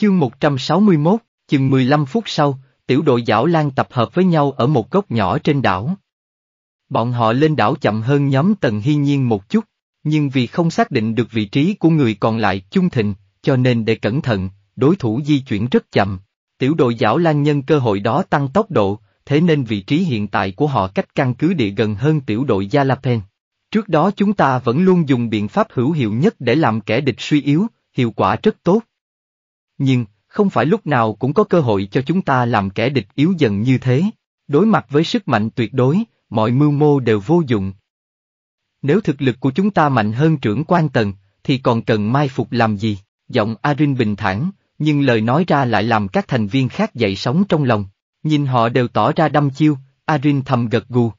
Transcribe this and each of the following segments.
Chương 161, chừng 15 phút sau, tiểu đội giảo lan tập hợp với nhau ở một góc nhỏ trên đảo. Bọn họ lên đảo chậm hơn nhóm Tần Hy Nhiên một chút, nhưng vì không xác định được vị trí của người còn lại chung thịnh, cho nên để cẩn thận, đối thủ di chuyển rất chậm. Tiểu đội giảo lan nhân cơ hội đó tăng tốc độ, thế nên vị trí hiện tại của họ cách căn cứ địa gần hơn tiểu đội gia Yalapen. Trước đó chúng ta vẫn luôn dùng biện pháp hữu hiệu nhất để làm kẻ địch suy yếu, hiệu quả rất tốt nhưng, không phải lúc nào cũng có cơ hội cho chúng ta làm kẻ địch yếu dần như thế. Đối mặt với sức mạnh tuyệt đối, mọi mưu mô đều vô dụng. Nếu thực lực của chúng ta mạnh hơn trưởng quan tần, thì còn cần mai phục làm gì? Giọng Arin bình thản, nhưng lời nói ra lại làm các thành viên khác dậy sóng trong lòng. Nhìn họ đều tỏ ra đăm chiêu, Arin thầm gật gù.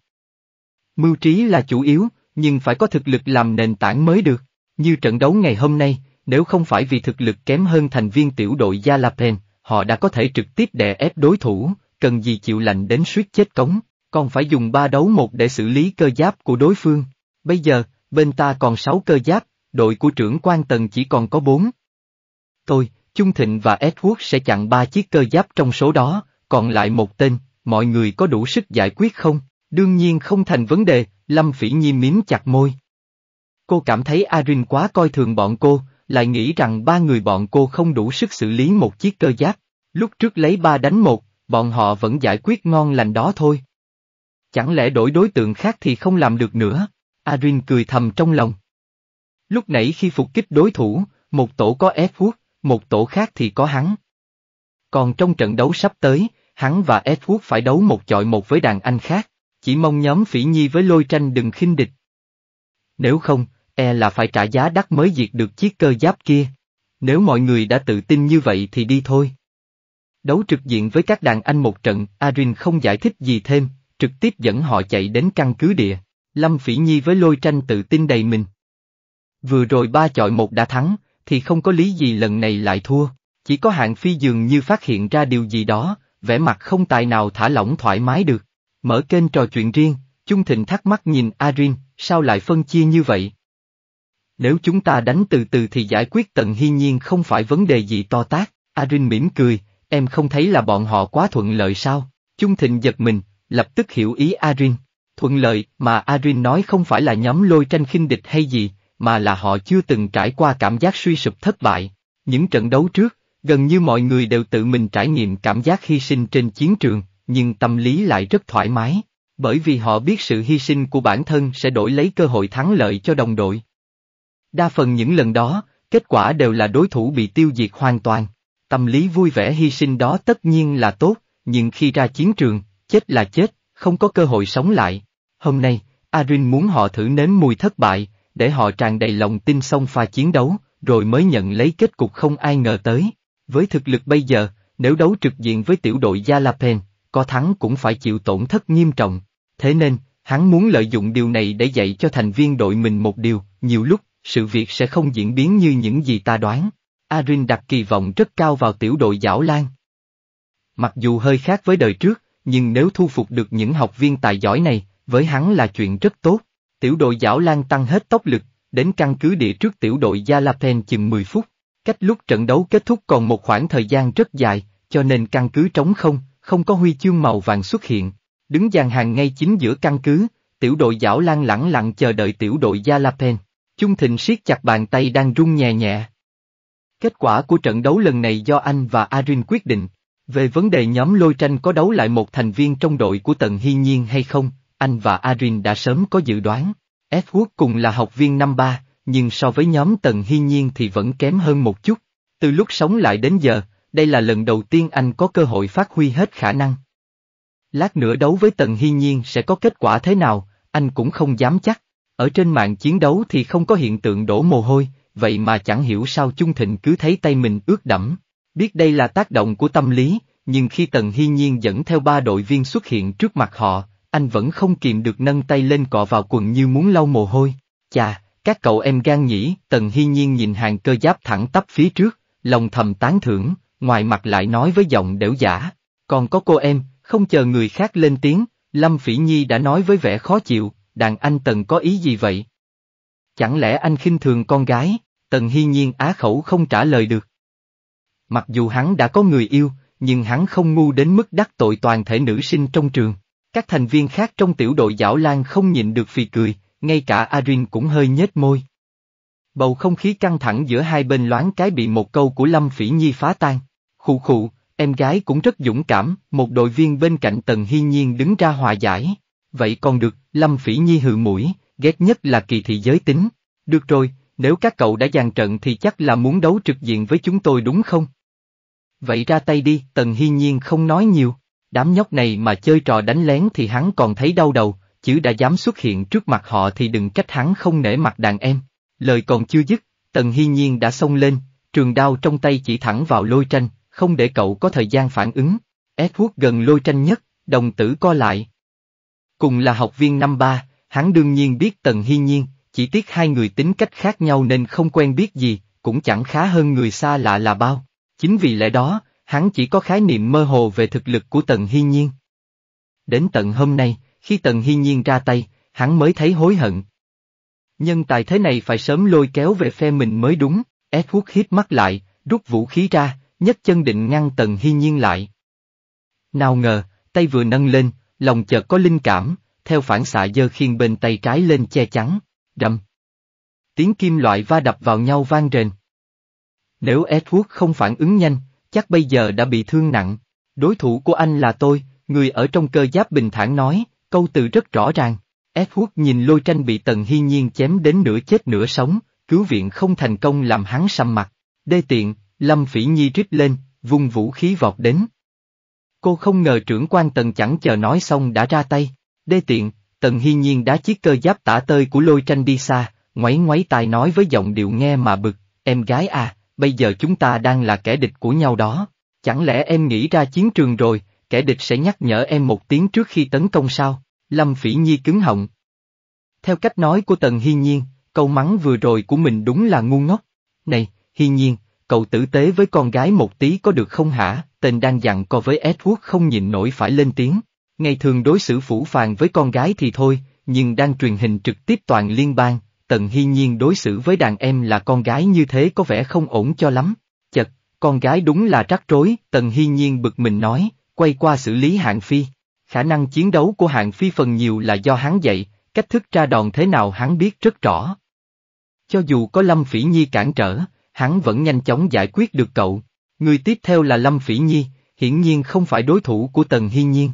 Mưu trí là chủ yếu, nhưng phải có thực lực làm nền tảng mới được. Như trận đấu ngày hôm nay, nếu không phải vì thực lực kém hơn thành viên tiểu đội Gia Lapen, họ đã có thể trực tiếp đè ép đối thủ, cần gì chịu lạnh đến suýt chết cống, còn phải dùng ba đấu một để xử lý cơ giáp của đối phương. Bây giờ, bên ta còn sáu cơ giáp, đội của trưởng quan tần chỉ còn có bốn. Tôi, Trung Thịnh và Edward sẽ chặn ba chiếc cơ giáp trong số đó, còn lại một tên, mọi người có đủ sức giải quyết không? Đương nhiên không thành vấn đề, Lâm Phỉ Nhi miếm chặt môi. Cô cảm thấy Arin quá coi thường bọn cô, lại nghĩ rằng ba người bọn cô không đủ sức xử lý một chiếc cơ giáp. Lúc trước lấy ba đánh một, bọn họ vẫn giải quyết ngon lành đó thôi. Chẳng lẽ đổi đối tượng khác thì không làm được nữa? Arin cười thầm trong lòng. Lúc nãy khi phục kích đối thủ, một tổ có Edward, một tổ khác thì có hắn. Còn trong trận đấu sắp tới, hắn và Edward phải đấu một chọi một với đàn anh khác, chỉ mong nhóm Phỉ Nhi với lôi tranh đừng khinh địch. Nếu không, e là phải trả giá đắt mới diệt được chiếc cơ giáp kia. Nếu mọi người đã tự tin như vậy thì đi thôi. Đấu trực diện với các đàn anh một trận, Arin không giải thích gì thêm, trực tiếp dẫn họ chạy đến căn cứ địa. Lâm Phỉ Nhi với lôi tranh tự tin đầy mình. Vừa rồi ba chọi một đã thắng, thì không có lý gì lần này lại thua, chỉ có hạng phi dường như phát hiện ra điều gì đó, vẻ mặt không tài nào thả lỏng thoải mái được. Mở kênh trò chuyện riêng, Trung Thịnh thắc mắc nhìn Arin, sao lại phân chia như vậy? nếu chúng ta đánh từ từ thì giải quyết tận hiên nhiên không phải vấn đề gì to tác. Arin mỉm cười, em không thấy là bọn họ quá thuận lợi sao? Chung Thịnh giật mình, lập tức hiểu ý Arin. Thuận lợi mà Arin nói không phải là nhóm lôi tranh khinh địch hay gì, mà là họ chưa từng trải qua cảm giác suy sụp thất bại. Những trận đấu trước, gần như mọi người đều tự mình trải nghiệm cảm giác hy sinh trên chiến trường, nhưng tâm lý lại rất thoải mái, bởi vì họ biết sự hy sinh của bản thân sẽ đổi lấy cơ hội thắng lợi cho đồng đội. Đa phần những lần đó, kết quả đều là đối thủ bị tiêu diệt hoàn toàn. Tâm lý vui vẻ hy sinh đó tất nhiên là tốt, nhưng khi ra chiến trường, chết là chết, không có cơ hội sống lại. Hôm nay, Arin muốn họ thử nếm mùi thất bại, để họ tràn đầy lòng tin xong pha chiến đấu, rồi mới nhận lấy kết cục không ai ngờ tới. Với thực lực bây giờ, nếu đấu trực diện với tiểu đội Jalapen, có thắng cũng phải chịu tổn thất nghiêm trọng. Thế nên, hắn muốn lợi dụng điều này để dạy cho thành viên đội mình một điều, nhiều lúc sự việc sẽ không diễn biến như những gì ta đoán. Arin đặt kỳ vọng rất cao vào tiểu đội Giảo Lan. Mặc dù hơi khác với đời trước, nhưng nếu thu phục được những học viên tài giỏi này, với hắn là chuyện rất tốt. Tiểu đội Giảo Lan tăng hết tốc lực, đến căn cứ địa trước tiểu đội Gia Lapen chừng 10 phút. Cách lúc trận đấu kết thúc còn một khoảng thời gian rất dài, cho nên căn cứ trống không, không có huy chương màu vàng xuất hiện. Đứng dàn hàng ngay chính giữa căn cứ, tiểu đội Giảo Lan lẳng lặng chờ đợi tiểu đội Gia Lapen. Chung Thịnh siết chặt bàn tay đang run nhẹ nhẹ. Kết quả của trận đấu lần này do anh và Arin quyết định. Về vấn đề nhóm lôi tranh có đấu lại một thành viên trong đội của Tần Hy Nhiên hay không, anh và Arin đã sớm có dự đoán. F Edward cùng là học viên năm ba, nhưng so với nhóm Tần Hy Nhiên thì vẫn kém hơn một chút. Từ lúc sống lại đến giờ, đây là lần đầu tiên anh có cơ hội phát huy hết khả năng. Lát nữa đấu với Tần Hy Nhiên sẽ có kết quả thế nào, anh cũng không dám chắc. Ở trên mạng chiến đấu thì không có hiện tượng đổ mồ hôi, vậy mà chẳng hiểu sao Chung Thịnh cứ thấy tay mình ướt đẫm. Biết đây là tác động của tâm lý, nhưng khi Tần Hy Nhiên dẫn theo ba đội viên xuất hiện trước mặt họ, anh vẫn không kìm được nâng tay lên cọ vào quần như muốn lau mồ hôi. Chà, các cậu em gan nhỉ, Tần Hy Nhiên nhìn hàng cơ giáp thẳng tắp phía trước, lòng thầm tán thưởng, ngoài mặt lại nói với giọng đểu giả. Còn có cô em, không chờ người khác lên tiếng, Lâm Phỉ Nhi đã nói với vẻ khó chịu, đàn anh Tần có ý gì vậy? Chẳng lẽ anh khinh thường con gái? Tần hiên nhiên á khẩu không trả lời được. Mặc dù hắn đã có người yêu, nhưng hắn không ngu đến mức đắc tội toàn thể nữ sinh trong trường. Các thành viên khác trong tiểu đội Giảo Lan không nhịn được phì cười, ngay cả Arin cũng hơi nhếch môi. Bầu không khí căng thẳng giữa hai bên loáng cái bị một câu của Lâm Phỉ Nhi phá tan. Khụ khụ, em gái cũng rất dũng cảm, một đội viên bên cạnh Tần Hy Nhiên đứng ra hòa giải. Vậy còn được, Lâm Phỉ Nhi hừ mũi, ghét nhất là kỳ thị giới tính. Được rồi, nếu các cậu đã dàn trận thì chắc là muốn đấu trực diện với chúng tôi đúng không? Vậy ra tay đi, Tần Hy Nhiên không nói nhiều. Đám nhóc này mà chơi trò đánh lén thì hắn còn thấy đau đầu, chứ đã dám xuất hiện trước mặt họ thì đừng trách hắn không nể mặt đàn em. Lời còn chưa dứt, Tần Hy Nhiên đã xông lên, trường đao trong tay chỉ thẳng vào lôi tranh, không để cậu có thời gian phản ứng. ép hút gần lôi tranh nhất, đồng tử co lại, Cùng là học viên năm ba, hắn đương nhiên biết Tần Hy Nhiên, chỉ tiếc hai người tính cách khác nhau nên không quen biết gì, cũng chẳng khá hơn người xa lạ là bao. Chính vì lẽ đó, hắn chỉ có khái niệm mơ hồ về thực lực của Tần Hy Nhiên. Đến tận hôm nay, khi Tần Hy Nhiên ra tay, hắn mới thấy hối hận. Nhân tài thế này phải sớm lôi kéo về phe mình mới đúng, ép hút hít mắt lại, rút vũ khí ra, nhấc chân định ngăn Tần Hy Nhiên lại. Nào ngờ, tay vừa nâng lên, Lòng chợt có linh cảm, theo phản xạ giơ khiên bên tay trái lên che chắn, đâm. Tiếng kim loại va đập vào nhau vang rền. Nếu Edward không phản ứng nhanh, chắc bây giờ đã bị thương nặng. Đối thủ của anh là tôi, người ở trong cơ giáp bình thản nói, câu từ rất rõ ràng. Edward nhìn lôi tranh bị Tần Hy Nhiên chém đến nửa chết nửa sống, cứu viện không thành công làm hắn sầm mặt. Đê tiện, Lâm Phỉ Nhi rít lên, vung vũ khí vọt đến. Cô không ngờ trưởng quan tần chẳng chờ nói xong đã ra tay. Đê tiện, tần hiên nhiên đá chiếc cơ giáp tả tơi của lôi tranh đi xa, ngoáy ngoáy tai nói với giọng điệu nghe mà bực, em gái à, bây giờ chúng ta đang là kẻ địch của nhau đó. Chẳng lẽ em nghĩ ra chiến trường rồi, kẻ địch sẽ nhắc nhở em một tiếng trước khi tấn công sao? Lâm Phỉ Nhi cứng họng. Theo cách nói của Tần Hiên Nhiên, câu mắng vừa rồi của mình đúng là ngu ngốc. Này, Hiên Nhiên, cậu tử tế với con gái một tí có được không hả, tên đang dặn co với Edward không nhịn nổi phải lên tiếng. Ngày thường đối xử phủ phàng với con gái thì thôi, nhưng đang truyền hình trực tiếp toàn liên bang, tần hy nhiên đối xử với đàn em là con gái như thế có vẻ không ổn cho lắm. Chật, con gái đúng là rắc rối, tần hy nhiên bực mình nói, quay qua xử lý hạng phi. Khả năng chiến đấu của hạng phi phần nhiều là do hắn dạy, cách thức ra đòn thế nào hắn biết rất rõ. Cho dù có Lâm Phỉ Nhi cản trở, hắn vẫn nhanh chóng giải quyết được cậu. Người tiếp theo là Lâm Phỉ Nhi, hiển nhiên không phải đối thủ của Tần Hy Nhiên.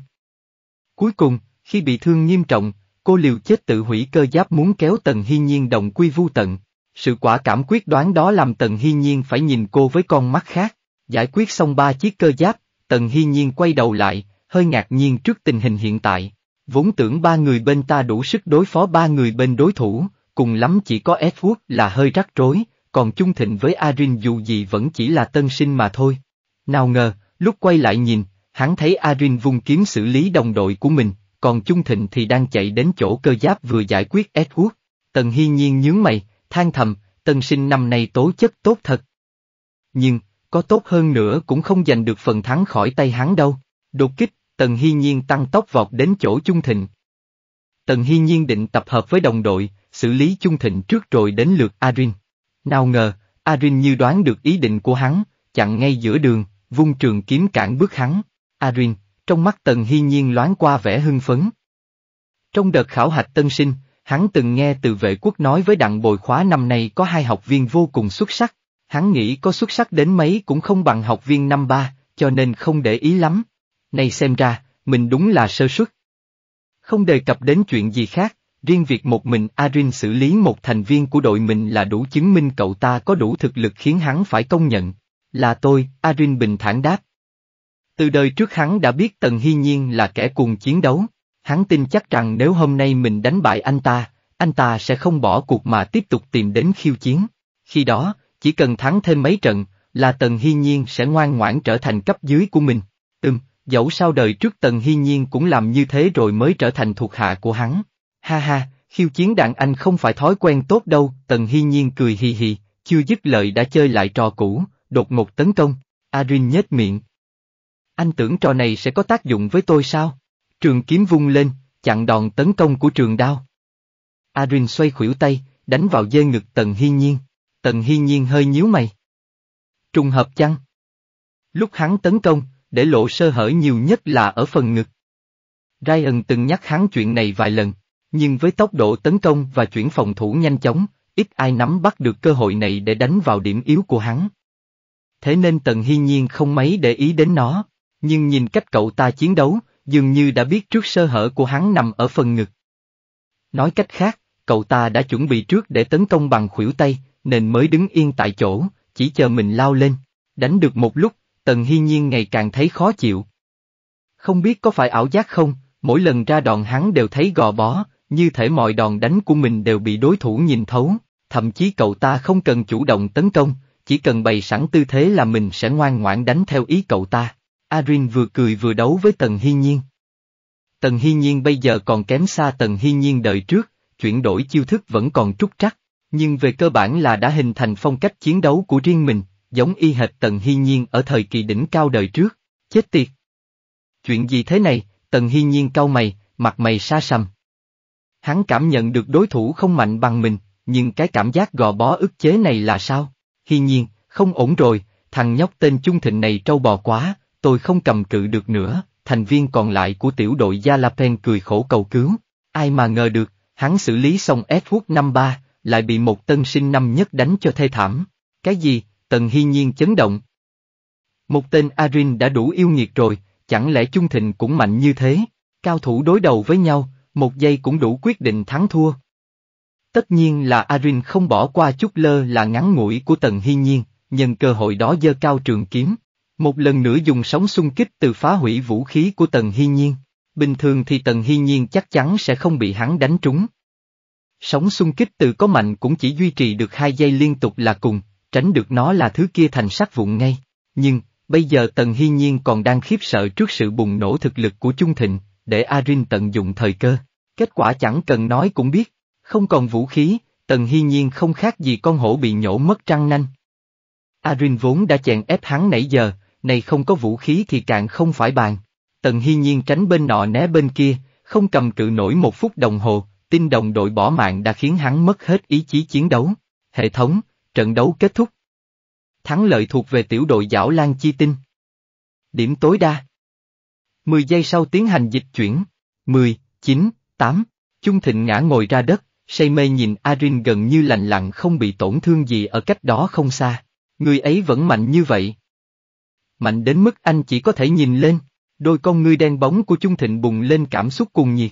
Cuối cùng, khi bị thương nghiêm trọng, cô liều chết tự hủy cơ giáp muốn kéo Tần Hy Nhiên đồng quy vu tận. Sự quả cảm quyết đoán đó làm Tần Hy Nhiên phải nhìn cô với con mắt khác. Giải quyết xong ba chiếc cơ giáp, Tần Hy Nhiên quay đầu lại, hơi ngạc nhiên trước tình hình hiện tại. Vốn tưởng ba người bên ta đủ sức đối phó ba người bên đối thủ, cùng lắm chỉ có Edward là hơi rắc rối, còn chung thịnh với Arin dù gì vẫn chỉ là tân sinh mà thôi. Nào ngờ, lúc quay lại nhìn, hắn thấy Arin vung kiếm xử lý đồng đội của mình, còn chung thịnh thì đang chạy đến chỗ cơ giáp vừa giải quyết Edward. Tần Hy Nhiên nhướng mày, than thầm, tân sinh năm nay tố chất tốt thật. Nhưng, có tốt hơn nữa cũng không giành được phần thắng khỏi tay hắn đâu. Đột kích, Tần Hy Nhiên tăng tốc vọt đến chỗ Chung Thịnh. Tần Hy Nhiên định tập hợp với đồng đội, xử lý Chung Thịnh trước rồi đến lượt Arin. Nào ngờ, Arin như đoán được ý định của hắn, chặn ngay giữa đường, vung trường kiếm cản bước hắn. Arin, trong mắt Tần Hy Nhiên loáng qua vẻ hưng phấn. Trong đợt khảo hạch tân sinh, hắn từng nghe từ vệ quốc nói với đặng bồi khóa năm nay có hai học viên vô cùng xuất sắc, hắn nghĩ có xuất sắc đến mấy cũng không bằng học viên năm ba, cho nên không để ý lắm. Này xem ra, mình đúng là sơ suất. Không đề cập đến chuyện gì khác, Riêng việc một mình Arin xử lý một thành viên của đội mình là đủ chứng minh cậu ta có đủ thực lực khiến hắn phải công nhận. Là tôi, Arin bình thản đáp. Từ đời trước hắn đã biết Tần Hy Nhiên là kẻ cùng chiến đấu, hắn tin chắc rằng nếu hôm nay mình đánh bại anh ta, anh ta sẽ không bỏ cuộc mà tiếp tục tìm đến khiêu chiến. Khi đó, chỉ cần thắng thêm mấy trận, là Tần Hy Nhiên sẽ ngoan ngoãn trở thành cấp dưới của mình. Từng dẫu sao đời trước Tần Hy Nhiên cũng làm như thế rồi mới trở thành thuộc hạ của hắn. Ha ha, khiêu chiến đàn anh không phải thói quen tốt đâu, Tần Hy Nhiên cười hì hì, chưa dứt lời đã chơi lại trò cũ, đột ngột tấn công, Arin nhếch miệng. Anh tưởng trò này sẽ có tác dụng với tôi sao? Trường kiếm vung lên, chặn đòn tấn công của trường đao. Arin xoay khuỷu tay, đánh vào dê ngực Tần Hy Nhiên. Tần Hy Nhiên hơi nhíu mày. Trùng hợp chăng? Lúc hắn tấn công, để lộ sơ hở nhiều nhất là ở phần ngực. Ryan từng nhắc hắn chuyện này vài lần, nhưng với tốc độ tấn công và chuyển phòng thủ nhanh chóng, ít ai nắm bắt được cơ hội này để đánh vào điểm yếu của hắn. Thế nên Tần Hy Nhiên không mấy để ý đến nó, nhưng nhìn cách cậu ta chiến đấu, dường như đã biết trước sơ hở của hắn nằm ở phần ngực. Nói cách khác, cậu ta đã chuẩn bị trước để tấn công bằng khuỷu tay, nên mới đứng yên tại chỗ, chỉ chờ mình lao lên. Đánh được một lúc, Tần Hy Nhiên ngày càng thấy khó chịu. Không biết có phải ảo giác không, mỗi lần ra đòn hắn đều thấy gò bó, như thể mọi đòn đánh của mình đều bị đối thủ nhìn thấu, thậm chí cậu ta không cần chủ động tấn công, chỉ cần bày sẵn tư thế là mình sẽ ngoan ngoãn đánh theo ý cậu ta. Arin vừa cười vừa đấu với Tần Hy Nhiên. Tần Hy Nhiên bây giờ còn kém xa Tần Hy Nhiên đời trước, chuyển đổi chiêu thức vẫn còn trúc trắc, nhưng về cơ bản là đã hình thành phong cách chiến đấu của riêng mình, giống y hệt Tần Hy Nhiên ở thời kỳ đỉnh cao đời trước. Chết tiệt! Chuyện gì thế này, Tần Hy Nhiên cau mày, mặt mày xa xăm. Hắn cảm nhận được đối thủ không mạnh bằng mình, nhưng cái cảm giác gò bó ức chế này là sao? hi nhiên, không ổn rồi, thằng nhóc tên Trung Thịnh này trâu bò quá, tôi không cầm cự được nữa, thành viên còn lại của tiểu đội Gia La Pen cười khổ cầu cứu. Ai mà ngờ được, hắn xử lý xong hút năm ba, lại bị một tân sinh năm nhất đánh cho thê thảm. Cái gì, Tần Hy Nhiên chấn động. Một tên Arin đã đủ yêu nghiệt rồi, chẳng lẽ Trung Thịnh cũng mạnh như thế? Cao thủ đối đầu với nhau, một giây cũng đủ quyết định thắng thua. Tất nhiên là Arin không bỏ qua chút lơ là ngắn ngủi của Tần Hy Nhiên, nhân cơ hội đó dơ cao trường kiếm. Một lần nữa dùng sóng xung kích từ phá hủy vũ khí của Tần Hy Nhiên. Bình thường thì Tần Hy Nhiên chắc chắn sẽ không bị hắn đánh trúng. Sóng xung kích từ có mạnh cũng chỉ duy trì được hai giây liên tục là cùng, tránh được nó là thứ kia thành sát vụn ngay. Nhưng, bây giờ Tần Hy Nhiên còn đang khiếp sợ trước sự bùng nổ thực lực của Trung Thịnh, để Arin tận dụng thời cơ. Kết quả chẳng cần nói cũng biết, không còn vũ khí, Tần Hy Nhiên không khác gì con hổ bị nhổ mất trăng nanh. Arin vốn đã chèn ép hắn nãy giờ, này không có vũ khí thì càng không phải bàn. Tần Hy Nhiên tránh bên nọ né bên kia, không cầm cự nổi một phút đồng hồ, tin đồng đội bỏ mạng đã khiến hắn mất hết ý chí chiến đấu. Hệ thống, trận đấu kết thúc. Thắng lợi thuộc về tiểu đội Giảo Lan Chi Tinh. Điểm tối đa 10 giây sau tiến hành dịch chuyển. 10, 9, 8. Chung Thịnh ngã ngồi ra đất, say mê nhìn Arin gần như lành lặn không bị tổn thương gì ở cách đó không xa. Người ấy vẫn mạnh như vậy. Mạnh đến mức anh chỉ có thể nhìn lên, đôi con ngươi đen bóng của Chung Thịnh bùng lên cảm xúc cuồng nhiệt.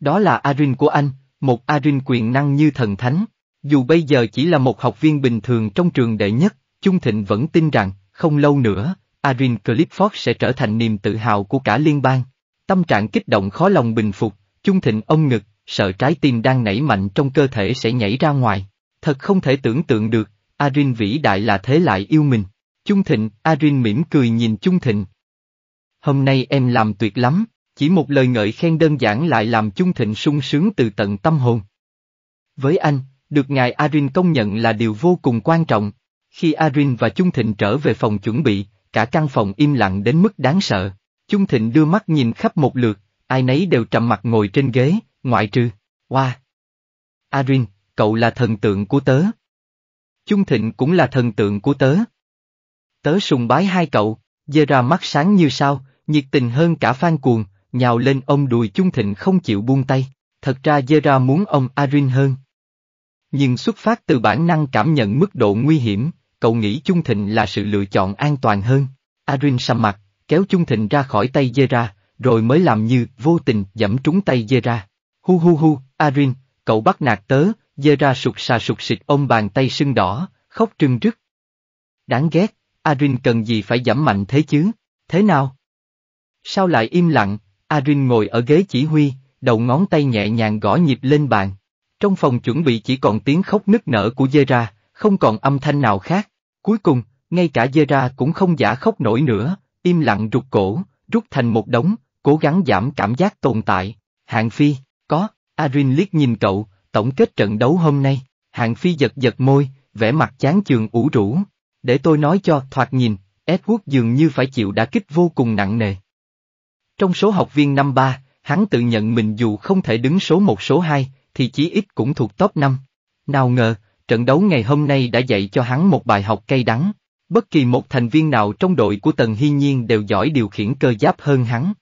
Đó là Arin của anh, một Arin quyền năng như thần thánh. Dù bây giờ chỉ là một học viên bình thường trong trường đệ nhất, Chung Thịnh vẫn tin rằng, không lâu nữa, Arin Clifford sẽ trở thành niềm tự hào của cả liên bang. Tâm trạng kích động khó lòng bình phục, chung thịnh ông ngực, sợ trái tim đang nảy mạnh trong cơ thể sẽ nhảy ra ngoài. Thật không thể tưởng tượng được, Arin vĩ đại là thế lại yêu mình. Chung thịnh, Arin mỉm cười nhìn chung thịnh. Hôm nay em làm tuyệt lắm, chỉ một lời ngợi khen đơn giản lại làm chung thịnh sung sướng từ tận tâm hồn. Với anh, được ngài Arin công nhận là điều vô cùng quan trọng. Khi Arin và Chung Thịnh trở về phòng chuẩn bị, cả căn phòng im lặng đến mức đáng sợ. Chung Thịnh đưa mắt nhìn khắp một lượt, ai nấy đều trầm mặt ngồi trên ghế, ngoại trừ, oa. Wow. Arin, cậu là thần tượng của tớ. Chung Thịnh cũng là thần tượng của tớ. Tớ sùng bái hai cậu, dê ra mắt sáng như sao, nhiệt tình hơn cả phan cuồng, nhào lên ông đùi Chung Thịnh không chịu buông tay, thật ra dê ra muốn ông Arin hơn. Nhưng xuất phát từ bản năng cảm nhận mức độ nguy hiểm, cậu nghĩ chung thịnh là sự lựa chọn an toàn hơn. Arin sầm mặt, kéo chung thịnh ra khỏi tay dê ra, rồi mới làm như vô tình dẫm trúng tay dê ra. Hu hu hu, Arin, cậu bắt nạt tớ, dê ra sụt xà sụt xịt ôm bàn tay sưng đỏ, khóc trưng rứt. Đáng ghét, Arin cần gì phải giảm mạnh thế chứ, thế nào? Sao lại im lặng, Arin ngồi ở ghế chỉ huy, đầu ngón tay nhẹ nhàng gõ nhịp lên bàn. Trong phòng chuẩn bị chỉ còn tiếng khóc nức nở của dê ra, không còn âm thanh nào khác. Cuối cùng, ngay cả Zera cũng không giả khóc nổi nữa, im lặng rụt cổ, rút thành một đống, cố gắng giảm cảm giác tồn tại. Hạng Phi, có, Arin liếc nhìn cậu, tổng kết trận đấu hôm nay, Hạng Phi giật giật môi, vẻ mặt chán chường ủ rũ. Để tôi nói cho, thoạt nhìn, Edward dường như phải chịu đả kích vô cùng nặng nề. Trong số học viên năm ba, hắn tự nhận mình dù không thể đứng số một số hai, thì chí ít cũng thuộc top năm. Nào ngờ, trận đấu ngày hôm nay đã dạy cho hắn một bài học cay đắng. Bất kỳ một thành viên nào trong đội của Tần Hy Nhiên đều giỏi điều khiển cơ giáp hơn hắn.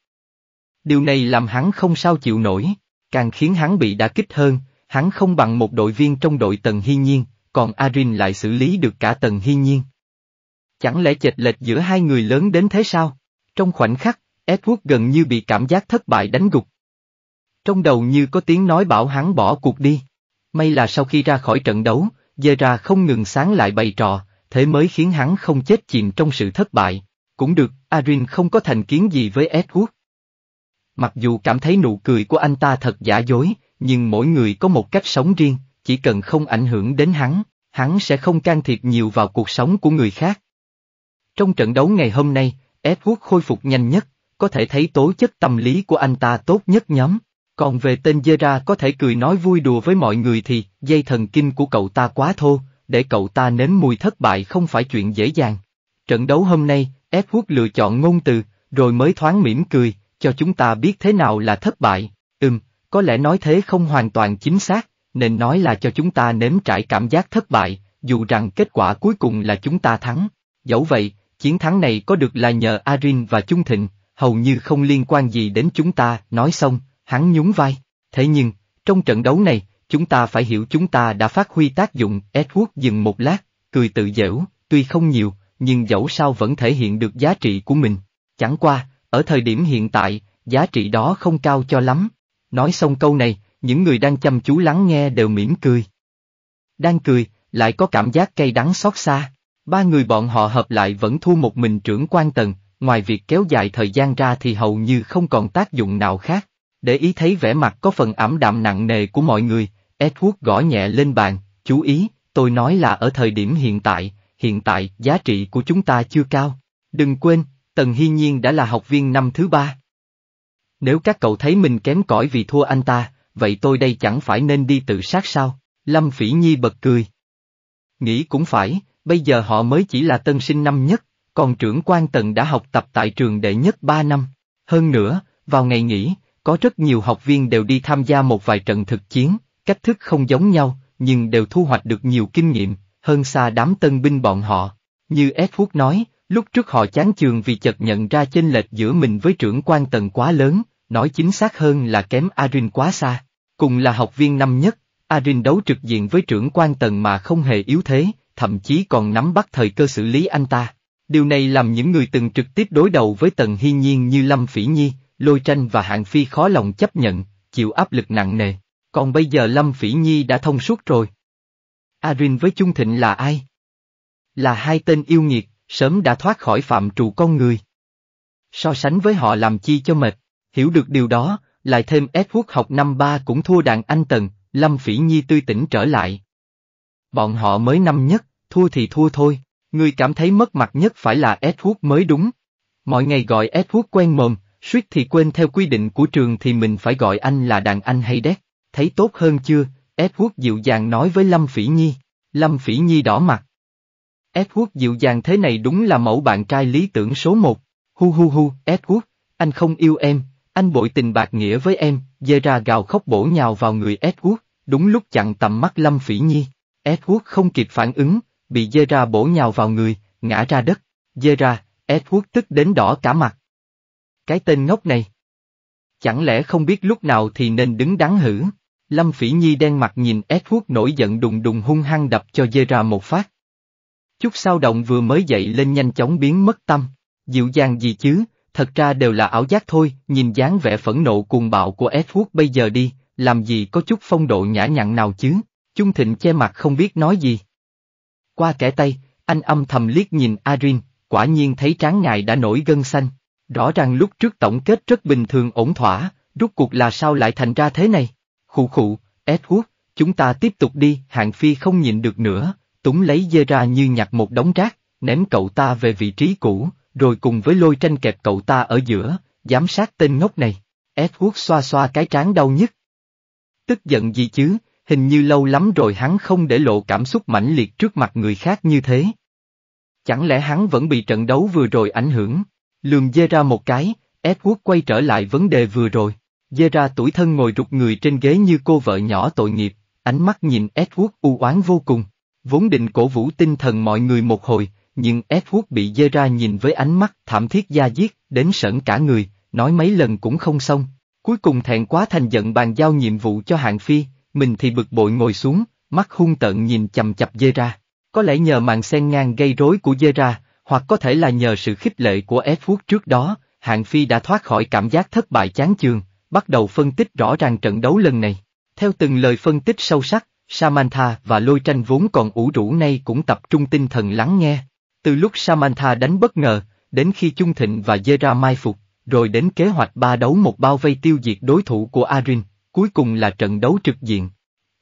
Điều này làm hắn không sao chịu nổi, càng khiến hắn bị đả kích hơn, hắn không bằng một đội viên trong đội Tần Hy Nhiên, còn Arin lại xử lý được cả Tần Hy Nhiên. Chẳng lẽ chệch lệch giữa hai người lớn đến thế sao? Trong khoảnh khắc, Edward gần như bị cảm giác thất bại đánh gục. Trong đầu như có tiếng nói bảo hắn bỏ cuộc đi. May là sau khi ra khỏi trận đấu, Zera không ngừng sáng lại bày trò, thế mới khiến hắn không chết chìm trong sự thất bại. Cũng được, Arin không có thành kiến gì với Edward. Mặc dù cảm thấy nụ cười của anh ta thật giả dối, nhưng mỗi người có một cách sống riêng, chỉ cần không ảnh hưởng đến hắn, hắn sẽ không can thiệp nhiều vào cuộc sống của người khác. Trong trận đấu ngày hôm nay, Edward khôi phục nhanh nhất, có thể thấy tố chất tâm lý của anh ta tốt nhất nhóm. Còn về tên dê ra có thể cười nói vui đùa với mọi người thì, dây thần kinh của cậu ta quá thô, để cậu ta nếm mùi thất bại không phải chuyện dễ dàng. Trận đấu hôm nay, Edward lựa chọn ngôn từ, rồi mới thoáng mỉm cười, cho chúng ta biết thế nào là thất bại. Ừm, có lẽ nói thế không hoàn toàn chính xác, nên nói là cho chúng ta nếm trải cảm giác thất bại, dù rằng kết quả cuối cùng là chúng ta thắng. Dẫu vậy, chiến thắng này có được là nhờ Arin và Trung Thịnh, hầu như không liên quan gì đến chúng ta, nói xong, Hắn nhún vai, thế nhưng, trong trận đấu này, chúng ta phải hiểu chúng ta đã phát huy tác dụng, Edward dừng một lát, cười tự giễu, tuy không nhiều, nhưng dẫu sao vẫn thể hiện được giá trị của mình. Chẳng qua, ở thời điểm hiện tại, giá trị đó không cao cho lắm. Nói xong câu này, những người đang chăm chú lắng nghe đều mỉm cười. Đang cười, lại có cảm giác cay đắng xót xa. Ba người bọn họ hợp lại vẫn thu một mình trưởng quan tầng, ngoài việc kéo dài thời gian ra thì hầu như không còn tác dụng nào khác. Để ý thấy vẻ mặt có phần ảm đạm nặng nề của mọi người, Edward gõ nhẹ lên bàn, chú ý, tôi nói là ở thời điểm hiện tại, hiện tại giá trị của chúng ta chưa cao. Đừng quên, Tần Hy Nhiên đã là học viên năm thứ ba. Nếu các cậu thấy mình kém cỏi vì thua anh ta, vậy tôi đây chẳng phải nên đi tự sát sao? Lâm Phỉ Nhi bật cười. Nghĩ cũng phải, bây giờ họ mới chỉ là tân sinh năm nhất, còn trưởng quan Tần đã học tập tại trường đệ nhất ba năm. Hơn nữa, vào ngày nghỉ, có rất nhiều học viên đều đi tham gia một vài trận thực chiến, cách thức không giống nhau, nhưng đều thu hoạch được nhiều kinh nghiệm, hơn xa đám tân binh bọn họ. Như Ed Wood nói, lúc trước họ chán chường vì chợt nhận ra chênh lệch giữa mình với trưởng quan tầng quá lớn, nói chính xác hơn là kém Arin quá xa. Cùng là học viên năm nhất, Arin đấu trực diện với trưởng quan tầng mà không hề yếu thế, thậm chí còn nắm bắt thời cơ xử lý anh ta. Điều này làm những người từng trực tiếp đối đầu với Tần Hy Nhiên như Lâm Phỉ Nhi, Lôi tranh và hạng phi khó lòng chấp nhận, chịu áp lực nặng nề. Còn bây giờ Lâm Phỉ Nhi đã thông suốt rồi. Arin với Chung Thịnh là ai? Là hai tên yêu nghiệt, sớm đã thoát khỏi phạm trù con người. So sánh với họ làm chi cho mệt, hiểu được điều đó, lại thêm Edward học năm ba cũng thua đàn anh Tần, Lâm Phỉ Nhi tươi tỉnh trở lại. Bọn họ mới năm nhất, thua thì thua thôi, người cảm thấy mất mặt nhất phải là Edward mới đúng. Mọi ngày gọi Edward quen mồm, suýt thì quên theo quy định của trường thì mình phải gọi anh là đàn anh hay đét, thấy tốt hơn chưa, Edward dịu dàng nói với Lâm Phỉ Nhi, Lâm Phỉ Nhi đỏ mặt. Edward dịu dàng thế này đúng là mẫu bạn trai lý tưởng số một, hu hu hu, Edward, anh không yêu em, anh bội tình bạc nghĩa với em, dê ra gào khóc bổ nhào vào người Edward, đúng lúc chặn tầm mắt Lâm Phỉ Nhi, Edward không kịp phản ứng, bị dê ra bổ nhào vào người, ngã ra đất, dê ra, Edward tức đến đỏ cả mặt cái tên ngốc này. Chẳng lẽ không biết lúc nào thì nên đứng đáng hử? Lâm Phỉ Nhi đen mặt nhìn Edward nổi giận đùng đùng hung hăng đập cho dê ra một phát. Chút sao động vừa mới dậy lên nhanh chóng biến mất tâm, dịu dàng gì chứ, thật ra đều là ảo giác thôi, nhìn dáng vẻ phẫn nộ cuồng bạo của Edward bây giờ đi, làm gì có chút phong độ nhã nhặn nào chứ, Chung Thịnh che mặt không biết nói gì. Qua kẻ tay, anh âm thầm liếc nhìn Arin, quả nhiên thấy tráng ngài đã nổi gân xanh, Rõ ràng lúc trước tổng kết rất bình thường ổn thỏa, rút cuộc là sao lại thành ra thế này? Khụ khụ, Edward, chúng ta tiếp tục đi, hạng phi không nhịn được nữa, túng lấy dê ra như nhặt một đống rác, ném cậu ta về vị trí cũ, rồi cùng với lôi tranh kẹp cậu ta ở giữa, giám sát tên ngốc này. Edward xoa xoa cái trán đau nhức. Tức giận gì chứ, hình như lâu lắm rồi hắn không để lộ cảm xúc mãnh liệt trước mặt người khác như thế. Chẳng lẽ hắn vẫn bị trận đấu vừa rồi ảnh hưởng? lường dê ra một cái, Edward quay trở lại vấn đề vừa rồi. Dê ra tuổi thân ngồi rụt người trên ghế như cô vợ nhỏ tội nghiệp, ánh mắt nhìn Edward u oán vô cùng. Vốn định cổ vũ tinh thần mọi người một hồi, nhưng Edward bị dê ra nhìn với ánh mắt thảm thiết da diết, đến sởn cả người, nói mấy lần cũng không xong. Cuối cùng thẹn quá thành giận bàn giao nhiệm vụ cho hạng phi, mình thì bực bội ngồi xuống, mắt hung tợn nhìn chầm chập dê ra. Có lẽ nhờ màn sen ngang gây rối của dê ra, hoặc có thể là nhờ sự khích lệ của ép Edward trước đó, Hạng Phi đã thoát khỏi cảm giác thất bại chán chường, bắt đầu phân tích rõ ràng trận đấu lần này. Theo từng lời phân tích sâu sắc, Samantha và lôi tranh vốn còn ủ rũ nay cũng tập trung tinh thần lắng nghe. Từ lúc Samantha đánh bất ngờ, đến khi Chung Thịnh và Dê Ra mai phục, rồi đến kế hoạch ba đấu một bao vây tiêu diệt đối thủ của Arin, cuối cùng là trận đấu trực diện.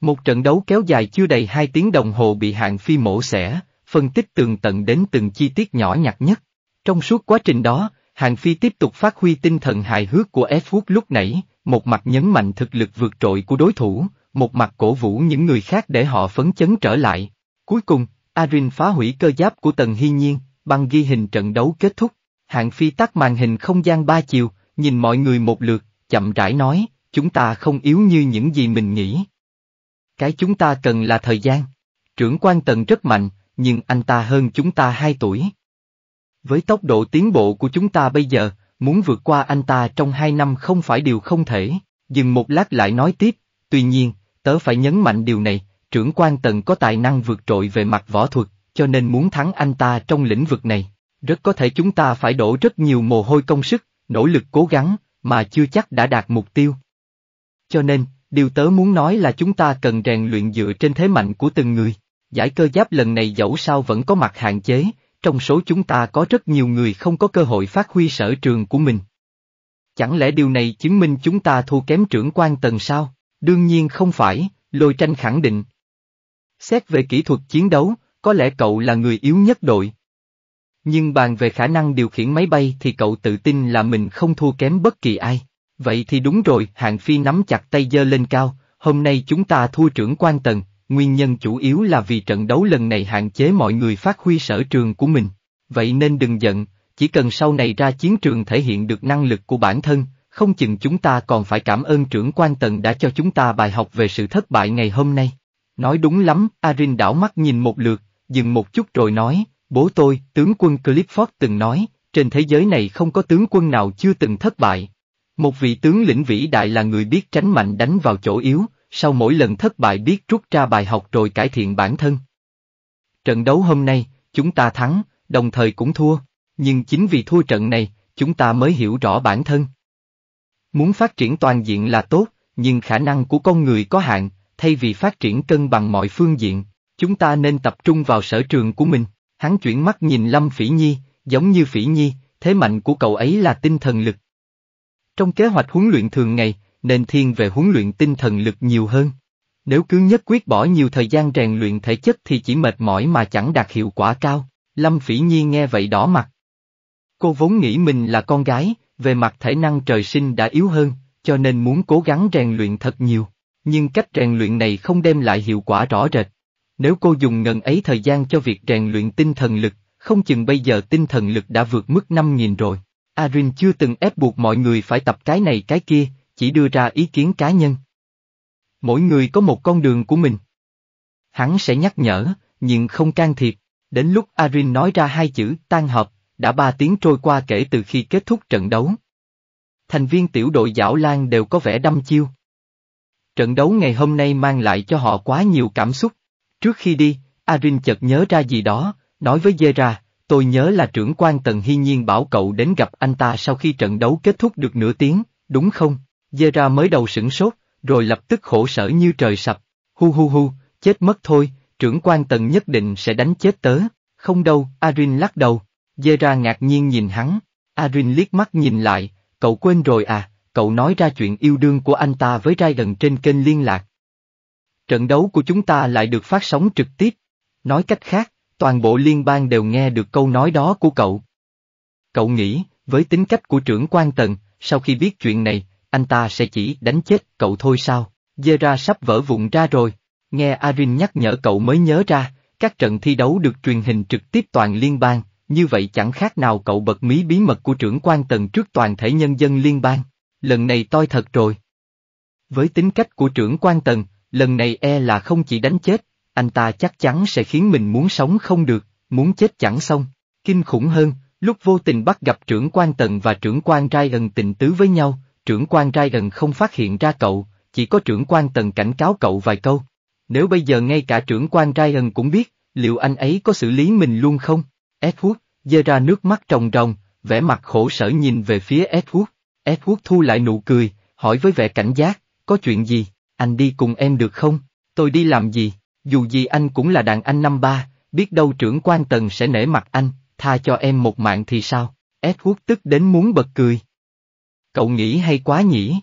Một trận đấu kéo dài chưa đầy hai tiếng đồng hồ bị hạng phi mổ xẻ, phân tích tường tận đến từng chi tiết nhỏ nhặt nhất. Trong suốt quá trình đó, Hàng Phi tiếp tục phát huy tinh thần hài hước của f hút lúc nãy, một mặt nhấn mạnh thực lực vượt trội của đối thủ, một mặt cổ vũ những người khác để họ phấn chấn trở lại. Cuối cùng, Arin phá hủy cơ giáp của Tần Hy Nhiên, băng ghi hình trận đấu kết thúc. Hạng Phi tắt màn hình không gian ba chiều, nhìn mọi người một lượt, chậm rãi nói, chúng ta không yếu như những gì mình nghĩ. Cái chúng ta cần là thời gian. Trưởng quan Tần rất mạnh, nhưng anh ta hơn chúng ta 2 tuổi. Với tốc độ tiến bộ của chúng ta bây giờ, muốn vượt qua anh ta trong 2 năm không phải điều không thể, dừng một lát lại nói tiếp, tuy nhiên, tớ phải nhấn mạnh điều này, trưởng quan tần có tài năng vượt trội về mặt võ thuật, cho nên muốn thắng anh ta trong lĩnh vực này, rất có thể chúng ta phải đổ rất nhiều mồ hôi công sức, nỗ lực cố gắng, mà chưa chắc đã đạt mục tiêu. Cho nên, điều tớ muốn nói là chúng ta cần rèn luyện dựa trên thế mạnh của từng người giải cơ giáp lần này dẫu sao vẫn có mặt hạn chế, trong số chúng ta có rất nhiều người không có cơ hội phát huy sở trường của mình. Chẳng lẽ điều này chứng minh chúng ta thua kém trưởng quan tầng sao? Đương nhiên không phải, lôi tranh khẳng định. Xét về kỹ thuật chiến đấu, có lẽ cậu là người yếu nhất đội. Nhưng bàn về khả năng điều khiển máy bay thì cậu tự tin là mình không thua kém bất kỳ ai. Vậy thì đúng rồi, hạng phi nắm chặt tay giơ lên cao, hôm nay chúng ta thua trưởng quan tầng nguyên nhân chủ yếu là vì trận đấu lần này hạn chế mọi người phát huy sở trường của mình. Vậy nên đừng giận, chỉ cần sau này ra chiến trường thể hiện được năng lực của bản thân, không chừng chúng ta còn phải cảm ơn trưởng quan tần đã cho chúng ta bài học về sự thất bại ngày hôm nay. Nói đúng lắm, Arin đảo mắt nhìn một lượt, dừng một chút rồi nói, bố tôi, tướng quân Clifford từng nói, trên thế giới này không có tướng quân nào chưa từng thất bại. Một vị tướng lĩnh vĩ đại là người biết tránh mạnh đánh vào chỗ yếu, sau mỗi lần thất bại biết rút ra bài học rồi cải thiện bản thân. Trận đấu hôm nay, chúng ta thắng, đồng thời cũng thua, nhưng chính vì thua trận này, chúng ta mới hiểu rõ bản thân. Muốn phát triển toàn diện là tốt, nhưng khả năng của con người có hạn, thay vì phát triển cân bằng mọi phương diện, chúng ta nên tập trung vào sở trường của mình. Hắn chuyển mắt nhìn Lâm Phỉ Nhi, giống như Phỉ Nhi, thế mạnh của cậu ấy là tinh thần lực. Trong kế hoạch huấn luyện thường ngày, nên thiên về huấn luyện tinh thần lực nhiều hơn. Nếu cứ nhất quyết bỏ nhiều thời gian rèn luyện thể chất thì chỉ mệt mỏi mà chẳng đạt hiệu quả cao, Lâm Phỉ Nhi nghe vậy đỏ mặt. Cô vốn nghĩ mình là con gái, về mặt thể năng trời sinh đã yếu hơn, cho nên muốn cố gắng rèn luyện thật nhiều, nhưng cách rèn luyện này không đem lại hiệu quả rõ rệt. Nếu cô dùng ngần ấy thời gian cho việc rèn luyện tinh thần lực, không chừng bây giờ tinh thần lực đã vượt mức 5.000 rồi. Arin chưa từng ép buộc mọi người phải tập cái này cái kia, chỉ đưa ra ý kiến cá nhân. Mỗi người có một con đường của mình. Hắn sẽ nhắc nhở, nhưng không can thiệp. Đến lúc Arin nói ra hai chữ tan hợp, đã ba tiếng trôi qua kể từ khi kết thúc trận đấu. Thành viên tiểu đội Giảo Lan đều có vẻ đâm chiêu. Trận đấu ngày hôm nay mang lại cho họ quá nhiều cảm xúc. Trước khi đi, Arin chợt nhớ ra gì đó, nói với Zera, tôi nhớ là trưởng quan Tần Hy Nhiên bảo cậu đến gặp anh ta sau khi trận đấu kết thúc được nửa tiếng, đúng không? Zera mới đầu sửng sốt, rồi lập tức khổ sở như trời sập. Hu hu hu, chết mất thôi, trưởng quan tần nhất định sẽ đánh chết tớ. Không đâu, Arin lắc đầu. Zera ngạc nhiên nhìn hắn. Arin liếc mắt nhìn lại, cậu quên rồi à, cậu nói ra chuyện yêu đương của anh ta với rai gần trên kênh liên lạc. Trận đấu của chúng ta lại được phát sóng trực tiếp. Nói cách khác, toàn bộ liên bang đều nghe được câu nói đó của cậu. Cậu nghĩ, với tính cách của trưởng quan tần, sau khi biết chuyện này, anh ta sẽ chỉ đánh chết cậu thôi sao, ra sắp vỡ vụn ra rồi. Nghe Arin nhắc nhở cậu mới nhớ ra, các trận thi đấu được truyền hình trực tiếp toàn liên bang, như vậy chẳng khác nào cậu bật mí bí mật của trưởng quan tầng trước toàn thể nhân dân liên bang. Lần này toi thật rồi. Với tính cách của trưởng quan tầng, lần này e là không chỉ đánh chết, anh ta chắc chắn sẽ khiến mình muốn sống không được, muốn chết chẳng xong. Kinh khủng hơn, lúc vô tình bắt gặp trưởng quan tầng và trưởng quan Ryan tình tứ với nhau, Trưởng quan Rai Rần không phát hiện ra cậu, chỉ có trưởng quan Tần cảnh cáo cậu vài câu. Nếu bây giờ ngay cả trưởng quan Rai Rần cũng biết, liệu anh ấy có xử lý mình luôn không? Edward, dơ ra nước mắt trồng rồng, vẻ mặt khổ sở nhìn về phía Edward. Edward thu lại nụ cười, hỏi với vẻ cảnh giác, có chuyện gì, anh đi cùng em được không, tôi đi làm gì, dù gì anh cũng là đàn anh năm ba, biết đâu trưởng quan tần sẽ nể mặt anh, tha cho em một mạng thì sao, Edward tức đến muốn bật cười. Cậu nghĩ hay quá nhỉ?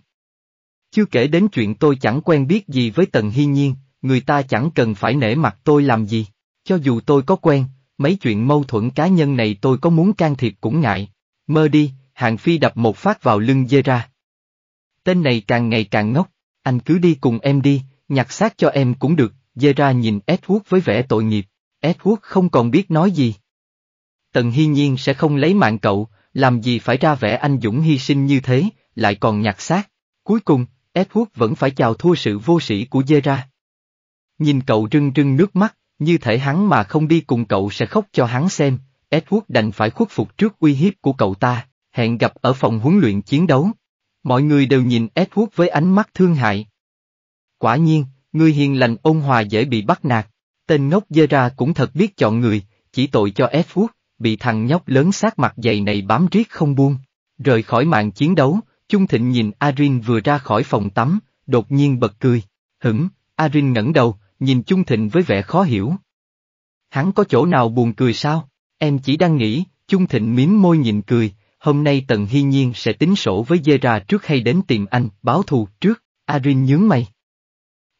Chưa kể đến chuyện tôi chẳng quen biết gì với Tần Hy Nhiên, người ta chẳng cần phải nể mặt tôi làm gì. Cho dù tôi có quen, mấy chuyện mâu thuẫn cá nhân này tôi có muốn can thiệp cũng ngại. Mơ đi, Hàng Phi đập một phát vào lưng dê ra. Tên này càng ngày càng ngốc, anh cứ đi cùng em đi, nhặt xác cho em cũng được, dê ra nhìn Edward với vẻ tội nghiệp, Edward không còn biết nói gì. Tần Hy Nhiên sẽ không lấy mạng cậu, làm gì phải ra vẻ anh dũng hy sinh như thế, lại còn nhặt xác. Cuối cùng, Edward vẫn phải chào thua sự vô sĩ của Zera. Nhìn cậu rưng rưng nước mắt, như thể hắn mà không đi cùng cậu sẽ khóc cho hắn xem, Edward đành phải khuất phục trước uy hiếp của cậu ta, hẹn gặp ở phòng huấn luyện chiến đấu. Mọi người đều nhìn Edward với ánh mắt thương hại. Quả nhiên, người hiền lành ôn hòa dễ bị bắt nạt, tên ngốc Zera cũng thật biết chọn người, chỉ tội cho Edward bị thằng nhóc lớn sát mặt dày này bám riết không buông. Rời khỏi mạng chiến đấu, Chung Thịnh nhìn Arin vừa ra khỏi phòng tắm, đột nhiên bật cười. Hửng, Arin ngẩng đầu, nhìn Chung Thịnh với vẻ khó hiểu. Hắn có chỗ nào buồn cười sao? Em chỉ đang nghĩ, Chung Thịnh miếm môi nhìn cười, hôm nay Tần Hy Nhiên sẽ tính sổ với dê ra trước hay đến tìm anh, báo thù trước, Arin nhướng mày.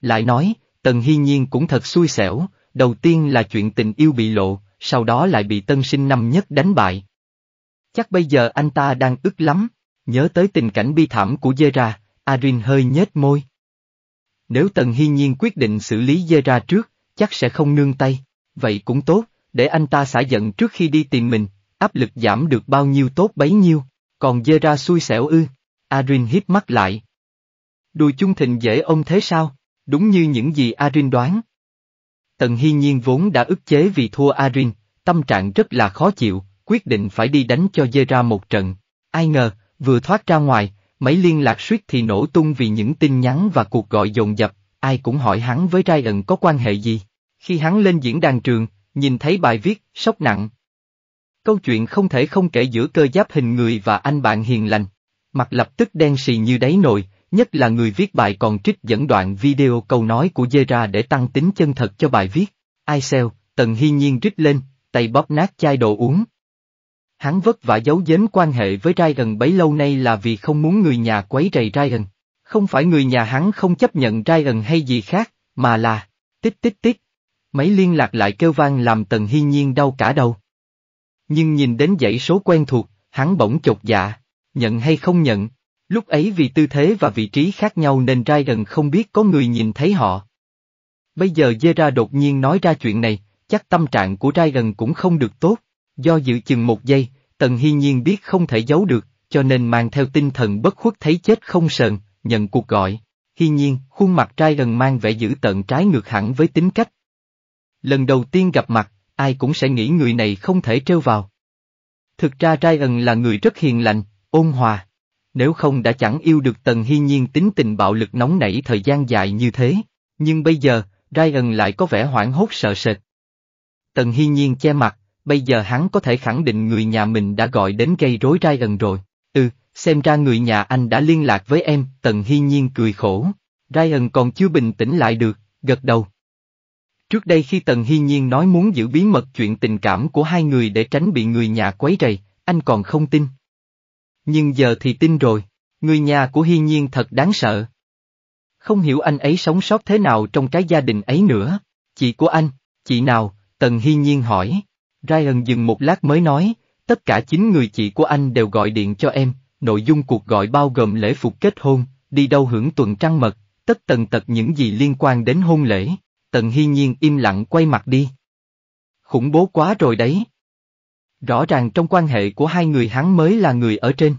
Lại nói, Tần Hy Nhiên cũng thật xui xẻo, đầu tiên là chuyện tình yêu bị lộ, sau đó lại bị tân sinh năm nhất đánh bại. Chắc bây giờ anh ta đang ức lắm, nhớ tới tình cảnh bi thảm của Zera, Arin hơi nhếch môi. Nếu Tần Hy Nhiên quyết định xử lý Zera trước, chắc sẽ không nương tay, vậy cũng tốt, để anh ta xả giận trước khi đi tìm mình, áp lực giảm được bao nhiêu tốt bấy nhiêu, còn Zera xui xẻo ư, Arin hít mắt lại. Đùi chung thịnh dễ ông thế sao? Đúng như những gì Arin đoán, Tần Hy Nhiên vốn đã ức chế vì thua Arin, tâm trạng rất là khó chịu, quyết định phải đi đánh cho dê ra một trận. Ai ngờ, vừa thoát ra ngoài, mấy liên lạc suýt thì nổ tung vì những tin nhắn và cuộc gọi dồn dập, ai cũng hỏi hắn với Ryan có quan hệ gì. Khi hắn lên diễn đàn trường, nhìn thấy bài viết, sốc nặng. Câu chuyện không thể không kể giữa cơ giáp hình người và anh bạn hiền lành. Mặt lập tức đen xì như đáy nồi, nhất là người viết bài còn trích dẫn đoạn video câu nói của dê ra để tăng tính chân thật cho bài viết. Ai xeo, Tần Hy Nhiên rít lên, tay bóp nát chai đồ uống. Hắn vất vả giấu giếm quan hệ với Ryan bấy lâu nay là vì không muốn người nhà quấy rầy Ryan. Không phải người nhà hắn không chấp nhận Ryan hay gì khác, mà là, tích tích tích. Mấy liên lạc lại kêu vang làm Tần Hy Nhiên đau cả đầu. Nhưng nhìn đến dãy số quen thuộc, hắn bỗng chột dạ, nhận hay không nhận, Lúc ấy vì tư thế và vị trí khác nhau nên Raiden không biết có người nhìn thấy họ. Bây giờ Zera đột nhiên nói ra chuyện này, chắc tâm trạng của Raiden cũng không được tốt. Do dự chừng một giây, Tần Hy Nhiên biết không thể giấu được, cho nên mang theo tinh thần bất khuất thấy chết không sờn, nhận cuộc gọi. Hy Nhiên, khuôn mặt Raiden mang vẻ dữ tận trái ngược hẳn với tính cách. Lần đầu tiên gặp mặt, ai cũng sẽ nghĩ người này không thể trêu vào. Thực ra Ryan là người rất hiền lành, ôn hòa nếu không đã chẳng yêu được Tần Hy Nhiên tính tình bạo lực nóng nảy thời gian dài như thế, nhưng bây giờ, Ryan lại có vẻ hoảng hốt sợ sệt. Tần Hy Nhiên che mặt, bây giờ hắn có thể khẳng định người nhà mình đã gọi đến gây rối Ryan rồi, ừ, xem ra người nhà anh đã liên lạc với em, Tần Hy Nhiên cười khổ, Ryan còn chưa bình tĩnh lại được, gật đầu. Trước đây khi Tần Hy Nhiên nói muốn giữ bí mật chuyện tình cảm của hai người để tránh bị người nhà quấy rầy, anh còn không tin nhưng giờ thì tin rồi, người nhà của hiên nhiên thật đáng sợ. Không hiểu anh ấy sống sót thế nào trong cái gia đình ấy nữa, chị của anh, chị nào, Tần hiên nhiên hỏi. Ryan dừng một lát mới nói, tất cả chín người chị của anh đều gọi điện cho em, nội dung cuộc gọi bao gồm lễ phục kết hôn, đi đâu hưởng tuần trăng mật, tất tần tật những gì liên quan đến hôn lễ, tần hiên nhiên im lặng quay mặt đi. Khủng bố quá rồi đấy. Rõ ràng trong quan hệ của hai người hắn mới là người ở trên.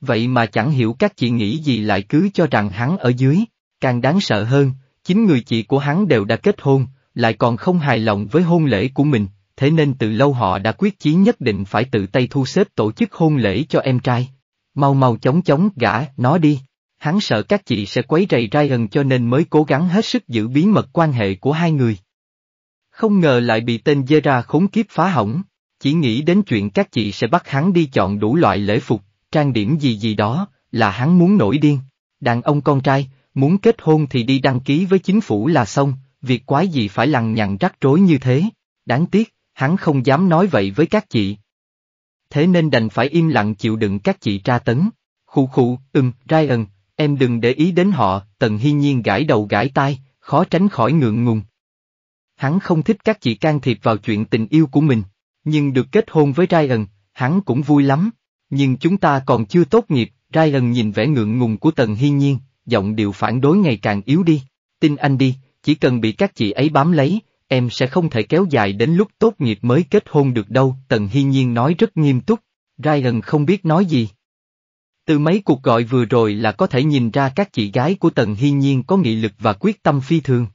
Vậy mà chẳng hiểu các chị nghĩ gì lại cứ cho rằng hắn ở dưới, càng đáng sợ hơn, chính người chị của hắn đều đã kết hôn, lại còn không hài lòng với hôn lễ của mình, thế nên từ lâu họ đã quyết chí nhất định phải tự tay thu xếp tổ chức hôn lễ cho em trai. Mau mau chóng chóng gã nó đi. Hắn sợ các chị sẽ quấy rầy Ryan cho nên mới cố gắng hết sức giữ bí mật quan hệ của hai người. Không ngờ lại bị tên Zera khốn kiếp phá hỏng chỉ nghĩ đến chuyện các chị sẽ bắt hắn đi chọn đủ loại lễ phục, trang điểm gì gì đó, là hắn muốn nổi điên. Đàn ông con trai, muốn kết hôn thì đi đăng ký với chính phủ là xong, việc quái gì phải lằng nhằng rắc rối như thế. Đáng tiếc, hắn không dám nói vậy với các chị. Thế nên đành phải im lặng chịu đựng các chị tra tấn. Khụ khụ, ừm, Ryan, em đừng để ý đến họ, Tần Hy Nhiên gãi đầu gãi tai, khó tránh khỏi ngượng ngùng. Hắn không thích các chị can thiệp vào chuyện tình yêu của mình. Nhưng được kết hôn với Ryan, hắn cũng vui lắm. Nhưng chúng ta còn chưa tốt nghiệp, Ryan nhìn vẻ ngượng ngùng của Tần Hiên Nhiên, giọng điệu phản đối ngày càng yếu đi. Tin anh đi, chỉ cần bị các chị ấy bám lấy, em sẽ không thể kéo dài đến lúc tốt nghiệp mới kết hôn được đâu, Tần Hiên Nhiên nói rất nghiêm túc, Ryan không biết nói gì. Từ mấy cuộc gọi vừa rồi là có thể nhìn ra các chị gái của Tần Hiên Nhiên có nghị lực và quyết tâm phi thường.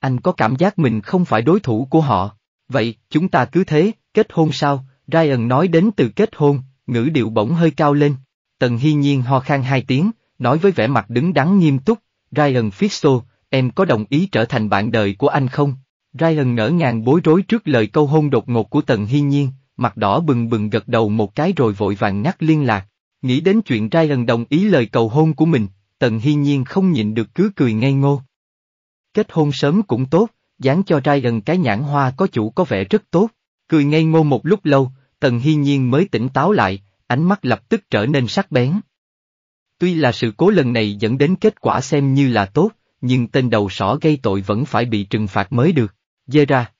Anh có cảm giác mình không phải đối thủ của họ. Vậy, chúng ta cứ thế, kết hôn sao? Ryan nói đến từ kết hôn, ngữ điệu bỗng hơi cao lên. Tần Hy Nhiên ho khan hai tiếng, nói với vẻ mặt đứng đắn nghiêm túc, Ryan Fisto, em có đồng ý trở thành bạn đời của anh không? Ryan ngỡ ngàng bối rối trước lời câu hôn đột ngột của Tần Hy Nhiên, mặt đỏ bừng bừng gật đầu một cái rồi vội vàng ngắt liên lạc. Nghĩ đến chuyện Ryan đồng ý lời cầu hôn của mình, Tần Hy Nhiên không nhịn được cứ cười ngây ngô. Kết hôn sớm cũng tốt, dán cho trai gần cái nhãn hoa có chủ có vẻ rất tốt. Cười ngây ngô một lúc lâu, Tần Hiên Nhiên mới tỉnh táo lại, ánh mắt lập tức trở nên sắc bén. Tuy là sự cố lần này dẫn đến kết quả xem như là tốt, nhưng tên đầu sỏ gây tội vẫn phải bị trừng phạt mới được. Dê ra.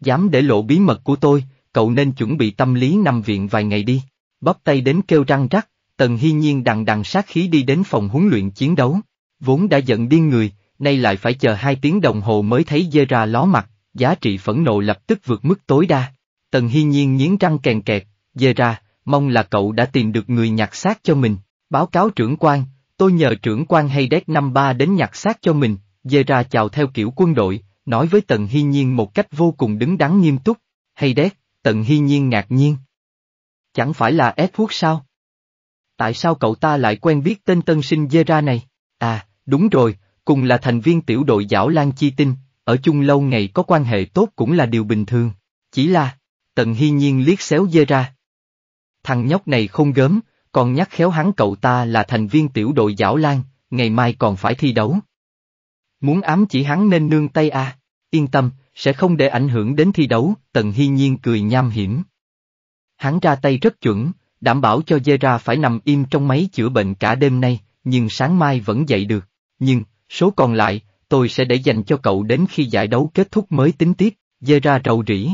Dám để lộ bí mật của tôi, cậu nên chuẩn bị tâm lý nằm viện vài ngày đi. Bóp tay đến kêu răng rắc, Tần Hiên Nhiên đằng đằng sát khí đi đến phòng huấn luyện chiến đấu. Vốn đã giận điên người, nay lại phải chờ hai tiếng đồng hồ mới thấy dê ra ló mặt, giá trị phẫn nộ lập tức vượt mức tối đa. Tần Hiên Nhiên nghiến răng kèn kẹt, dê ra, mong là cậu đã tìm được người nhặt xác cho mình. Báo cáo trưởng quan, tôi nhờ trưởng quan Haydes năm ba đến nhặt xác cho mình, dê ra chào theo kiểu quân đội, nói với Tần Hiên Nhiên một cách vô cùng đứng đắn nghiêm túc. Haydes, Tần Hiên Nhiên ngạc nhiên. Chẳng phải là ép Edward sao? Tại sao cậu ta lại quen biết tên tân sinh dê ra này? À, đúng rồi, cùng là thành viên tiểu đội giảo Lan Chi Tinh, ở chung lâu ngày có quan hệ tốt cũng là điều bình thường. Chỉ là, tận hy nhiên liếc xéo dê ra. Thằng nhóc này không gớm, còn nhắc khéo hắn cậu ta là thành viên tiểu đội giảo Lan, ngày mai còn phải thi đấu. Muốn ám chỉ hắn nên nương tay a à? yên tâm, sẽ không để ảnh hưởng đến thi đấu, tần hy nhiên cười nham hiểm. Hắn ra tay rất chuẩn, đảm bảo cho dê ra phải nằm im trong máy chữa bệnh cả đêm nay, nhưng sáng mai vẫn dậy được. Nhưng, Số còn lại, tôi sẽ để dành cho cậu đến khi giải đấu kết thúc mới tính tiếp, dê ra rầu rĩ.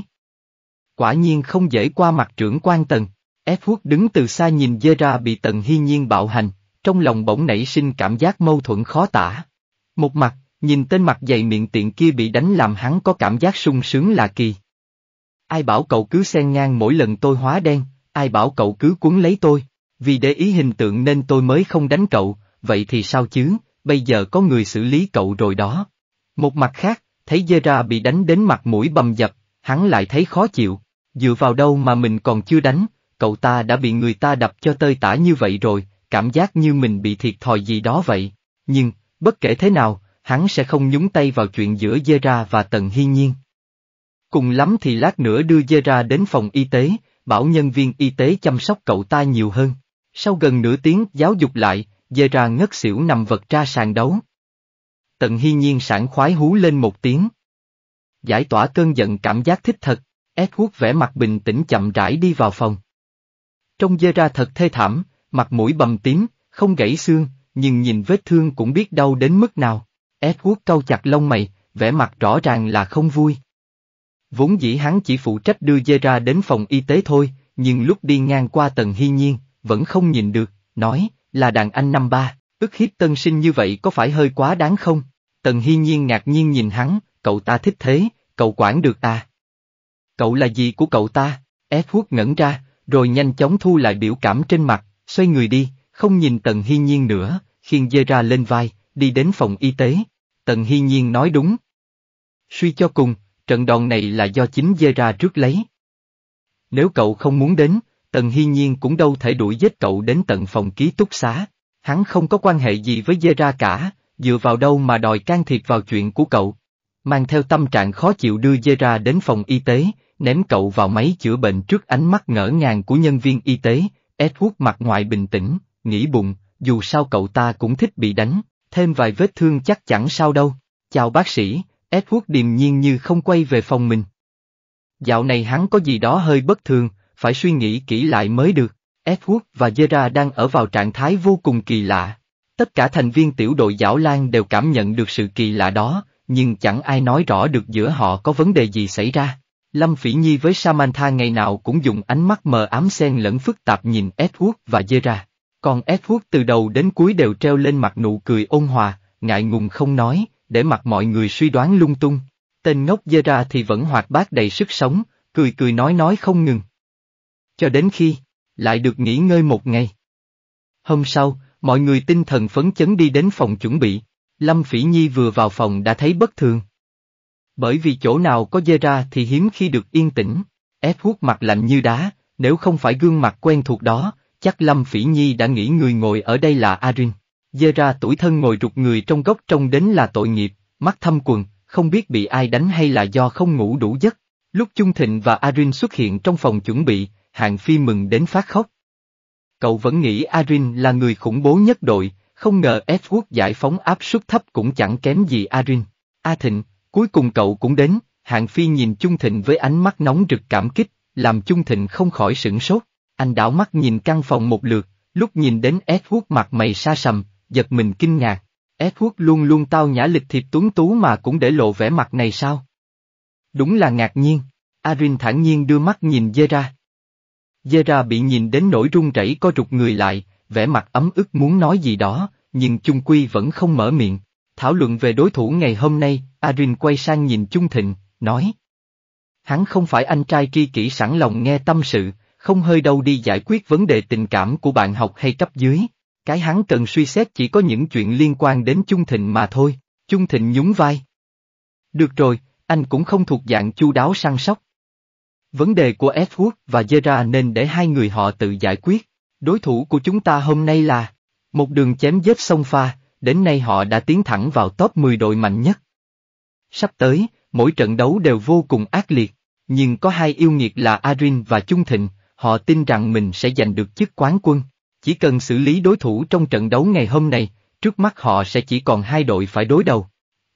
Quả nhiên không dễ qua mặt trưởng quan tần. Ép hút đứng từ xa nhìn dê ra bị tần hy nhiên bạo hành, trong lòng bỗng nảy sinh cảm giác mâu thuẫn khó tả. Một mặt, nhìn tên mặt dày miệng tiện kia bị đánh làm hắn có cảm giác sung sướng lạ kỳ. Ai bảo cậu cứ xen ngang mỗi lần tôi hóa đen, ai bảo cậu cứ cuốn lấy tôi, vì để ý hình tượng nên tôi mới không đánh cậu, vậy thì sao chứ? bây giờ có người xử lý cậu rồi đó. Một mặt khác, thấy Zera bị đánh đến mặt mũi bầm dập, hắn lại thấy khó chịu, dựa vào đâu mà mình còn chưa đánh, cậu ta đã bị người ta đập cho tơi tả như vậy rồi, cảm giác như mình bị thiệt thòi gì đó vậy. Nhưng, bất kể thế nào, hắn sẽ không nhúng tay vào chuyện giữa Zera và Tần Hy Nhiên. Cùng lắm thì lát nữa đưa Zera đến phòng y tế, bảo nhân viên y tế chăm sóc cậu ta nhiều hơn. Sau gần nửa tiếng giáo dục lại, dê ra ngất xỉu nằm vật ra sàn đấu. Tận hy nhiên sảng khoái hú lên một tiếng. Giải tỏa cơn giận cảm giác thích thật, Edward vẻ mặt bình tĩnh chậm rãi đi vào phòng. Trong dê ra thật thê thảm, mặt mũi bầm tím, không gãy xương, nhưng nhìn vết thương cũng biết đau đến mức nào. Edward cau chặt lông mày, vẻ mặt rõ ràng là không vui. Vốn dĩ hắn chỉ phụ trách đưa dê ra đến phòng y tế thôi, nhưng lúc đi ngang qua tầng hy nhiên, vẫn không nhìn được, nói, là đàn anh năm ba, ức hiếp tân sinh như vậy có phải hơi quá đáng không? Tần Hy Nhiên ngạc nhiên nhìn hắn, cậu ta thích thế, cậu quản được à? Cậu là gì của cậu ta? Ép hút ngẩn ra, rồi nhanh chóng thu lại biểu cảm trên mặt, xoay người đi, không nhìn Tần Hy Nhiên nữa, khiêng dê ra lên vai, đi đến phòng y tế. Tần Hy Nhiên nói đúng. Suy cho cùng, trận đòn này là do chính dê ra trước lấy. Nếu cậu không muốn đến, Tần Hy Nhiên cũng đâu thể đuổi giết cậu đến tận phòng ký túc xá. Hắn không có quan hệ gì với dê ra cả, dựa vào đâu mà đòi can thiệp vào chuyện của cậu. Mang theo tâm trạng khó chịu đưa dê ra đến phòng y tế, ném cậu vào máy chữa bệnh trước ánh mắt ngỡ ngàng của nhân viên y tế, Edward mặt ngoại bình tĩnh, nghĩ bụng, dù sao cậu ta cũng thích bị đánh, thêm vài vết thương chắc chẳng sao đâu. Chào bác sĩ, Edward điềm nhiên như không quay về phòng mình. Dạo này hắn có gì đó hơi bất thường, phải suy nghĩ kỹ lại mới được. Edward và Zera đang ở vào trạng thái vô cùng kỳ lạ. Tất cả thành viên tiểu đội Giảo Lan đều cảm nhận được sự kỳ lạ đó, nhưng chẳng ai nói rõ được giữa họ có vấn đề gì xảy ra. Lâm Phỉ Nhi với Samantha ngày nào cũng dùng ánh mắt mờ ám xen lẫn phức tạp nhìn Edward và Zera. Còn Edward từ đầu đến cuối đều treo lên mặt nụ cười ôn hòa, ngại ngùng không nói, để mặc mọi người suy đoán lung tung. Tên ngốc Zera thì vẫn hoạt bát đầy sức sống, cười cười nói nói không ngừng cho đến khi lại được nghỉ ngơi một ngày. Hôm sau, mọi người tinh thần phấn chấn đi đến phòng chuẩn bị. Lâm Phỉ Nhi vừa vào phòng đã thấy bất thường. Bởi vì chỗ nào có dê ra thì hiếm khi được yên tĩnh, ép hút mặt lạnh như đá, nếu không phải gương mặt quen thuộc đó, chắc Lâm Phỉ Nhi đã nghĩ người ngồi ở đây là Arin. Dê ra tuổi thân ngồi rụt người trong góc trông đến là tội nghiệp, mắt thâm quần, không biết bị ai đánh hay là do không ngủ đủ giấc. Lúc Chung Thịnh và Arin xuất hiện trong phòng chuẩn bị, Hạng Phi mừng đến phát khóc. Cậu vẫn nghĩ Arin là người khủng bố nhất đội, không ngờ Edward giải phóng áp suất thấp cũng chẳng kém gì Arin. A Thịnh, cuối cùng cậu cũng đến, Hạng Phi nhìn Chung Thịnh với ánh mắt nóng rực cảm kích, làm Chung Thịnh không khỏi sửng sốt. Anh đảo mắt nhìn căn phòng một lượt, lúc nhìn đến Edward mặt mày xa sầm, giật mình kinh ngạc. Edward luôn luôn tao nhã lịch thiệp tuấn tú mà cũng để lộ vẻ mặt này sao? Đúng là ngạc nhiên. Arin thản nhiên đưa mắt nhìn Zera. Zera bị nhìn đến nỗi run rẩy co rụt người lại, vẻ mặt ấm ức muốn nói gì đó, nhưng chung quy vẫn không mở miệng. Thảo luận về đối thủ ngày hôm nay, Arin quay sang nhìn Chung Thịnh, nói. Hắn không phải anh trai tri kỷ sẵn lòng nghe tâm sự, không hơi đâu đi giải quyết vấn đề tình cảm của bạn học hay cấp dưới. Cái hắn cần suy xét chỉ có những chuyện liên quan đến Chung Thịnh mà thôi. Chung Thịnh nhún vai. Được rồi, anh cũng không thuộc dạng chu đáo săn sóc, Vấn đề của Edward và Zera nên để hai người họ tự giải quyết. Đối thủ của chúng ta hôm nay là một đường chém giết sông pha, đến nay họ đã tiến thẳng vào top 10 đội mạnh nhất. Sắp tới, mỗi trận đấu đều vô cùng ác liệt, nhưng có hai yêu nghiệt là Arin và Trung Thịnh, họ tin rằng mình sẽ giành được chức quán quân. Chỉ cần xử lý đối thủ trong trận đấu ngày hôm nay, trước mắt họ sẽ chỉ còn hai đội phải đối đầu.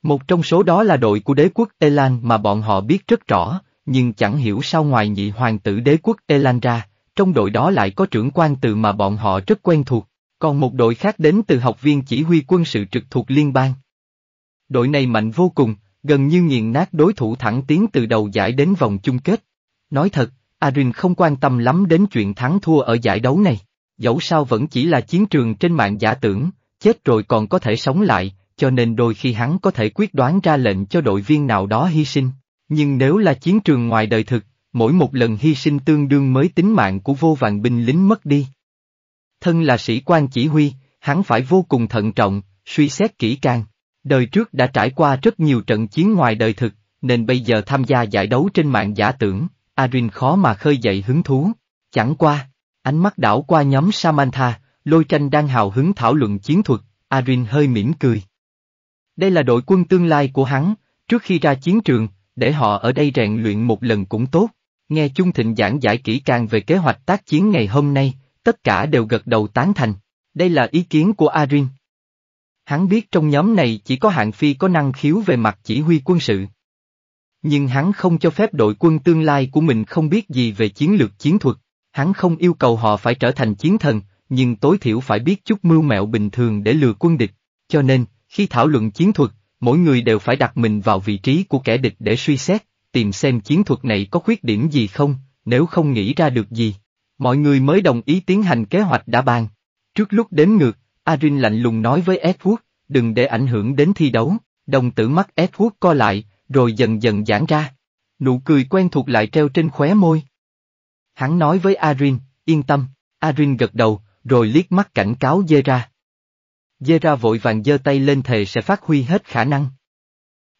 Một trong số đó là đội của đế quốc Elan mà bọn họ biết rất rõ, nhưng chẳng hiểu sao ngoài nhị hoàng tử đế quốc Elan ra, trong đội đó lại có trưởng quan từ mà bọn họ rất quen thuộc, còn một đội khác đến từ học viên chỉ huy quân sự trực thuộc liên bang. Đội này mạnh vô cùng, gần như nghiền nát đối thủ thẳng tiến từ đầu giải đến vòng chung kết. Nói thật, Arin không quan tâm lắm đến chuyện thắng thua ở giải đấu này, dẫu sao vẫn chỉ là chiến trường trên mạng giả tưởng, chết rồi còn có thể sống lại, cho nên đôi khi hắn có thể quyết đoán ra lệnh cho đội viên nào đó hy sinh. Nhưng nếu là chiến trường ngoài đời thực, mỗi một lần hy sinh tương đương mới tính mạng của vô vàng binh lính mất đi. Thân là sĩ quan chỉ huy, hắn phải vô cùng thận trọng, suy xét kỹ càng. Đời trước đã trải qua rất nhiều trận chiến ngoài đời thực, nên bây giờ tham gia giải đấu trên mạng giả tưởng, Arin khó mà khơi dậy hứng thú. Chẳng qua, ánh mắt đảo qua nhóm Samantha, lôi tranh đang hào hứng thảo luận chiến thuật, Arin hơi mỉm cười. Đây là đội quân tương lai của hắn, trước khi ra chiến trường, để họ ở đây rèn luyện một lần cũng tốt. Nghe Chung Thịnh giảng giải kỹ càng về kế hoạch tác chiến ngày hôm nay, tất cả đều gật đầu tán thành. Đây là ý kiến của Arin. Hắn biết trong nhóm này chỉ có hạng phi có năng khiếu về mặt chỉ huy quân sự. Nhưng hắn không cho phép đội quân tương lai của mình không biết gì về chiến lược chiến thuật. Hắn không yêu cầu họ phải trở thành chiến thần, nhưng tối thiểu phải biết chút mưu mẹo bình thường để lừa quân địch. Cho nên, khi thảo luận chiến thuật, mỗi người đều phải đặt mình vào vị trí của kẻ địch để suy xét, tìm xem chiến thuật này có khuyết điểm gì không, nếu không nghĩ ra được gì. Mọi người mới đồng ý tiến hành kế hoạch đã bàn. Trước lúc đến ngược, Arin lạnh lùng nói với Edward, đừng để ảnh hưởng đến thi đấu, đồng tử mắt Edward co lại, rồi dần dần giãn ra. Nụ cười quen thuộc lại treo trên khóe môi. Hắn nói với Arin, yên tâm, Arin gật đầu, rồi liếc mắt cảnh cáo dê ra. Gera vội vàng giơ tay lên thề sẽ phát huy hết khả năng.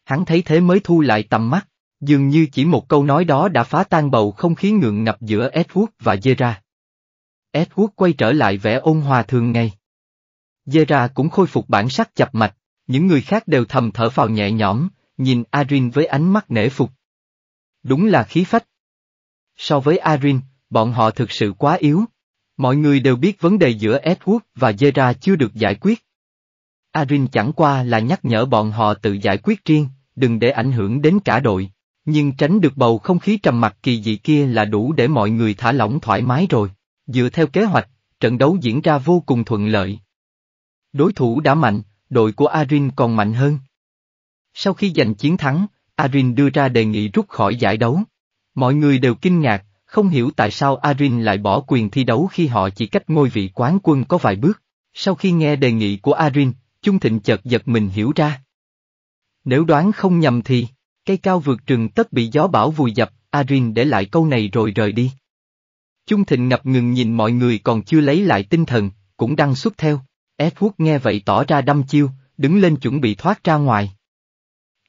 Hắn thấy thế mới thu lại tầm mắt, dường như chỉ một câu nói đó đã phá tan bầu không khí ngượng ngập giữa Edward và Gera. Edward quay trở lại vẻ ôn hòa thường ngày. Gera cũng khôi phục bản sắc chập mạch, những người khác đều thầm thở phào nhẹ nhõm, nhìn Arin với ánh mắt nể phục. Đúng là khí phách. So với Arin, bọn họ thực sự quá yếu. Mọi người đều biết vấn đề giữa Edward và Gera chưa được giải quyết, Arin chẳng qua là nhắc nhở bọn họ tự giải quyết riêng, đừng để ảnh hưởng đến cả đội. Nhưng tránh được bầu không khí trầm mặc kỳ dị kia là đủ để mọi người thả lỏng thoải mái rồi. Dựa theo kế hoạch, trận đấu diễn ra vô cùng thuận lợi. Đối thủ đã mạnh, đội của Arin còn mạnh hơn. Sau khi giành chiến thắng, Arin đưa ra đề nghị rút khỏi giải đấu. Mọi người đều kinh ngạc, không hiểu tại sao Arin lại bỏ quyền thi đấu khi họ chỉ cách ngôi vị quán quân có vài bước. Sau khi nghe đề nghị của Arin, Chung Thịnh chợt giật mình hiểu ra. Nếu đoán không nhầm thì, cây cao vượt trường tất bị gió bão vùi dập, Arin để lại câu này rồi rời đi. Chung Thịnh ngập ngừng nhìn mọi người còn chưa lấy lại tinh thần, cũng đăng xuất theo. Edward nghe vậy tỏ ra đâm chiêu, đứng lên chuẩn bị thoát ra ngoài.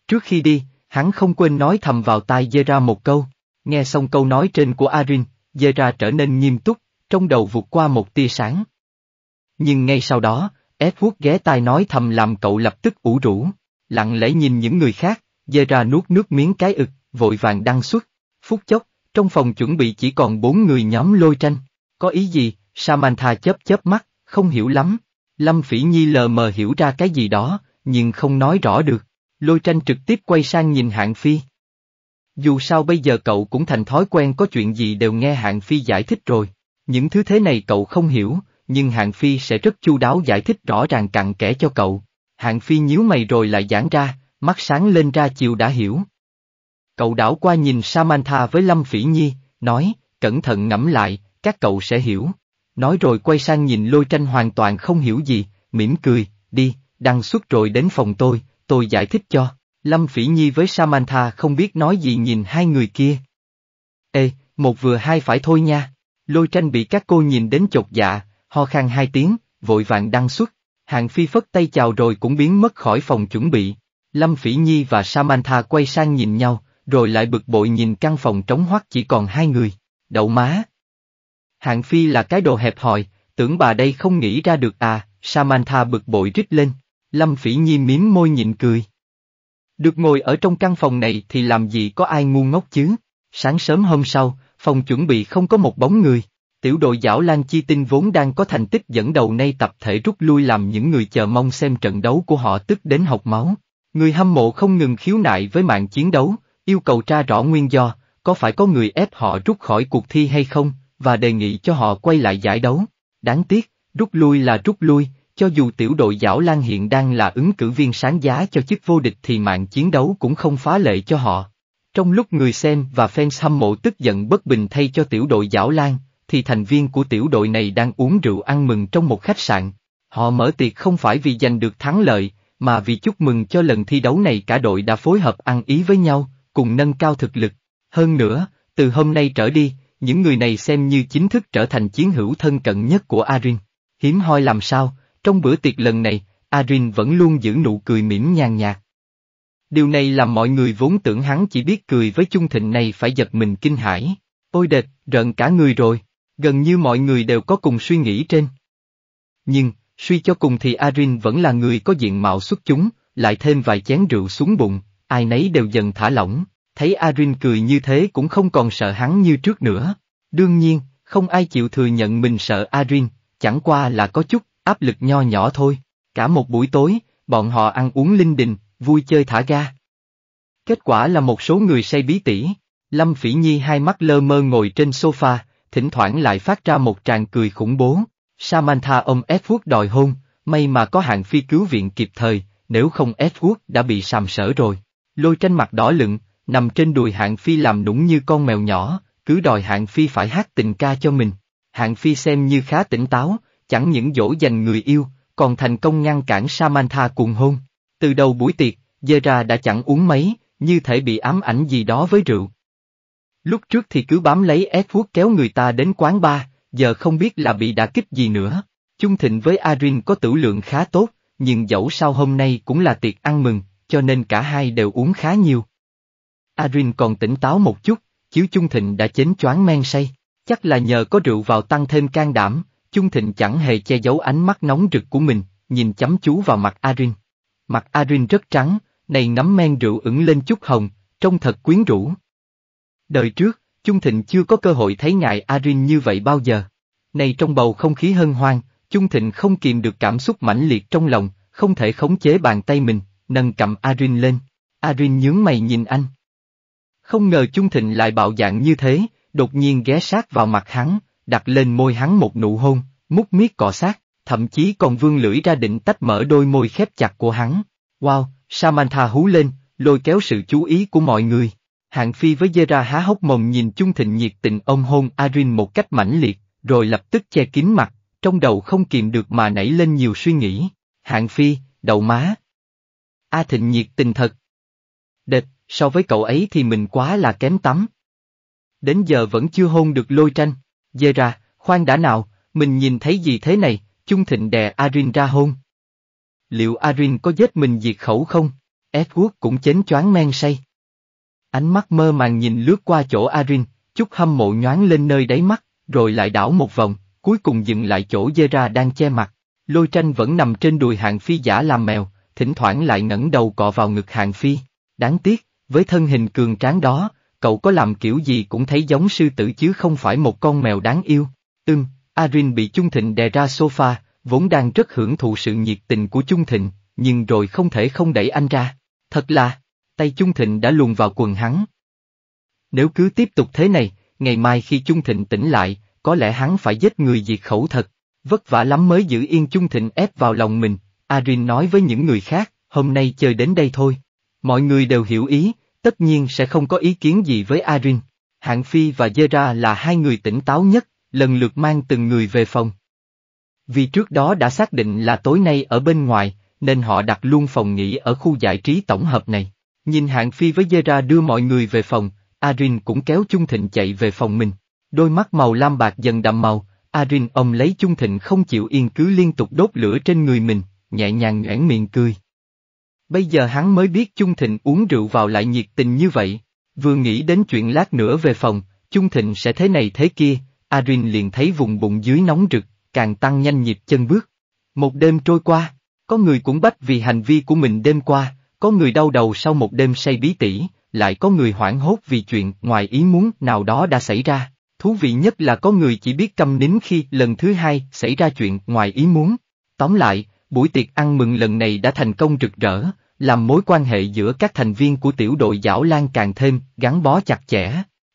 Trước khi đi, hắn không quên nói thầm vào tai Zera một câu. Nghe xong câu nói trên của Arin, Zera trở nên nghiêm túc, trong đầu vụt qua một tia sáng. Nhưng ngay sau đó, Ép hút ghé tai nói thầm làm cậu lập tức ủ rũ, lặng lẽ nhìn những người khác, dê ra nuốt nước miếng cái ực, vội vàng đăng xuất. Phút chốc, trong phòng chuẩn bị chỉ còn bốn người nhóm lôi tranh. Có ý gì, Samantha chớp chớp mắt, không hiểu lắm. Lâm Phỉ Nhi lờ mờ hiểu ra cái gì đó, nhưng không nói rõ được. Lôi tranh trực tiếp quay sang nhìn hạng phi. Dù sao bây giờ cậu cũng thành thói quen có chuyện gì đều nghe hạng phi giải thích rồi. Những thứ thế này cậu không hiểu, nhưng Hạng Phi sẽ rất chu đáo giải thích rõ ràng cặn kẽ cho cậu. Hạng Phi nhíu mày rồi lại giãn ra, mắt sáng lên ra chiều đã hiểu. Cậu đảo qua nhìn Samantha với Lâm Phỉ Nhi, nói, cẩn thận ngẫm lại, các cậu sẽ hiểu. Nói rồi quay sang nhìn lôi tranh hoàn toàn không hiểu gì, mỉm cười, đi, đăng xuất rồi đến phòng tôi, tôi giải thích cho. Lâm Phỉ Nhi với Samantha không biết nói gì nhìn hai người kia. Ê, một vừa hai phải thôi nha. Lôi tranh bị các cô nhìn đến chột dạ, ho khang hai tiếng, vội vàng đăng xuất. Hàng Phi phất tay chào rồi cũng biến mất khỏi phòng chuẩn bị. Lâm Phỉ Nhi và Samantha quay sang nhìn nhau, rồi lại bực bội nhìn căn phòng trống hoắc chỉ còn hai người. Đậu má! Hạng Phi là cái đồ hẹp hòi, tưởng bà đây không nghĩ ra được à, Samantha bực bội rít lên. Lâm Phỉ Nhi mím môi nhịn cười. Được ngồi ở trong căn phòng này thì làm gì có ai ngu ngốc chứ? Sáng sớm hôm sau, phòng chuẩn bị không có một bóng người. Tiểu đội giảo Lan Chi Tinh vốn đang có thành tích dẫn đầu nay tập thể rút lui làm những người chờ mong xem trận đấu của họ tức đến học máu. Người hâm mộ không ngừng khiếu nại với mạng chiến đấu, yêu cầu tra rõ nguyên do, có phải có người ép họ rút khỏi cuộc thi hay không, và đề nghị cho họ quay lại giải đấu. Đáng tiếc, rút lui là rút lui, cho dù tiểu đội giảo Lan hiện đang là ứng cử viên sáng giá cho chức vô địch thì mạng chiến đấu cũng không phá lệ cho họ. Trong lúc người xem và fans hâm mộ tức giận bất bình thay cho tiểu đội giảo Lan, thì thành viên của tiểu đội này đang uống rượu ăn mừng trong một khách sạn. Họ mở tiệc không phải vì giành được thắng lợi, mà vì chúc mừng cho lần thi đấu này cả đội đã phối hợp ăn ý với nhau, cùng nâng cao thực lực. Hơn nữa, từ hôm nay trở đi, những người này xem như chính thức trở thành chiến hữu thân cận nhất của Arin. Hiếm hoi làm sao, trong bữa tiệc lần này, Arin vẫn luôn giữ nụ cười mỉm nhàn nhạt. Điều này làm mọi người vốn tưởng hắn chỉ biết cười với chung thịnh này phải giật mình kinh hãi. Ôi đệt, rợn cả người rồi gần như mọi người đều có cùng suy nghĩ trên. Nhưng, suy cho cùng thì Arin vẫn là người có diện mạo xuất chúng, lại thêm vài chén rượu xuống bụng, ai nấy đều dần thả lỏng, thấy Arin cười như thế cũng không còn sợ hắn như trước nữa. Đương nhiên, không ai chịu thừa nhận mình sợ Arin, chẳng qua là có chút áp lực nho nhỏ thôi. Cả một buổi tối, bọn họ ăn uống linh đình, vui chơi thả ga. Kết quả là một số người say bí tỉ. Lâm Phỉ Nhi hai mắt lơ mơ ngồi trên sofa, thỉnh thoảng lại phát ra một tràng cười khủng bố. Samantha ôm Edward đòi hôn, may mà có hạng phi cứu viện kịp thời, nếu không Edward đã bị sàm sỡ rồi. Lôi tranh mặt đỏ lựng, nằm trên đùi hạng phi làm đúng như con mèo nhỏ, cứ đòi hạng phi phải hát tình ca cho mình. Hạng phi xem như khá tỉnh táo, chẳng những dỗ dành người yêu, còn thành công ngăn cản Samantha cuồng hôn. Từ đầu buổi tiệc, Zera đã chẳng uống mấy, như thể bị ám ảnh gì đó với rượu. Lúc trước thì cứ bám lấy ép vuốt kéo người ta đến quán bar, giờ không biết là bị đả kích gì nữa. Chung Thịnh với Arin có tử lượng khá tốt, nhưng dẫu sao hôm nay cũng là tiệc ăn mừng, cho nên cả hai đều uống khá nhiều. Arin còn tỉnh táo một chút, chiếu Chung Thịnh đã chến choáng men say, chắc là nhờ có rượu vào tăng thêm can đảm, Chung Thịnh chẳng hề che giấu ánh mắt nóng rực của mình, nhìn chăm chú vào mặt Arin. Mặt Arin rất trắng, này nắm men rượu ửng lên chút hồng, trông thật quyến rũ. Đời trước, Chung Thịnh chưa có cơ hội thấy ngài Arin như vậy bao giờ. Này trong bầu không khí hân hoan, Chung Thịnh không kìm được cảm xúc mãnh liệt trong lòng, không thể khống chế bàn tay mình, nâng cầm Arin lên. Arin nhướng mày nhìn anh. Không ngờ Chung Thịnh lại bạo dạng như thế, đột nhiên ghé sát vào mặt hắn, đặt lên môi hắn một nụ hôn, mút miết cọ sát, thậm chí còn vương lưỡi ra định tách mở đôi môi khép chặt của hắn. Wow, Samantha hú lên, lôi kéo sự chú ý của mọi người. Hạng Phi với Zera há hốc mồm nhìn chung thịnh nhiệt tình ông hôn Arin một cách mãnh liệt, rồi lập tức che kín mặt, trong đầu không kìm được mà nảy lên nhiều suy nghĩ. Hạng Phi, đầu má. A thịnh nhiệt tình thật. Địch, so với cậu ấy thì mình quá là kém tắm. Đến giờ vẫn chưa hôn được lôi tranh. Zera, khoan đã nào, mình nhìn thấy gì thế này, chung thịnh đè Arin ra hôn. Liệu Arin có giết mình diệt khẩu không? Edward cũng chến choáng men say. Ánh mắt mơ màng nhìn lướt qua chỗ Arin, chút hâm mộ nhoáng lên nơi đáy mắt, rồi lại đảo một vòng, cuối cùng dừng lại chỗ Zera đang che mặt. Lôi tranh vẫn nằm trên đùi hạng phi giả làm mèo, thỉnh thoảng lại ngẩng đầu cọ vào ngực hạng phi. Đáng tiếc, với thân hình cường tráng đó, cậu có làm kiểu gì cũng thấy giống sư tử chứ không phải một con mèo đáng yêu. Ưm, ừ, Arin bị Chung Thịnh đè ra sofa, vốn đang rất hưởng thụ sự nhiệt tình của Chung Thịnh, nhưng rồi không thể không đẩy anh ra. Thật là, tay Chung Thịnh đã luồn vào quần hắn. Nếu cứ tiếp tục thế này, ngày mai khi Chung Thịnh tỉnh lại, có lẽ hắn phải giết người diệt khẩu thật. Vất vả lắm mới giữ yên Chung Thịnh ép vào lòng mình, Arin nói với những người khác, hôm nay chơi đến đây thôi. Mọi người đều hiểu ý, tất nhiên sẽ không có ý kiến gì với Arin. Hạng Phi và Zera là hai người tỉnh táo nhất, lần lượt mang từng người về phòng. Vì trước đó đã xác định là tối nay ở bên ngoài, nên họ đặt luôn phòng nghỉ ở khu giải trí tổng hợp này. Nhìn hạng phi với ra đưa mọi người về phòng, Arin cũng kéo Chung Thịnh chạy về phòng mình. Đôi mắt màu lam bạc dần đậm màu, Arin ôm lấy Chung Thịnh không chịu yên cứ liên tục đốt lửa trên người mình, nhẹ nhàng nhoẻn miệng cười. Bây giờ hắn mới biết Chung Thịnh uống rượu vào lại nhiệt tình như vậy, vừa nghĩ đến chuyện lát nữa về phòng, Chung Thịnh sẽ thế này thế kia, Arin liền thấy vùng bụng dưới nóng rực, càng tăng nhanh nhịp chân bước. Một đêm trôi qua, có người cũng bắt vì hành vi của mình đêm qua, có người đau đầu sau một đêm say bí tỉ, lại có người hoảng hốt vì chuyện ngoài ý muốn nào đó đã xảy ra. Thú vị nhất là có người chỉ biết câm nín khi lần thứ hai xảy ra chuyện ngoài ý muốn. Tóm lại, buổi tiệc ăn mừng lần này đã thành công rực rỡ, làm mối quan hệ giữa các thành viên của tiểu đội Giảo Lan càng thêm gắn bó chặt chẽ.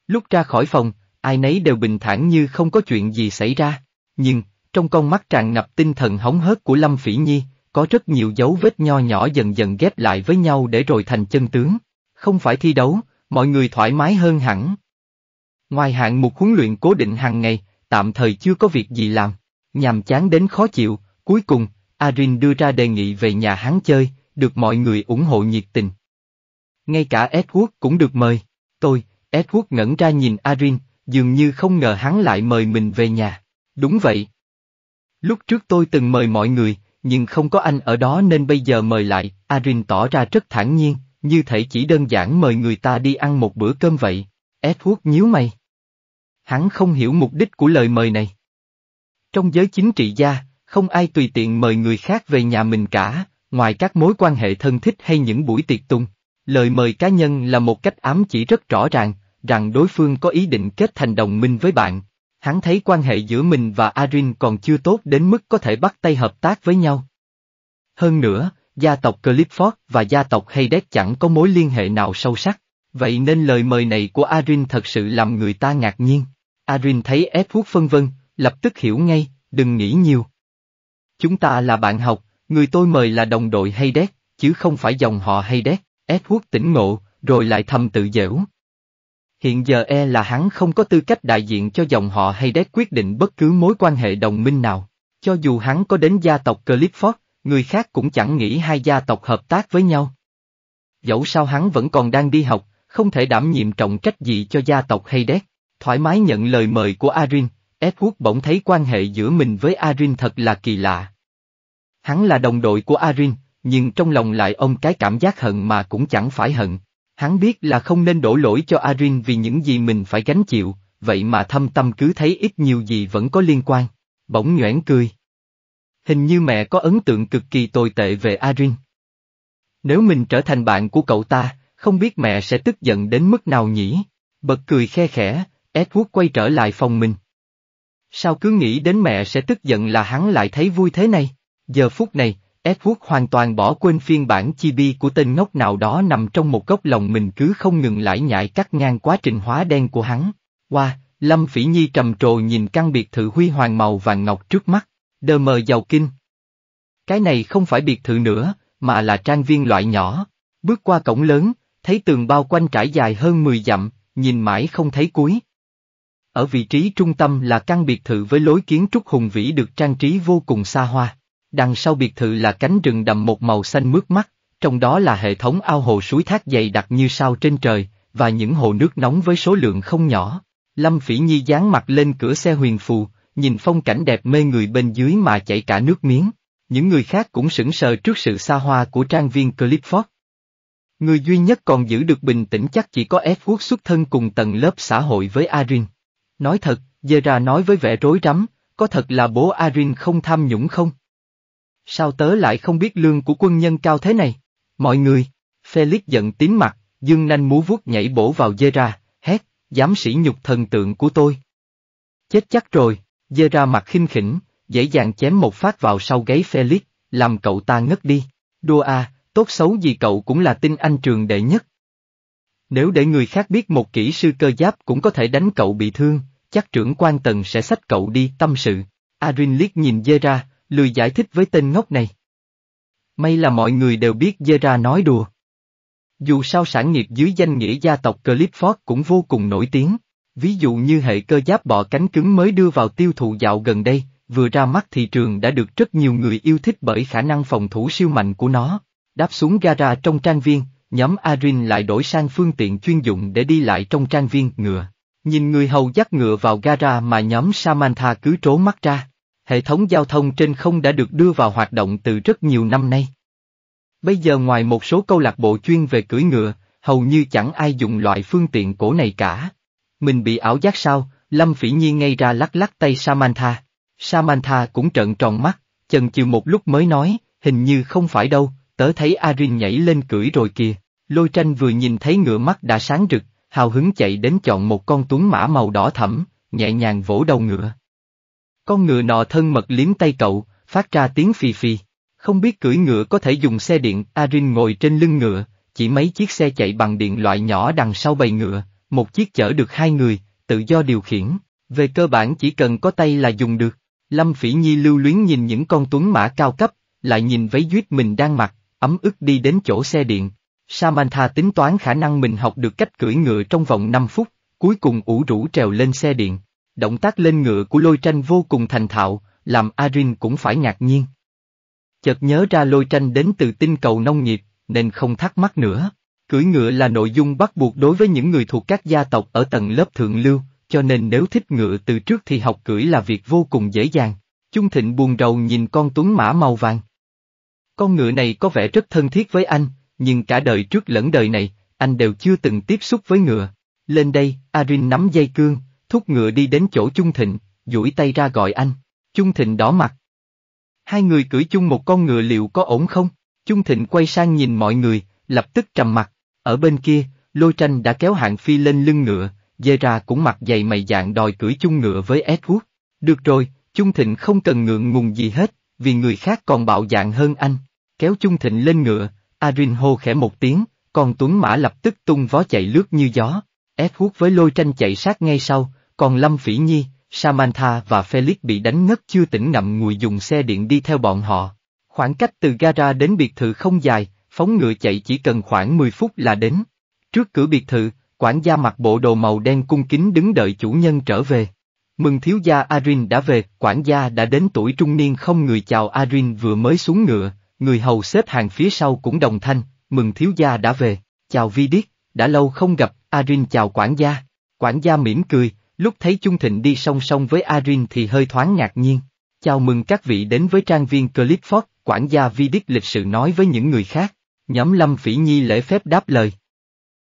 Lúc ra khỏi phòng, ai nấy đều bình thản như không có chuyện gì xảy ra. Nhưng, trong con mắt tràn ngập tinh thần hóng hớt của Lâm Phỉ Nhi, có rất nhiều dấu vết nho nhỏ dần dần ghép lại với nhau để rồi thành chân tướng. Không phải thi đấu, mọi người thoải mái hơn hẳn. Ngoài hạng mục huấn luyện cố định hàng ngày, tạm thời chưa có việc gì làm. Nhàm chán đến khó chịu, cuối cùng, Arin đưa ra đề nghị về nhà hắn chơi, được mọi người ủng hộ nhiệt tình. Ngay cả Edward cũng được mời. Tôi, Edward ngẩn ra nhìn Arin, dường như không ngờ hắn lại mời mình về nhà. Đúng vậy. Lúc trước tôi từng mời mọi người, nhưng không có anh ở đó nên bây giờ mời lại, Arin tỏ ra rất thản nhiên, như thể chỉ đơn giản mời người ta đi ăn một bữa cơm vậy. Edward nhíu mày. Hắn không hiểu mục đích của lời mời này. Trong giới chính trị gia, không ai tùy tiện mời người khác về nhà mình cả, ngoài các mối quan hệ thân thích hay những buổi tiệc tùng. Lời mời cá nhân là một cách ám chỉ rất rõ ràng, rằng đối phương có ý định kết thành đồng minh với bạn, hắn thấy quan hệ giữa mình và Arin còn chưa tốt đến mức có thể bắt tay hợp tác với nhau. Hơn nữa, gia tộc Clifford và gia tộc Haydes chẳng có mối liên hệ nào sâu sắc, vậy nên lời mời này của Arin thật sự làm người ta ngạc nhiên. Arin thấy ép hút phân vân, lập tức hiểu ngay, đừng nghĩ nhiều. Chúng ta là bạn học, người tôi mời là đồng đội Haydes, chứ không phải dòng họ Haydes, ép hút tỉnh ngộ, rồi lại thầm tự dễu hiện giờ e là hắn không có tư cách đại diện cho dòng họ hay đét quyết định bất cứ mối quan hệ đồng minh nào. Cho dù hắn có đến gia tộc Clifford, người khác cũng chẳng nghĩ hai gia tộc hợp tác với nhau. Dẫu sao hắn vẫn còn đang đi học, không thể đảm nhiệm trọng trách gì cho gia tộc hay đét. Thoải mái nhận lời mời của Arin, Edward bỗng thấy quan hệ giữa mình với Arin thật là kỳ lạ. Hắn là đồng đội của Arin, nhưng trong lòng lại ông cái cảm giác hận mà cũng chẳng phải hận. Hắn biết là không nên đổ lỗi cho Arin vì những gì mình phải gánh chịu, vậy mà thâm tâm cứ thấy ít nhiều gì vẫn có liên quan. Bỗng nhoảng cười. Hình như mẹ có ấn tượng cực kỳ tồi tệ về Arin. Nếu mình trở thành bạn của cậu ta, không biết mẹ sẽ tức giận đến mức nào nhỉ? Bật cười khe khẽ, Edward quay trở lại phòng mình. Sao cứ nghĩ đến mẹ sẽ tức giận là hắn lại thấy vui thế này? Giờ phút này, Edward hoàn toàn bỏ quên phiên bản chibi của tên ngốc nào đó nằm trong một góc lòng mình cứ không ngừng lải nhải cắt ngang quá trình hóa đen của hắn. Qua, wow, Lâm Phỉ Nhi trầm trồ nhìn căn biệt thự huy hoàng màu vàng ngọc trước mắt, đờ mờ giàu kinh. Cái này không phải biệt thự nữa, mà là trang viên loại nhỏ. Bước qua cổng lớn, thấy tường bao quanh trải dài hơn 10 dặm, nhìn mãi không thấy cuối. Ở vị trí trung tâm là căn biệt thự với lối kiến trúc hùng vĩ được trang trí vô cùng xa hoa. Đằng sau biệt thự là cánh rừng đầm một màu xanh mướt mắt, trong đó là hệ thống ao hồ suối thác dày đặc như sao trên trời, và những hồ nước nóng với số lượng không nhỏ. Lâm Phỉ Nhi dán mặt lên cửa xe huyền phù, nhìn phong cảnh đẹp mê người bên dưới mà chảy cả nước miếng. Những người khác cũng sững sờ trước sự xa hoa của trang viên Clifford. Người duy nhất còn giữ được bình tĩnh chắc chỉ có F quốc xuất thân cùng tầng lớp xã hội với Arin. Nói thật, Zera nói với vẻ rối rắm, có thật là bố Arin không tham nhũng không? Sao tớ lại không biết lương của quân nhân cao thế này? Mọi người! Felix giận tím mặt, dương nanh múa vuốt nhảy bổ vào dê ra, hét, dám sỉ nhục thần tượng của tôi. Chết chắc rồi, dê ra mặt khinh khỉnh, dễ dàng chém một phát vào sau gáy Felix, làm cậu ta ngất đi. Đua à, tốt xấu gì cậu cũng là tinh anh trường đệ nhất. Nếu để người khác biết một kỹ sư cơ giáp cũng có thể đánh cậu bị thương, chắc trưởng quan tần sẽ xách cậu đi tâm sự. Adrin liếc nhìn dê ra, lười giải thích với tên ngốc này. May là mọi người đều biết dê ra nói đùa. Dù sao sản nghiệp dưới danh nghĩa gia tộc Clifford cũng vô cùng nổi tiếng, ví dụ như hệ cơ giáp bọ cánh cứng mới đưa vào tiêu thụ dạo gần đây, vừa ra mắt thị trường đã được rất nhiều người yêu thích bởi khả năng phòng thủ siêu mạnh của nó. Đáp xuống gara trong trang viên, nhóm Arin lại đổi sang phương tiện chuyên dụng để đi lại trong trang viên ngựa. Nhìn người hầu dắt ngựa vào gara mà nhóm Samantha cứ trố mắt ra hệ thống giao thông trên không đã được đưa vào hoạt động từ rất nhiều năm nay. Bây giờ ngoài một số câu lạc bộ chuyên về cưỡi ngựa, hầu như chẳng ai dùng loại phương tiện cổ này cả. Mình bị ảo giác sao, Lâm Phỉ Nhi ngay ra lắc lắc tay Samantha. Samantha cũng trợn tròn mắt, chần chừ một lúc mới nói, hình như không phải đâu, tớ thấy Arin nhảy lên cưỡi rồi kìa. Lôi tranh vừa nhìn thấy ngựa mắt đã sáng rực, hào hứng chạy đến chọn một con tuấn mã màu đỏ thẫm, nhẹ nhàng vỗ đầu ngựa. Con ngựa nọ thân mật liếm tay cậu, phát ra tiếng phì phì. Không biết cưỡi ngựa có thể dùng xe điện, Arin ngồi trên lưng ngựa, chỉ mấy chiếc xe chạy bằng điện loại nhỏ đằng sau bầy ngựa, một chiếc chở được hai người, tự do điều khiển. Về cơ bản chỉ cần có tay là dùng được. Lâm Phỉ Nhi lưu luyến nhìn những con tuấn mã cao cấp, lại nhìn váy duyết mình đang mặc, ấm ức đi đến chỗ xe điện. Samantha tính toán khả năng mình học được cách cưỡi ngựa trong vòng năm phút, cuối cùng ủ rũ trèo lên xe điện. Động tác lên ngựa của lôi tranh vô cùng thành thạo, làm Arin cũng phải ngạc nhiên. Chợt nhớ ra lôi tranh đến từ tinh cầu nông nghiệp, nên không thắc mắc nữa. Cưỡi ngựa là nội dung bắt buộc đối với những người thuộc các gia tộc ở tầng lớp thượng lưu, cho nên nếu thích ngựa từ trước thì học cưỡi là việc vô cùng dễ dàng. Chung Thịnh buồn rầu nhìn con tuấn mã màu vàng. Con ngựa này có vẻ rất thân thiết với anh, nhưng cả đời trước lẫn đời này, anh đều chưa từng tiếp xúc với ngựa. Lên đây, Arin nắm dây cương, thúc ngựa đi đến chỗ Chung Thịnh, duỗi tay ra gọi anh. Chung Thịnh đỏ mặt. Hai người cưỡi chung một con ngựa liệu có ổn không? Chung Thịnh quay sang nhìn mọi người, lập tức trầm mặt. Ở bên kia, Lôi Tranh đã kéo hạng phi lên lưng ngựa, dê ra cũng mặt dày mày dạng đòi cưỡi chung ngựa với Edward. Được rồi, Chung Thịnh không cần ngượng ngùng gì hết, vì người khác còn bạo dạng hơn anh. Kéo Chung Thịnh lên ngựa, Arin hô khẽ một tiếng, còn Tuấn Mã lập tức tung vó chạy lướt như gió. Edward với Lôi Tranh chạy sát ngay sau, còn Lâm Phỉ Nhi, Samantha và Felix bị đánh ngất chưa tỉnh nằm ngồi dùng xe điện đi theo bọn họ. Khoảng cách từ gara đến biệt thự không dài, phóng ngựa chạy chỉ cần khoảng 10 phút là đến. Trước cửa biệt thự, quản gia mặc bộ đồ màu đen cung kính đứng đợi chủ nhân trở về. Mừng thiếu gia Arin đã về, quản gia đã đến tuổi trung niên không người chào Arin vừa mới xuống ngựa, người hầu xếp hàng phía sau cũng đồng thanh, mừng thiếu gia đã về, chào Vi điết, đã lâu không gặp, Arin chào quản gia. Quản gia mỉm cười, Lúc thấy Chung Thịnh đi song song với Arin thì hơi thoáng ngạc nhiên. Chào mừng các vị đến với trang viên Clifford, quản gia Vidic lịch sự nói với những người khác. Nhóm Lâm Phỉ Nhi lễ phép đáp lời.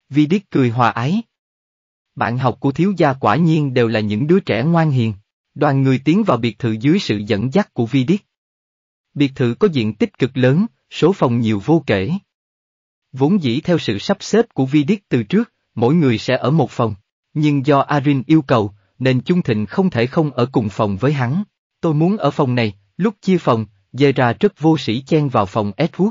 Vidic cười hòa ái. Bạn học của thiếu gia quả nhiên đều là những đứa trẻ ngoan hiền. Đoàn người tiến vào biệt thự dưới sự dẫn dắt của Vidic. Biệt thự có diện tích cực lớn, số phòng nhiều vô kể. Vốn dĩ theo sự sắp xếp của Vidic từ trước, mỗi người sẽ ở một phòng. Nhưng do Arin yêu cầu, nên Chung Thịnh không thể không ở cùng phòng với hắn. Tôi muốn ở phòng này, lúc chia phòng, dê ra rất vô sĩ chen vào phòng Edward.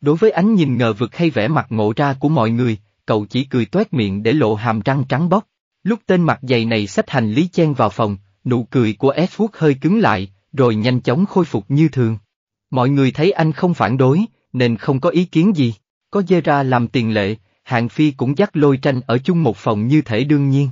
Đối với ánh nhìn ngờ vực hay vẻ mặt ngộ ra của mọi người, cậu chỉ cười toét miệng để lộ hàm răng trắng bóc. Lúc tên mặt dày này xách hành lý chen vào phòng, nụ cười của Edward hơi cứng lại, rồi nhanh chóng khôi phục như thường. Mọi người thấy anh không phản đối, nên không có ý kiến gì. Có dê ra làm tiền lệ, Hàng Phi cũng dắt lôi tranh ở chung một phòng như thể đương nhiên.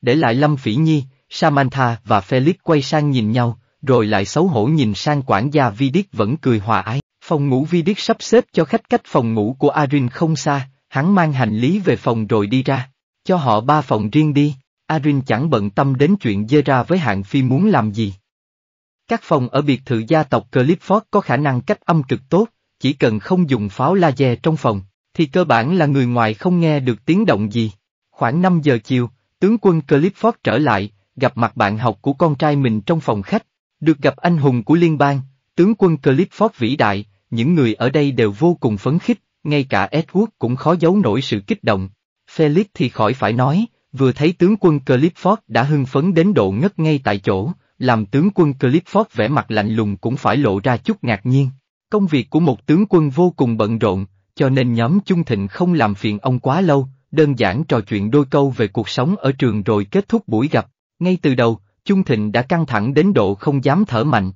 Để lại Lâm Phỉ Nhi, Samantha và Felix quay sang nhìn nhau, rồi lại xấu hổ nhìn sang quản gia Vi Vidic vẫn cười hòa ái. Phòng ngủ Vi Vidic sắp xếp cho khách cách phòng ngủ của Arin không xa, hắn mang hành lý về phòng rồi đi ra. Cho họ ba phòng riêng đi, Arin chẳng bận tâm đến chuyện dơ ra với hạng phi muốn làm gì. Các phòng ở biệt thự gia tộc Clifford có khả năng cách âm cực tốt, chỉ cần không dùng pháo laser trong phòng, thì cơ bản là người ngoài không nghe được tiếng động gì. Khoảng 5 giờ chiều, tướng quân Clifford trở lại, gặp mặt bạn học của con trai mình trong phòng khách, được gặp anh hùng của liên bang, tướng quân Clifford vĩ đại, những người ở đây đều vô cùng phấn khích, ngay cả Edward cũng khó giấu nổi sự kích động. Felix thì khỏi phải nói, vừa thấy tướng quân Clifford đã hưng phấn đến độ ngất ngay tại chỗ, làm tướng quân Clifford vẻ mặt lạnh lùng cũng phải lộ ra chút ngạc nhiên. Công việc của một tướng quân vô cùng bận rộn, cho nên nhóm chung thịnh không làm phiền ông quá lâu, đơn giản trò chuyện đôi câu về cuộc sống ở trường rồi kết thúc buổi gặp. Ngay từ đầu, chung thịnh đã căng thẳng đến độ không dám thở mạnh.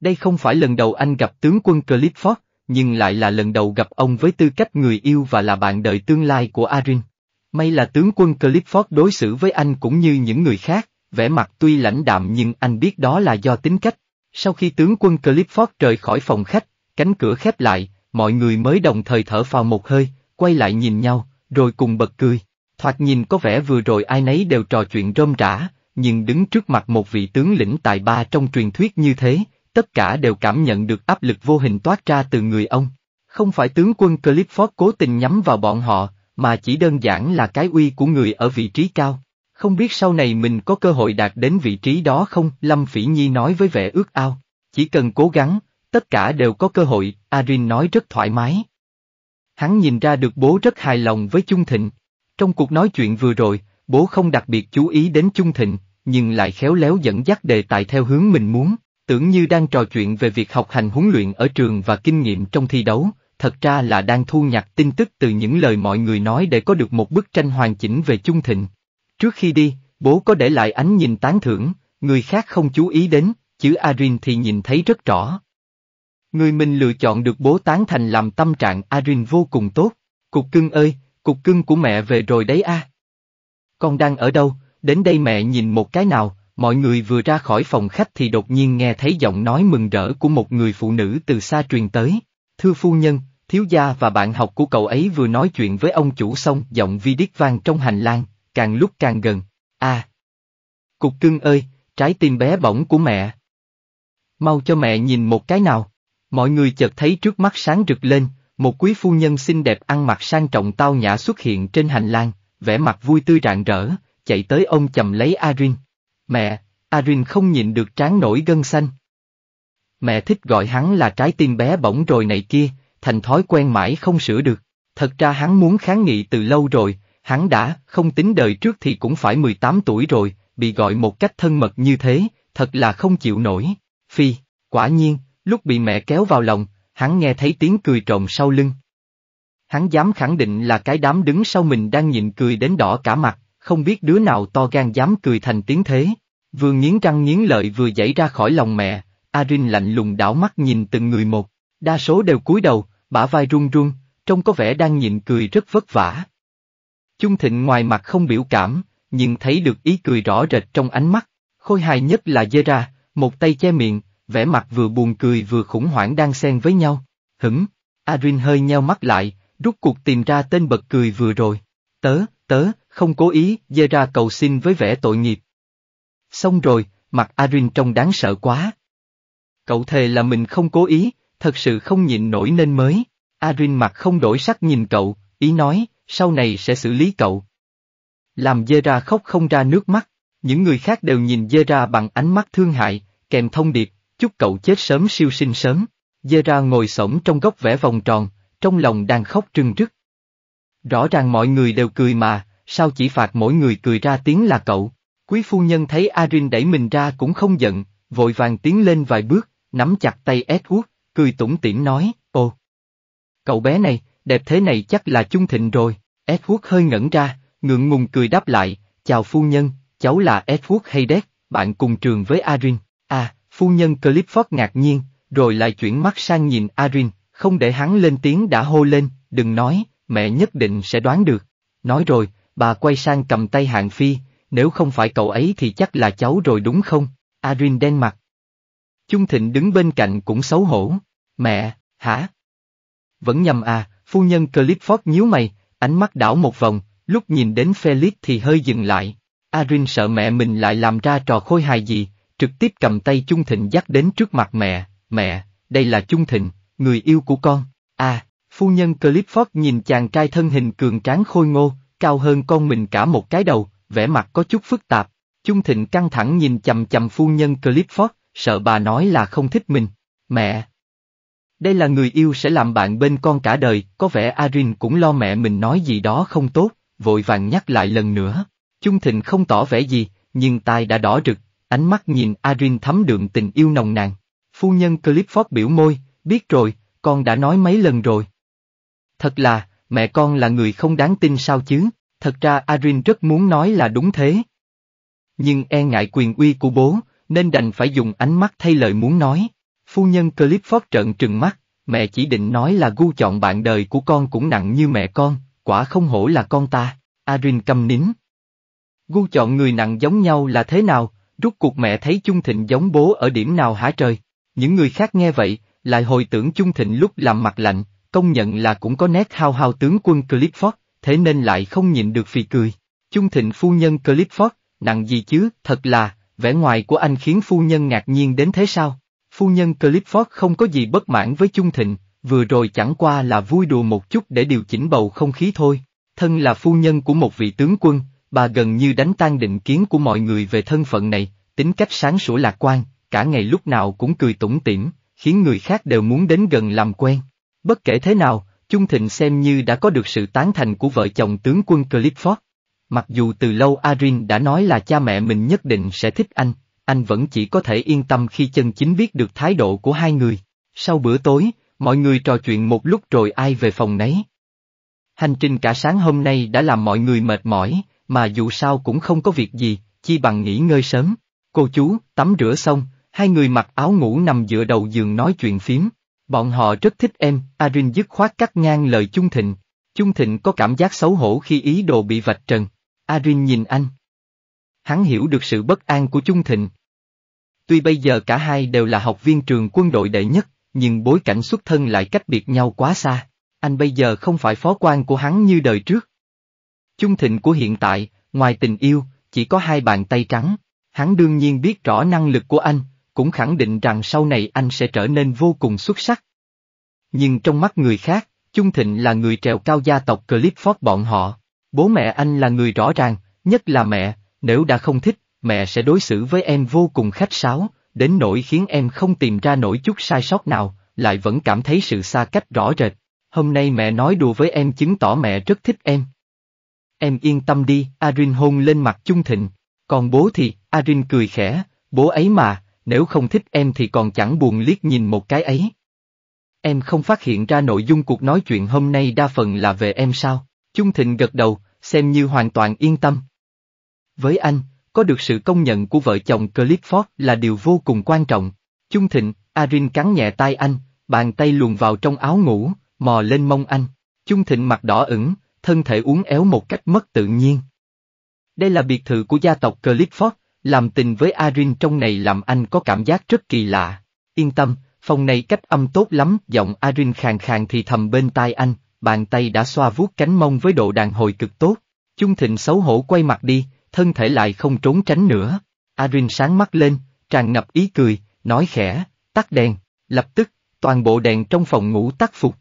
Đây không phải lần đầu anh gặp tướng quân Clifford, nhưng lại là lần đầu gặp ông với tư cách người yêu và là bạn đời tương lai của Arin. May là tướng quân Clifford đối xử với anh cũng như những người khác, vẻ mặt tuy lãnh đạm nhưng anh biết đó là do tính cách. Sau khi tướng quân Clifford rời khỏi phòng khách, cánh cửa khép lại, mọi người mới đồng thời thở phào một hơi, quay lại nhìn nhau, rồi cùng bật cười. Thoạt nhìn có vẻ vừa rồi ai nấy đều trò chuyện rôm rã, nhưng đứng trước mặt một vị tướng lĩnh tài ba trong truyền thuyết như thế, tất cả đều cảm nhận được áp lực vô hình toát ra từ người ông. Không phải tướng quân Clifford cố tình nhắm vào bọn họ, mà chỉ đơn giản là cái uy của người ở vị trí cao. Không biết sau này mình có cơ hội đạt đến vị trí đó không, Lâm Phỉ Nhi nói với vẻ ước ao. Chỉ cần cố gắng, Tất cả đều có cơ hội, Arin nói rất thoải mái. Hắn nhìn ra được bố rất hài lòng với Chung Thịnh. Trong cuộc nói chuyện vừa rồi, bố không đặc biệt chú ý đến Chung Thịnh, nhưng lại khéo léo dẫn dắt đề tài theo hướng mình muốn, tưởng như đang trò chuyện về việc học hành huấn luyện ở trường và kinh nghiệm trong thi đấu, thật ra là đang thu nhặt tin tức từ những lời mọi người nói để có được một bức tranh hoàn chỉnh về Chung Thịnh. Trước khi đi, bố có để lại ánh nhìn tán thưởng, người khác không chú ý đến, chứ Arin thì nhìn thấy rất rõ. Người mình lựa chọn được bố tán thành làm tâm trạng Arin vô cùng tốt. Cục cưng ơi, cục cưng của mẹ về rồi đấy a. Con đang ở đâu, đến đây mẹ nhìn một cái nào, mọi người vừa ra khỏi phòng khách thì đột nhiên nghe thấy giọng nói mừng rỡ của một người phụ nữ từ xa truyền tới. Thưa phu nhân, thiếu gia và bạn học của cậu ấy vừa nói chuyện với ông chủ xong giọng vi điếc vang trong hành lang, càng lúc càng gần. A. Cục cưng ơi, trái tim bé bỏng của mẹ. Mau cho mẹ nhìn một cái nào. Mọi người chợt thấy trước mắt sáng rực lên, một quý phu nhân xinh đẹp ăn mặc sang trọng tao nhã xuất hiện trên hành lang, vẻ mặt vui tươi rạng rỡ, chạy tới ông chầm lấy Arin. Mẹ, Arin không nhìn được tráng nổi gân xanh. Mẹ thích gọi hắn là trái tim bé bỏng rồi này kia, thành thói quen mãi không sửa được. Thật ra hắn muốn kháng nghị từ lâu rồi, hắn đã, không tính đời trước thì cũng phải mười tám tuổi rồi, bị gọi một cách thân mật như thế, thật là không chịu nổi. Phi, quả nhiên, Lúc bị mẹ kéo vào lòng, hắn nghe thấy tiếng cười trộm sau lưng. Hắn dám khẳng định là cái đám đứng sau mình đang nhịn cười đến đỏ cả mặt, không biết đứa nào to gan dám cười thành tiếng thế. Vừa nghiến răng nghiến lợi vừa dãy ra khỏi lòng mẹ, Arin lạnh lùng đảo mắt nhìn từng người một, đa số đều cúi đầu, bả vai run run, trông có vẻ đang nhịn cười rất vất vả. Chung Thịnh ngoài mặt không biểu cảm, nhưng thấy được ý cười rõ rệt trong ánh mắt, khôi hài nhất là Dê ra, một tay che miệng, vẻ mặt vừa buồn cười vừa khủng hoảng đang xen với nhau. Hửng, Adrin hơi nheo mắt lại, rút cuộc tìm ra tên bật cười vừa rồi. Tớ, tớ, không cố ý, dê ra cầu xin với vẻ tội nghiệp. Xong rồi, mặt Adrin trông đáng sợ quá. Cậu thề là mình không cố ý, thật sự không nhịn nổi nên mới. Adrin mặt không đổi sắc nhìn cậu, ý nói, sau này sẽ xử lý cậu. Làm dê ra khóc không ra nước mắt, những người khác đều nhìn dê ra bằng ánh mắt thương hại, kèm thông điệp, Chúc cậu chết sớm siêu sinh sớm. Dê ra ngồi sổng trong góc vẽ vòng tròn, trong lòng đang khóc trưng rức. Rõ ràng mọi người đều cười mà, sao chỉ phạt mỗi người cười ra tiếng là cậu. Quý phu nhân thấy Arin đẩy mình ra cũng không giận, vội vàng tiến lên vài bước, nắm chặt tay Edward, cười tủm tỉm nói, ô, Cậu bé này, đẹp thế này chắc là chung thịnh rồi. Edward hơi ngẩn ra, ngượng ngùng cười đáp lại, chào phu nhân, cháu là Edward Haydes, bạn cùng trường với Arin. À, Phu nhân Clifford ngạc nhiên, rồi lại chuyển mắt sang nhìn Arin, không để hắn lên tiếng đã hô lên, đừng nói, mẹ nhất định sẽ đoán được. Nói rồi, bà quay sang cầm tay hạng phi, nếu không phải cậu ấy thì chắc là cháu rồi đúng không? Arin đen mặt. Chung Thịnh đứng bên cạnh cũng xấu hổ. Mẹ, hả? Vẫn nhầm à, phu nhân Clifford nhíu mày, ánh mắt đảo một vòng, lúc nhìn đến Felix thì hơi dừng lại. Arin sợ mẹ mình lại làm ra trò khôi hài gì, trực tiếp cầm tay Chung Thịnh dắt đến trước mặt mẹ, mẹ, đây là Chung Thịnh, người yêu của con, à, phu nhân Clifford nhìn chàng trai thân hình cường tráng khôi ngô, cao hơn con mình cả một cái đầu, vẻ mặt có chút phức tạp, Chung Thịnh căng thẳng nhìn chầm chầm phu nhân Clifford, sợ bà nói là không thích mình, mẹ. Đây là người yêu sẽ làm bạn bên con cả đời, có vẻ Arin cũng lo mẹ mình nói gì đó không tốt, vội vàng nhắc lại lần nữa. Chung Thịnh không tỏ vẻ gì, nhưng tai đã đỏ rực, ánh mắt nhìn Arin thấm đượm tình yêu nồng nàn. Phu nhân Clifford biểu môi, biết rồi, con đã nói mấy lần rồi. Thật là, mẹ con là người không đáng tin sao chứ, thật ra Arin rất muốn nói là đúng thế. Nhưng e ngại quyền uy của bố, nên đành phải dùng ánh mắt thay lời muốn nói. Phu nhân Clifford trợn trừng mắt, mẹ chỉ định nói là gu chọn bạn đời của con cũng nặng như mẹ con, quả không hổ là con ta, Arin câm nín. Gu chọn người nặng giống nhau là thế nào, Rút cuộc mẹ thấy Chung Thịnh giống bố ở điểm nào hả trời? Những người khác nghe vậy, lại hồi tưởng Chung Thịnh lúc làm mặt lạnh, công nhận là cũng có nét hao hao tướng quân Clifford, thế nên lại không nhịn được phì cười. Chung Thịnh phu nhân Clifford, nặng gì chứ, thật là, vẻ ngoài của anh khiến phu nhân ngạc nhiên đến thế sao? Phu nhân Clifford không có gì bất mãn với Chung Thịnh, vừa rồi chẳng qua là vui đùa một chút để điều chỉnh bầu không khí thôi. Thân là phu nhân của một vị tướng quân, bà gần như đánh tan định kiến của mọi người về thân phận này, tính cách sáng sủa lạc quan, cả ngày lúc nào cũng cười tủm tỉm, khiến người khác đều muốn đến gần làm quen. Bất kể thế nào, Chung Thịnh xem như đã có được sự tán thành của vợ chồng tướng quân Clifford. Mặc dù từ lâu Arin đã nói là cha mẹ mình nhất định sẽ thích anh, anh vẫn chỉ có thể yên tâm khi chân chính biết được thái độ của hai người. Sau bữa tối, mọi người trò chuyện một lúc rồi ai về phòng nấy. Hành trình cả sáng hôm nay đã làm mọi người mệt mỏi, mà dù sao cũng không có việc gì, chi bằng nghỉ ngơi sớm. Cô chú, tắm rửa xong, hai người mặc áo ngủ nằm dựa đầu giường nói chuyện phiếm. Bọn họ rất thích em, Arin dứt khoát cắt ngang lời Chung Thịnh. Chung Thịnh có cảm giác xấu hổ khi ý đồ bị vạch trần. Arin nhìn anh. Hắn hiểu được sự bất an của Chung Thịnh. Tuy bây giờ cả hai đều là học viên trường quân đội đệ nhất, nhưng bối cảnh xuất thân lại cách biệt nhau quá xa. Anh bây giờ không phải phó quan của hắn như đời trước. Chung thịnh của hiện tại, ngoài tình yêu, chỉ có hai bàn tay trắng. Hắn đương nhiên biết rõ năng lực của anh, cũng khẳng định rằng sau này anh sẽ trở nên vô cùng xuất sắc. Nhưng trong mắt người khác, Chung Thịnh là người trèo cao gia tộc Clifford bọn họ. Bố mẹ anh là người rõ ràng, nhất là mẹ, nếu đã không thích, mẹ sẽ đối xử với em vô cùng khách sáo, đến nỗi khiến em không tìm ra nổi chút sai sót nào, lại vẫn cảm thấy sự xa cách rõ rệt. Hôm nay mẹ nói đùa với em chứng tỏ mẹ rất thích em. Em yên tâm đi, Arin hôn lên mặt chung thịnh. Còn bố thì, Arin cười khẽ, bố ấy mà, nếu không thích em thì còn chẳng buồn liếc nhìn một cái ấy. Em không phát hiện ra nội dung cuộc nói chuyện hôm nay đa phần là về em sao? Chung Thịnh gật đầu, xem như hoàn toàn yên tâm. Với anh, có được sự công nhận của vợ chồng Clifford là điều vô cùng quan trọng. Chung Thịnh, Arin cắn nhẹ tay anh, bàn tay luồn vào trong áo ngủ, mò lên mông anh. Chung Thịnh mặt đỏ ửng, thân thể uốn éo một cách mất tự nhiên. Đây là biệt thự của gia tộc Clifford, làm tình với Arin trong này làm anh có cảm giác rất kỳ lạ. Yên tâm, phòng này cách âm tốt lắm, giọng Arin khàn khàn thì thầm bên tai anh, bàn tay đã xoa vuốt cánh mông với độ đàn hồi cực tốt. Chung Thịnh xấu hổ quay mặt đi, thân thể lại không trốn tránh nữa. Arin sáng mắt lên, tràn ngập ý cười, nói khẽ, tắt đèn, lập tức, toàn bộ đèn trong phòng ngủ tắt phục.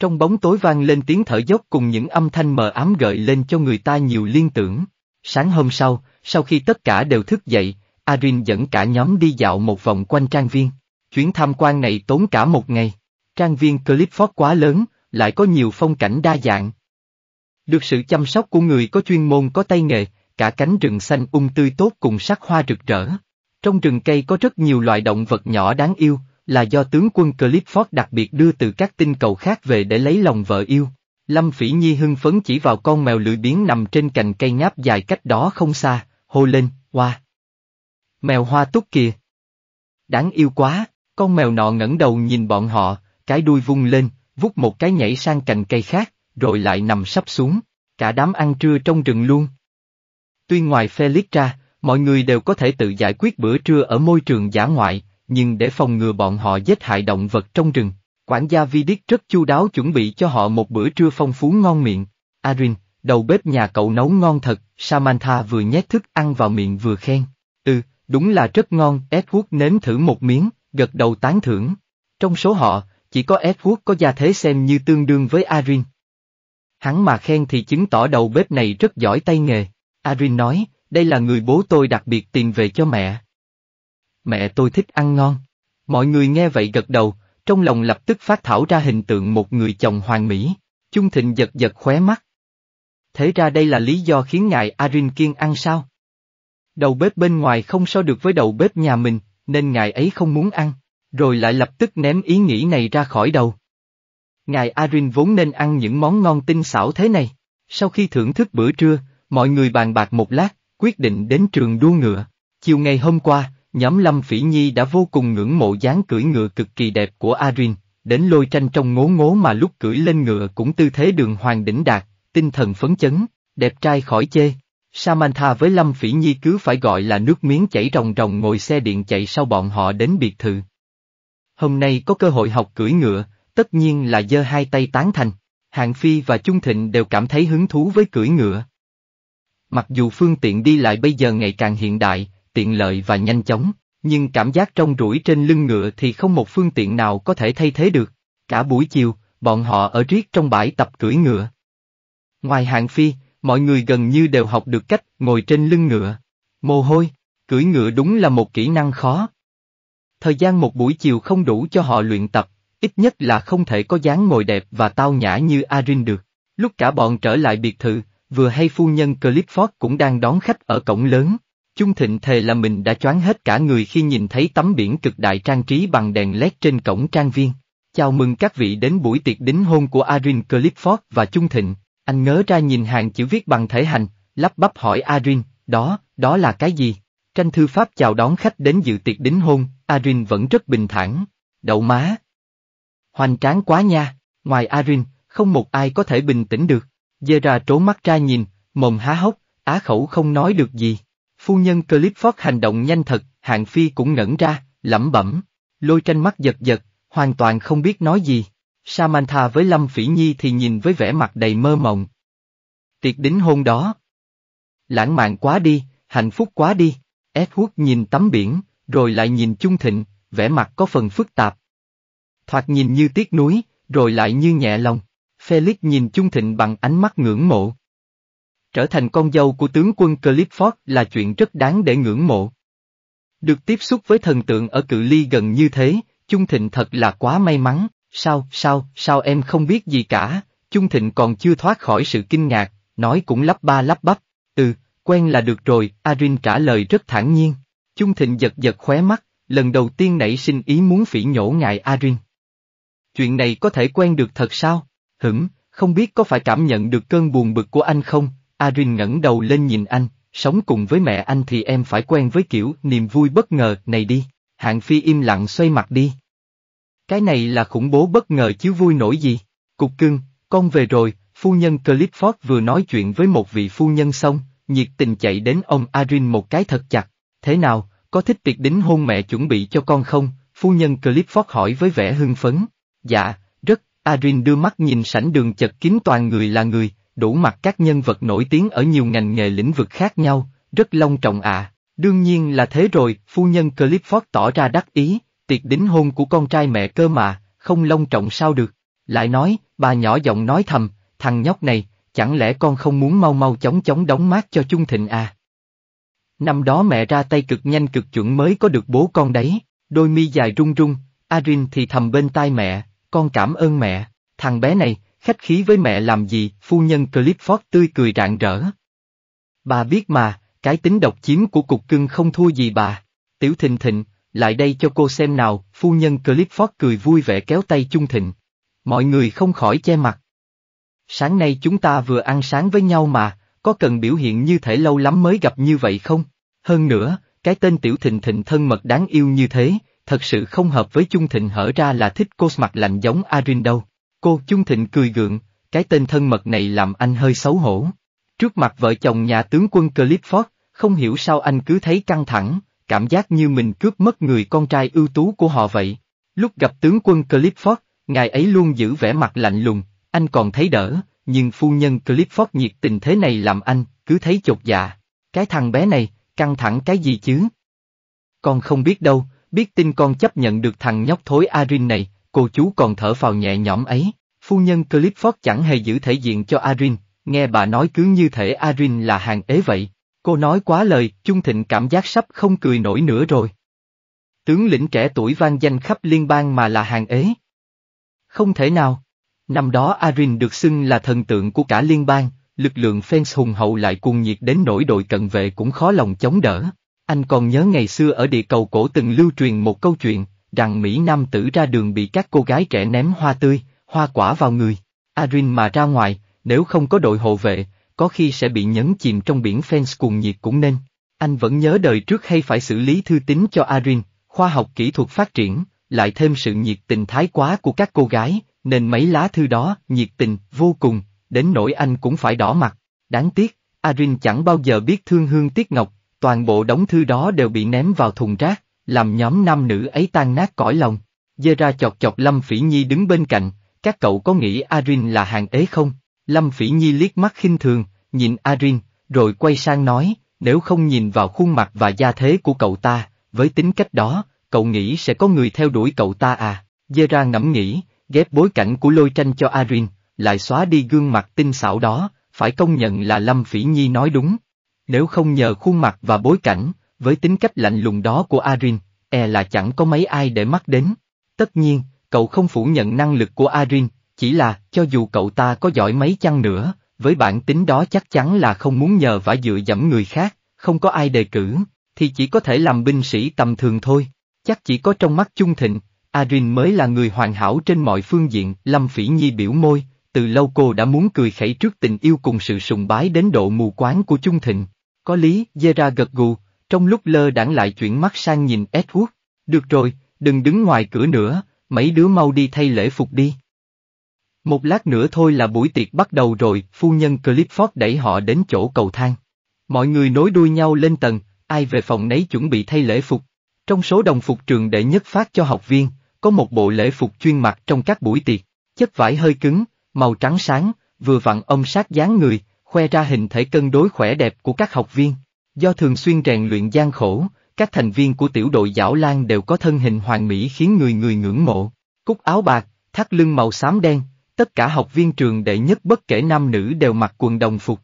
Trong bóng tối vang lên tiếng thở dốc cùng những âm thanh mờ ám gợi lên cho người ta nhiều liên tưởng. Sáng hôm sau, sau khi tất cả đều thức dậy, Arin dẫn cả nhóm đi dạo một vòng quanh trang viên. Chuyến tham quan này tốn cả một ngày. Trang viên Clifford quá lớn, lại có nhiều phong cảnh đa dạng. Được sự chăm sóc của người có chuyên môn có tay nghề, cả cánh rừng xanh ung um tươi tốt cùng sắc hoa rực rỡ. Trong rừng cây có rất nhiều loại động vật nhỏ đáng yêu, là do tướng quân Clifford đặc biệt đưa từ các tinh cầu khác về để lấy lòng vợ yêu. Lâm Phỉ Nhi hưng phấn chỉ vào con mèo lười biếng nằm trên cành cây ngáp dài cách đó không xa, hô lên, hoa. Mèo hoa túc kìa. Đáng yêu quá, con mèo nọ ngẩng đầu nhìn bọn họ, cái đuôi vung lên, vút một cái nhảy sang cành cây khác, rồi lại nằm sắp xuống, cả đám ăn trưa trong rừng luôn. Tuy ngoài Felix ra, mọi người đều có thể tự giải quyết bữa trưa ở môi trường giả ngoại, nhưng để phòng ngừa bọn họ giết hại động vật trong rừng, quản gia Vidic rất chu đáo chuẩn bị cho họ một bữa trưa phong phú ngon miệng. Arin, đầu bếp nhà cậu nấu ngon thật, Samantha vừa nhét thức ăn vào miệng vừa khen. Ừ, đúng là rất ngon, Edward nếm thử một miếng, gật đầu tán thưởng. Trong số họ, chỉ có Edward có gia thế xem như tương đương với Arin. Hắn mà khen thì chứng tỏ đầu bếp này rất giỏi tay nghề. Arin nói, đây là người bố tôi đặc biệt tìm về cho mẹ mẹ tôi thích ăn ngon. Mọi người nghe vậy gật đầu, trong lòng lập tức phát thảo ra hình tượng một người chồng hoàng mỹ. Chung Thịnh giật giật khóe mắt. Thế ra đây là lý do khiến ngài Arin Kiên ăn sao? Đầu bếp bên ngoài không so được với đầu bếp nhà mình, nên ngài ấy không muốn ăn, rồi lại lập tức ném ý nghĩ này ra khỏi đầu. Ngài Arin vốn nên ăn những món ngon tinh xảo thế này. Sau khi thưởng thức bữa trưa, mọi người bàn bạc một lát, quyết định đến trường đua ngựa. Chiều ngày hôm qua, Nhóm Lâm Phỉ Nhi đã vô cùng ngưỡng mộ dáng cưỡi ngựa cực kỳ đẹp của Arin, đến lôi tranh trong ngố ngố mà lúc cưỡi lên ngựa cũng tư thế đường hoàng đỉnh đạt, tinh thần phấn chấn, đẹp trai khỏi chê. Samantha với Lâm Phỉ Nhi cứ phải gọi là nước miếng chảy ròng ròng ngồi xe điện chạy sau bọn họ đến biệt thự. Hôm nay có cơ hội học cưỡi ngựa, tất nhiên là giơ hai tay tán thành, Hạng Phi và Trung Thịnh đều cảm thấy hứng thú với cưỡi ngựa. Mặc dù phương tiện đi lại bây giờ ngày càng hiện đại, tiện lợi và nhanh chóng, nhưng cảm giác trong rủi trên lưng ngựa thì không một phương tiện nào có thể thay thế được. Cả buổi chiều, bọn họ ở riết trong bãi tập cưỡi ngựa. Ngoài hạng phi, mọi người gần như đều học được cách ngồi trên lưng ngựa. Mồ hôi, cưỡi ngựa đúng là một kỹ năng khó. Thời gian một buổi chiều không đủ cho họ luyện tập, ít nhất là không thể có dáng ngồi đẹp và tao nhã như Arin được. Lúc cả bọn trở lại biệt thự, vừa hay phu nhân Clifford cũng đang đón khách ở cổng lớn. Chung Thịnh thề là mình đã choáng hết cả người khi nhìn thấy tấm biển cực đại trang trí bằng đèn led trên cổng trang viên. Chào mừng các vị đến buổi tiệc đính hôn của Arin Clifford và Chung Thịnh. Anh ngớ ra nhìn hàng chữ viết bằng thể hành, lắp bắp hỏi Arin, đó, đó là cái gì? Tranh thư pháp chào đón khách đến dự tiệc đính hôn, Arin vẫn rất bình thản. Đậu má. Hoành tráng quá nha, ngoài Arin, không một ai có thể bình tĩnh được. Dê ra trố mắt ra nhìn, mồm há hốc, á khẩu không nói được gì. Phu nhân Clifford hành động nhanh thật, hạng phi cũng ngẩn ra, lẩm bẩm. Lôi tranh mắt giật giật, hoàn toàn không biết nói gì. Samantha với Lâm Phỉ Nhi thì nhìn với vẻ mặt đầy mơ mộng. Tiệc đính hôn đó. Lãng mạn quá đi, hạnh phúc quá đi. Edward nhìn tắm biển, rồi lại nhìn chung thịnh, vẻ mặt có phần phức tạp. Thoạt nhìn như tiếc nuối, rồi lại như nhẹ lòng. Felix nhìn chung thịnh bằng ánh mắt ngưỡng mộ trở thành con dâu của tướng quân Clifford là chuyện rất đáng để ngưỡng mộ. Được tiếp xúc với thần tượng ở cự ly gần như thế, Chung Thịnh thật là quá may mắn, sao, sao, sao em không biết gì cả, Chung Thịnh còn chưa thoát khỏi sự kinh ngạc, nói cũng lắp ba lắp bắp, Từ, quen là được rồi, Arin trả lời rất thản nhiên. Chung Thịnh giật giật khóe mắt, lần đầu tiên nảy sinh ý muốn phỉ nhổ ngài Arin. Chuyện này có thể quen được thật sao? Hửm, không biết có phải cảm nhận được cơn buồn bực của anh không, Arin ngẩng đầu lên nhìn anh, sống cùng với mẹ anh thì em phải quen với kiểu niềm vui bất ngờ này đi. Hạng Phi im lặng xoay mặt đi. Cái này là khủng bố bất ngờ chứ vui nổi gì. Cục cưng, con về rồi, phu nhân Clifford vừa nói chuyện với một vị phu nhân xong, nhiệt tình chạy đến ông Arin một cái thật chặt. Thế nào, có thích tiệc đính hôn mẹ chuẩn bị cho con không? Phu nhân Clifford hỏi với vẻ hưng phấn. Dạ, rất, Arin đưa mắt nhìn sảnh đường chật kín toàn người là người, đủ mặt các nhân vật nổi tiếng ở nhiều ngành nghề lĩnh vực khác nhau, rất long trọng à. Đương nhiên là thế rồi, phu nhân Clifford tỏ ra đắc ý, tiệc đính hôn của con trai mẹ cơ mà, không long trọng sao được. Lại nói, bà nhỏ giọng nói thầm, thằng nhóc này, chẳng lẽ con không muốn mau mau chóng chóng đóng mát cho chung thịnh à? Năm đó mẹ ra tay cực nhanh cực chuẩn mới có được bố con đấy, đôi mi dài rung rung, Arin thì thầm bên tai mẹ, con cảm ơn mẹ, thằng bé này, khách khí với mẹ làm gì, phu nhân Clifford tươi cười rạng rỡ. Bà biết mà, cái tính độc chiếm của cục cưng không thua gì bà. Tiểu Thịnh Thịnh, lại đây cho cô xem nào, phu nhân Clifford cười vui vẻ kéo tay trung Thịnh. Mọi người không khỏi che mặt. Sáng nay chúng ta vừa ăn sáng với nhau mà, có cần biểu hiện như thể lâu lắm mới gặp như vậy không? Hơn nữa, cái tên Tiểu Thịnh Thịnh thân mật đáng yêu như thế, thật sự không hợp với trung Thịnh hở ra là thích cô mặt lạnh giống Arin đâu. Cô Chung Thịnh cười gượng, cái tên thân mật này làm anh hơi xấu hổ. Trước mặt vợ chồng nhà tướng quân Clifford, không hiểu sao anh cứ thấy căng thẳng, cảm giác như mình cướp mất người con trai ưu tú của họ vậy. Lúc gặp tướng quân Clifford, ngài ấy luôn giữ vẻ mặt lạnh lùng, anh còn thấy đỡ, nhưng phu nhân Clifford nhiệt tình thế này làm anh, cứ thấy chột dạ. Cái thằng bé này, căng thẳng cái gì chứ? Con không biết đâu, biết tin con chấp nhận được thằng nhóc thối Arin này, cô chú còn thở phào nhẹ nhõm ấy. Phu nhân Clifford chẳng hề giữ thể diện cho Arin, nghe bà nói cứ như thể Arin là hàng ế vậy. Cô nói quá lời, Chung Thịnh cảm giác sắp không cười nổi nữa rồi. Tướng lĩnh trẻ tuổi vang danh khắp liên bang mà là hàng ế. Không thể nào. Năm đó Arin được xưng là thần tượng của cả liên bang, lực lượng fans hùng hậu lại cuồng nhiệt đến nỗi đội cận vệ cũng khó lòng chống đỡ. Anh còn nhớ ngày xưa ở địa cầu cổ từng lưu truyền một câu chuyện, rằng Mỹ Nam tử ra đường bị các cô gái trẻ ném hoa tươi, hoa quả vào người. Arin mà ra ngoài, nếu không có đội hộ vệ, có khi sẽ bị nhấn chìm trong biển fans cuồng nhiệt cũng nên. Anh vẫn nhớ đời trước hay phải xử lý thư tín cho Arin, khoa học kỹ thuật phát triển, lại thêm sự nhiệt tình thái quá của các cô gái, nên mấy lá thư đó, nhiệt tình, vô cùng, đến nỗi anh cũng phải đỏ mặt. Đáng tiếc, Arin chẳng bao giờ biết thương hương tiếc ngọc, toàn bộ đống thư đó đều bị ném vào thùng rác làm nhóm nam nữ ấy tan nát cõi lòng. Dê ra chọc chọc Lâm Phỉ Nhi đứng bên cạnh, các cậu có nghĩ Arin là hàng ế không? Lâm Phỉ Nhi liếc mắt khinh thường, nhìn Arin, rồi quay sang nói, nếu không nhìn vào khuôn mặt và gia thế của cậu ta, với tính cách đó, cậu nghĩ sẽ có người theo đuổi cậu ta à? Dê ra ngẫm nghĩ, ghép bối cảnh của lôi tranh cho Arin, lại xóa đi gương mặt tinh xảo đó, phải công nhận là Lâm Phỉ Nhi nói đúng. Nếu không nhờ khuôn mặt và bối cảnh, với tính cách lạnh lùng đó của Arin, e là chẳng có mấy ai để mắt đến. Tất nhiên, cậu không phủ nhận năng lực của Arin, chỉ là, cho dù cậu ta có giỏi mấy chăng nữa, với bản tính đó chắc chắn là không muốn nhờ vả dựa dẫm người khác, không có ai đề cử, thì chỉ có thể làm binh sĩ tầm thường thôi. Chắc chỉ có trong mắt Chung Thịnh, Arin mới là người hoàn hảo trên mọi phương diện, Lâm Phỉ Nhi biểu môi, từ lâu cô đã muốn cười khẩy trước tình yêu cùng sự sùng bái đến độ mù quáng của Chung Thịnh. Có lý, Zera gật gù, trong lúc lơ đãng lại chuyển mắt sang nhìn Edward, được rồi, đừng đứng ngoài cửa nữa, mấy đứa mau đi thay lễ phục đi. Một lát nữa thôi là buổi tiệc bắt đầu rồi, phu nhân Clifford đẩy họ đến chỗ cầu thang. Mọi người nối đuôi nhau lên tầng, ai về phòng nấy chuẩn bị thay lễ phục. Trong số đồng phục trường để nhất phát cho học viên, có một bộ lễ phục chuyên mặc trong các buổi tiệc, chất vải hơi cứng, màu trắng sáng, vừa vặn ông sát dáng người, khoe ra hình thể cân đối khỏe đẹp của các học viên. Do thường xuyên rèn luyện gian khổ, các thành viên của tiểu đội Giảo Lan đều có thân hình hoàn mỹ khiến người người ngưỡng mộ. Cúc áo bạc, thắt lưng màu xám đen, tất cả học viên trường đệ nhất bất kể nam nữ đều mặc quần đồng phục.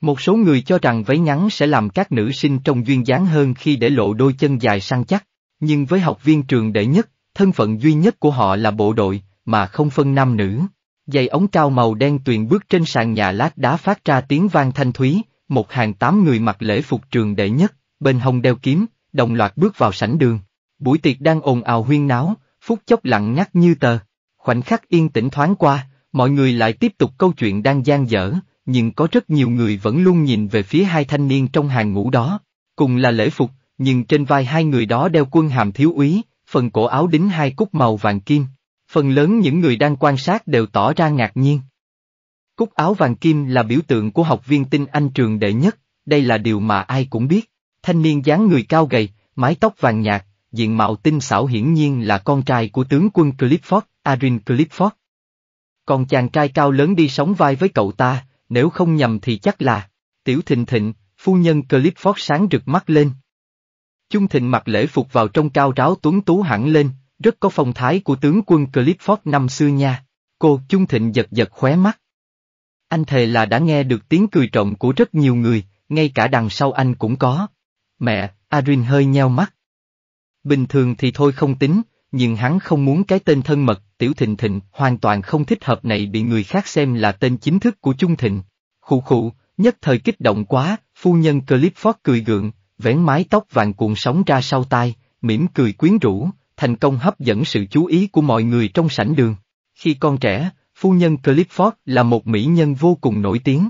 Một số người cho rằng váy ngắn sẽ làm các nữ sinh trông duyên dáng hơn khi để lộ đôi chân dài săn chắc, nhưng với học viên trường đệ nhất, thân phận duy nhất của họ là bộ đội, mà không phân nam nữ. Giày ống cao màu đen tuyền bước trên sàn nhà lát đá phát ra tiếng vang thanh thúy, một hàng tám người mặc lễ phục trường đệ nhất, bên hông đeo kiếm, đồng loạt bước vào sảnh đường. Buổi tiệc đang ồn ào huyên náo, phút chốc lặng ngắt như tờ. Khoảnh khắc yên tĩnh thoáng qua, mọi người lại tiếp tục câu chuyện đang gian dở, nhưng có rất nhiều người vẫn luôn nhìn về phía hai thanh niên trong hàng ngũ đó. Cùng là lễ phục, nhưng trên vai hai người đó đeo quân hàm thiếu úy, phần cổ áo đính hai cúc màu vàng kim. Phần lớn những người đang quan sát đều tỏ ra ngạc nhiên. Cúc áo vàng kim là biểu tượng của học viên tinh anh trường đệ nhất, đây là điều mà ai cũng biết. Thanh niên dáng người cao gầy, mái tóc vàng nhạt, diện mạo tinh xảo hiển nhiên là con trai của tướng quân Clifford, Arin Clifford. Còn chàng trai cao lớn đi sóng vai với cậu ta, nếu không nhầm thì chắc là, tiểu thịnh thịnh, phu nhân Clifford sáng rực mắt lên. Chung thịnh mặc lễ phục vào trong cao ráo tuấn tú hẳn lên, rất có phong thái của tướng quân Clifford năm xưa nha. Cô Chung thịnh giật giật khóe mắt. Anh thề là đã nghe được tiếng cười trộm của rất nhiều người, ngay cả đằng sau anh cũng có. Mẹ, Arin hơi nheo mắt. Bình thường thì thôi không tính, nhưng hắn không muốn cái tên thân mật, Tiểu Thịnh Thịnh, hoàn toàn không thích hợp này bị người khác xem là tên chính thức của Trung Thịnh. Khụ khụ, nhất thời kích động quá, phu nhân clip Clifford cười gượng, vén mái tóc vàng cuộn sóng ra sau tai, mỉm cười quyến rũ, thành công hấp dẫn sự chú ý của mọi người trong sảnh đường. Khi con trẻ, phu nhân Clifford là một mỹ nhân vô cùng nổi tiếng.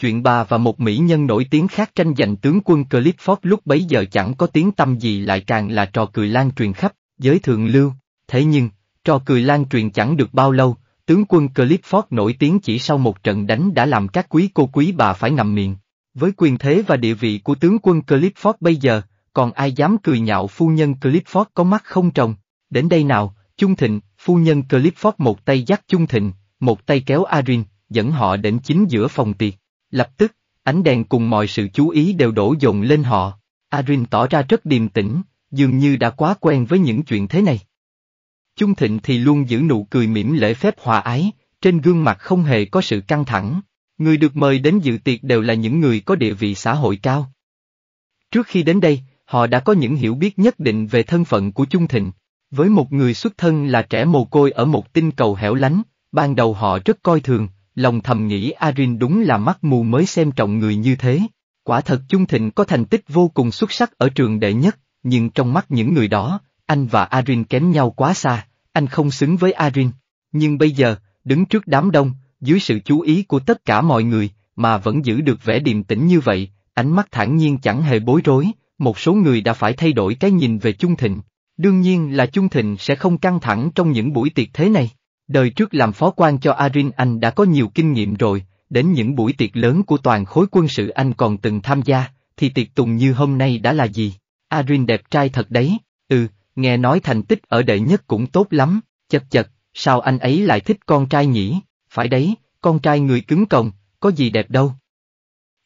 Chuyện bà và một mỹ nhân nổi tiếng khác tranh giành tướng quân Clifford lúc bấy giờ chẳng có tiếng tâm gì lại càng là trò cười lan truyền khắp, giới thượng lưu. Thế nhưng, trò cười lan truyền chẳng được bao lâu, tướng quân Clifford nổi tiếng chỉ sau một trận đánh đã làm các quý cô quý bà phải ngậm miệng. Với quyền thế và địa vị của tướng quân Clifford bây giờ, còn ai dám cười nhạo phu nhân Clifford có mắt không trồng. Đến đây nào, Trung Thịnh, Phu nhân Clifford một tay dắt chung thịnh, một tay kéo Arin, dẫn họ đến chính giữa phòng tiệc. Lập tức, ánh đèn cùng mọi sự chú ý đều đổ dồn lên họ. Arin tỏ ra rất điềm tĩnh, dường như đã quá quen với những chuyện thế này. Chung thịnh thì luôn giữ nụ cười mỉm lễ phép hòa ái, trên gương mặt không hề có sự căng thẳng. Người được mời đến dự tiệc đều là những người có địa vị xã hội cao. Trước khi đến đây, họ đã có những hiểu biết nhất định về thân phận của Chung Thịnh, với một người xuất thân là trẻ mồ côi ở một tinh cầu hẻo lánh, ban đầu họ rất coi thường, lòng thầm nghĩ Arin đúng là mắt mù mới xem trọng người như thế. Quả thật Chung Thịnh có thành tích vô cùng xuất sắc ở trường đệ nhất, nhưng trong mắt những người đó, anh và Arin kém nhau quá xa, anh không xứng với Arin. Nhưng bây giờ, đứng trước đám đông, dưới sự chú ý của tất cả mọi người, mà vẫn giữ được vẻ điềm tĩnh như vậy, ánh mắt thản nhiên chẳng hề bối rối, một số người đã phải thay đổi cái nhìn về Chung Thịnh. Đương nhiên là Chung Thịnh sẽ không căng thẳng trong những buổi tiệc thế này. Đời trước làm phó quan cho Arin anh đã có nhiều kinh nghiệm rồi, đến những buổi tiệc lớn của toàn khối quân sự anh còn từng tham gia, thì tiệc tùng như hôm nay đã là gì? Arin đẹp trai thật đấy, ừ, nghe nói thành tích ở đệ nhất cũng tốt lắm, chật chật, sao anh ấy lại thích con trai nhỉ? Phải đấy, con trai người cứng cồng, có gì đẹp đâu.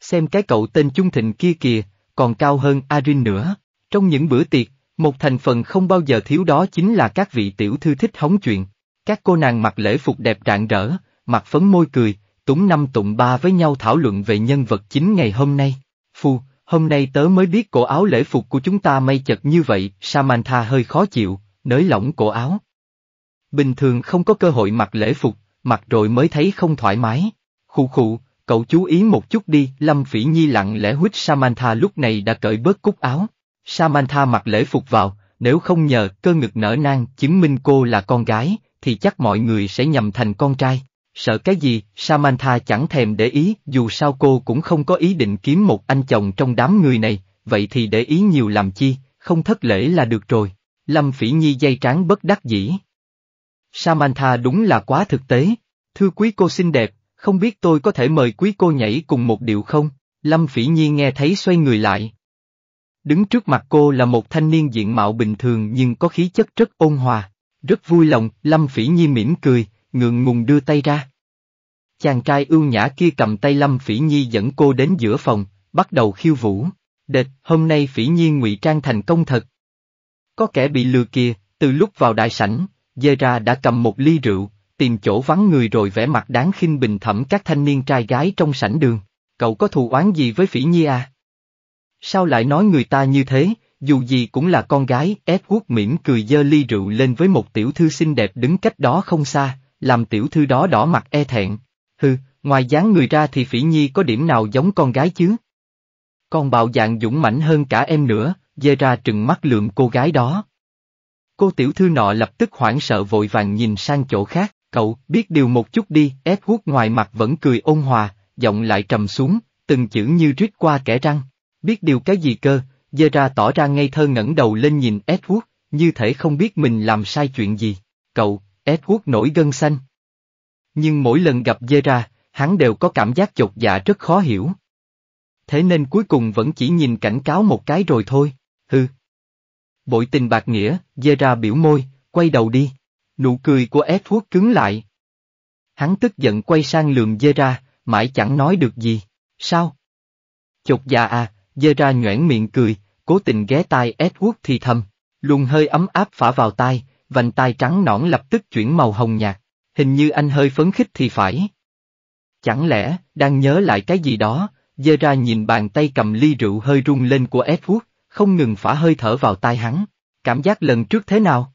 Xem cái cậu tên Trung Thịnh kia kìa, còn cao hơn Arin nữa. Trong những bữa tiệc, một thành phần không bao giờ thiếu đó chính là các vị tiểu thư thích hóng chuyện. Các cô nàng mặc lễ phục đẹp rạng rỡ, mặt phấn môi cười, túng năm tụng ba với nhau thảo luận về nhân vật chính ngày hôm nay. Phu, hôm nay tớ mới biết cổ áo lễ phục của chúng ta may chật như vậy, Samantha hơi khó chịu, nới lỏng cổ áo. Bình thường không có cơ hội mặc lễ phục, mặc rồi mới thấy không thoải mái. Khụ khụ, cậu chú ý một chút đi, Lâm Phỉ Nhi lặng lẽ huýt Samantha lúc này đã cởi bớt cúc áo. Samantha mặc lễ phục vào, nếu không nhờ cơ ngực nở nang chứng minh cô là con gái, thì chắc mọi người sẽ nhầm thành con trai. Sợ cái gì, Samantha chẳng thèm để ý, dù sao cô cũng không có ý định kiếm một anh chồng trong đám người này, vậy thì để ý nhiều làm chi, không thất lễ là được rồi. Lâm Phỉ Nhi dây trán bất đắc dĩ. Samantha đúng là quá thực tế. Thưa quý cô xinh đẹp, không biết tôi có thể mời quý cô nhảy cùng một điệu không? Lâm Phỉ Nhi nghe thấy xoay người lại, Đứng trước mặt cô là một thanh niên diện mạo bình thường nhưng có khí chất rất ôn hòa. Rất vui lòng, Lâm Phỉ Nhi mỉm cười, ngượng ngùng đưa tay ra. Chàng trai ưu nhã kia cầm tay Lâm Phỉ Nhi dẫn cô đến giữa phòng, bắt đầu khiêu vũ. Đệt, hôm nay Phỉ Nhi ngụy trang thành công thật. Có kẻ bị lừa kìa, từ lúc vào đại sảnh, dê ra đã cầm một ly rượu, tìm chỗ vắng người rồi vẽ mặt đáng khinh bình thẩm các thanh niên trai gái trong sảnh đường. Cậu có thù oán gì với Phỉ Nhi à? Sao lại nói người ta như thế, dù gì cũng là con gái, Edward mỉm cười dơ ly rượu lên với một tiểu thư xinh đẹp đứng cách đó không xa, làm tiểu thư đó đỏ mặt e thẹn. Hừ, ngoài dáng người ra thì Phỉ Nhi có điểm nào giống con gái chứ? Con bạo dạng dũng mãnh hơn cả em nữa, dơ ra trừng mắt lượm cô gái đó. Cô tiểu thư nọ lập tức hoảng sợ vội vàng nhìn sang chỗ khác, cậu, biết điều một chút đi, hút ngoài mặt vẫn cười ôn hòa, giọng lại trầm xuống, từng chữ như rít qua kẻ răng. Biết điều cái gì cơ, Zera tỏ ra ngây thơ ngẩng đầu lên nhìn Edward, như thể không biết mình làm sai chuyện gì. Cậu, Edward nổi gân xanh. Nhưng mỗi lần gặp Zera, hắn đều có cảm giác chột dạ rất khó hiểu. Thế nên cuối cùng vẫn chỉ nhìn cảnh cáo một cái rồi thôi, hư. Bội tình bạc nghĩa, Zera biểu môi, quay đầu đi. Nụ cười của Edward cứng lại. Hắn tức giận quay sang lườm Zera, mãi chẳng nói được gì. Sao? Chột dạ à, dơ ra nhoảng miệng cười, cố tình ghé tai Edward thì thầm. Luồng hơi ấm áp phả vào tai, vành tai trắng nõn lập tức chuyển màu hồng nhạt, hình như anh hơi phấn khích thì phải. Chẳng lẽ, đang nhớ lại cái gì đó, dơ ra nhìn bàn tay cầm ly rượu hơi rung lên của Edward, không ngừng phả hơi thở vào tai hắn. Cảm giác lần trước thế nào?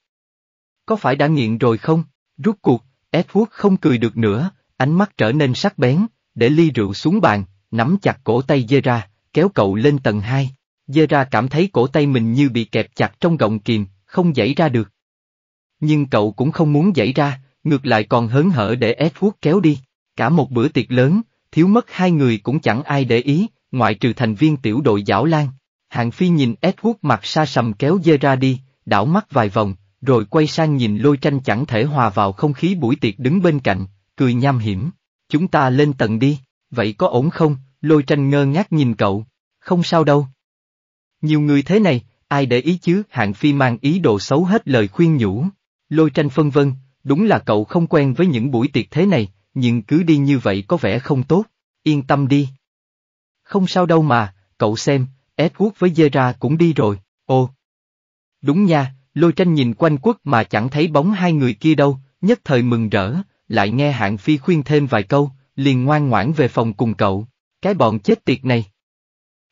Có phải đã nghiện rồi không? Rút cuộc, Edward không cười được nữa, ánh mắt trở nên sắc bén, để ly rượu xuống bàn, nắm chặt cổ tay Dơ ra kéo cậu lên tầng hai, Dê ra cảm thấy cổ tay mình như bị kẹp chặt trong gọng kìm, không dãy ra được. Nhưng cậu cũng không muốn dãy ra, ngược lại còn hớn hở để Edward kéo đi. Cả một bữa tiệc lớn, thiếu mất hai người cũng chẳng ai để ý, ngoại trừ thành viên tiểu đội giảo lan. Hạng Phi nhìn Edward mặt xa sầm kéo dê ra đi, đảo mắt vài vòng, rồi quay sang nhìn lôi tranh chẳng thể hòa vào không khí buổi tiệc đứng bên cạnh, cười nham hiểm. Chúng ta lên tầng đi, vậy có ổn không, Lôi tranh ngơ ngác nhìn cậu, không sao đâu. Nhiều người thế này, ai để ý chứ, hạng phi mang ý đồ xấu hết lời khuyên nhủ. Lôi tranh phân vân, đúng là cậu không quen với những buổi tiệc thế này, nhưng cứ đi như vậy có vẻ không tốt, yên tâm đi. Không sao đâu mà, cậu xem, Edward với Dê Ra cũng đi rồi, ồ. Đúng nha, lôi tranh nhìn quanh quất mà chẳng thấy bóng hai người kia đâu, nhất thời mừng rỡ, lại nghe hạng phi khuyên thêm vài câu, liền ngoan ngoãn về phòng cùng cậu, cái bọn chết tiệt này.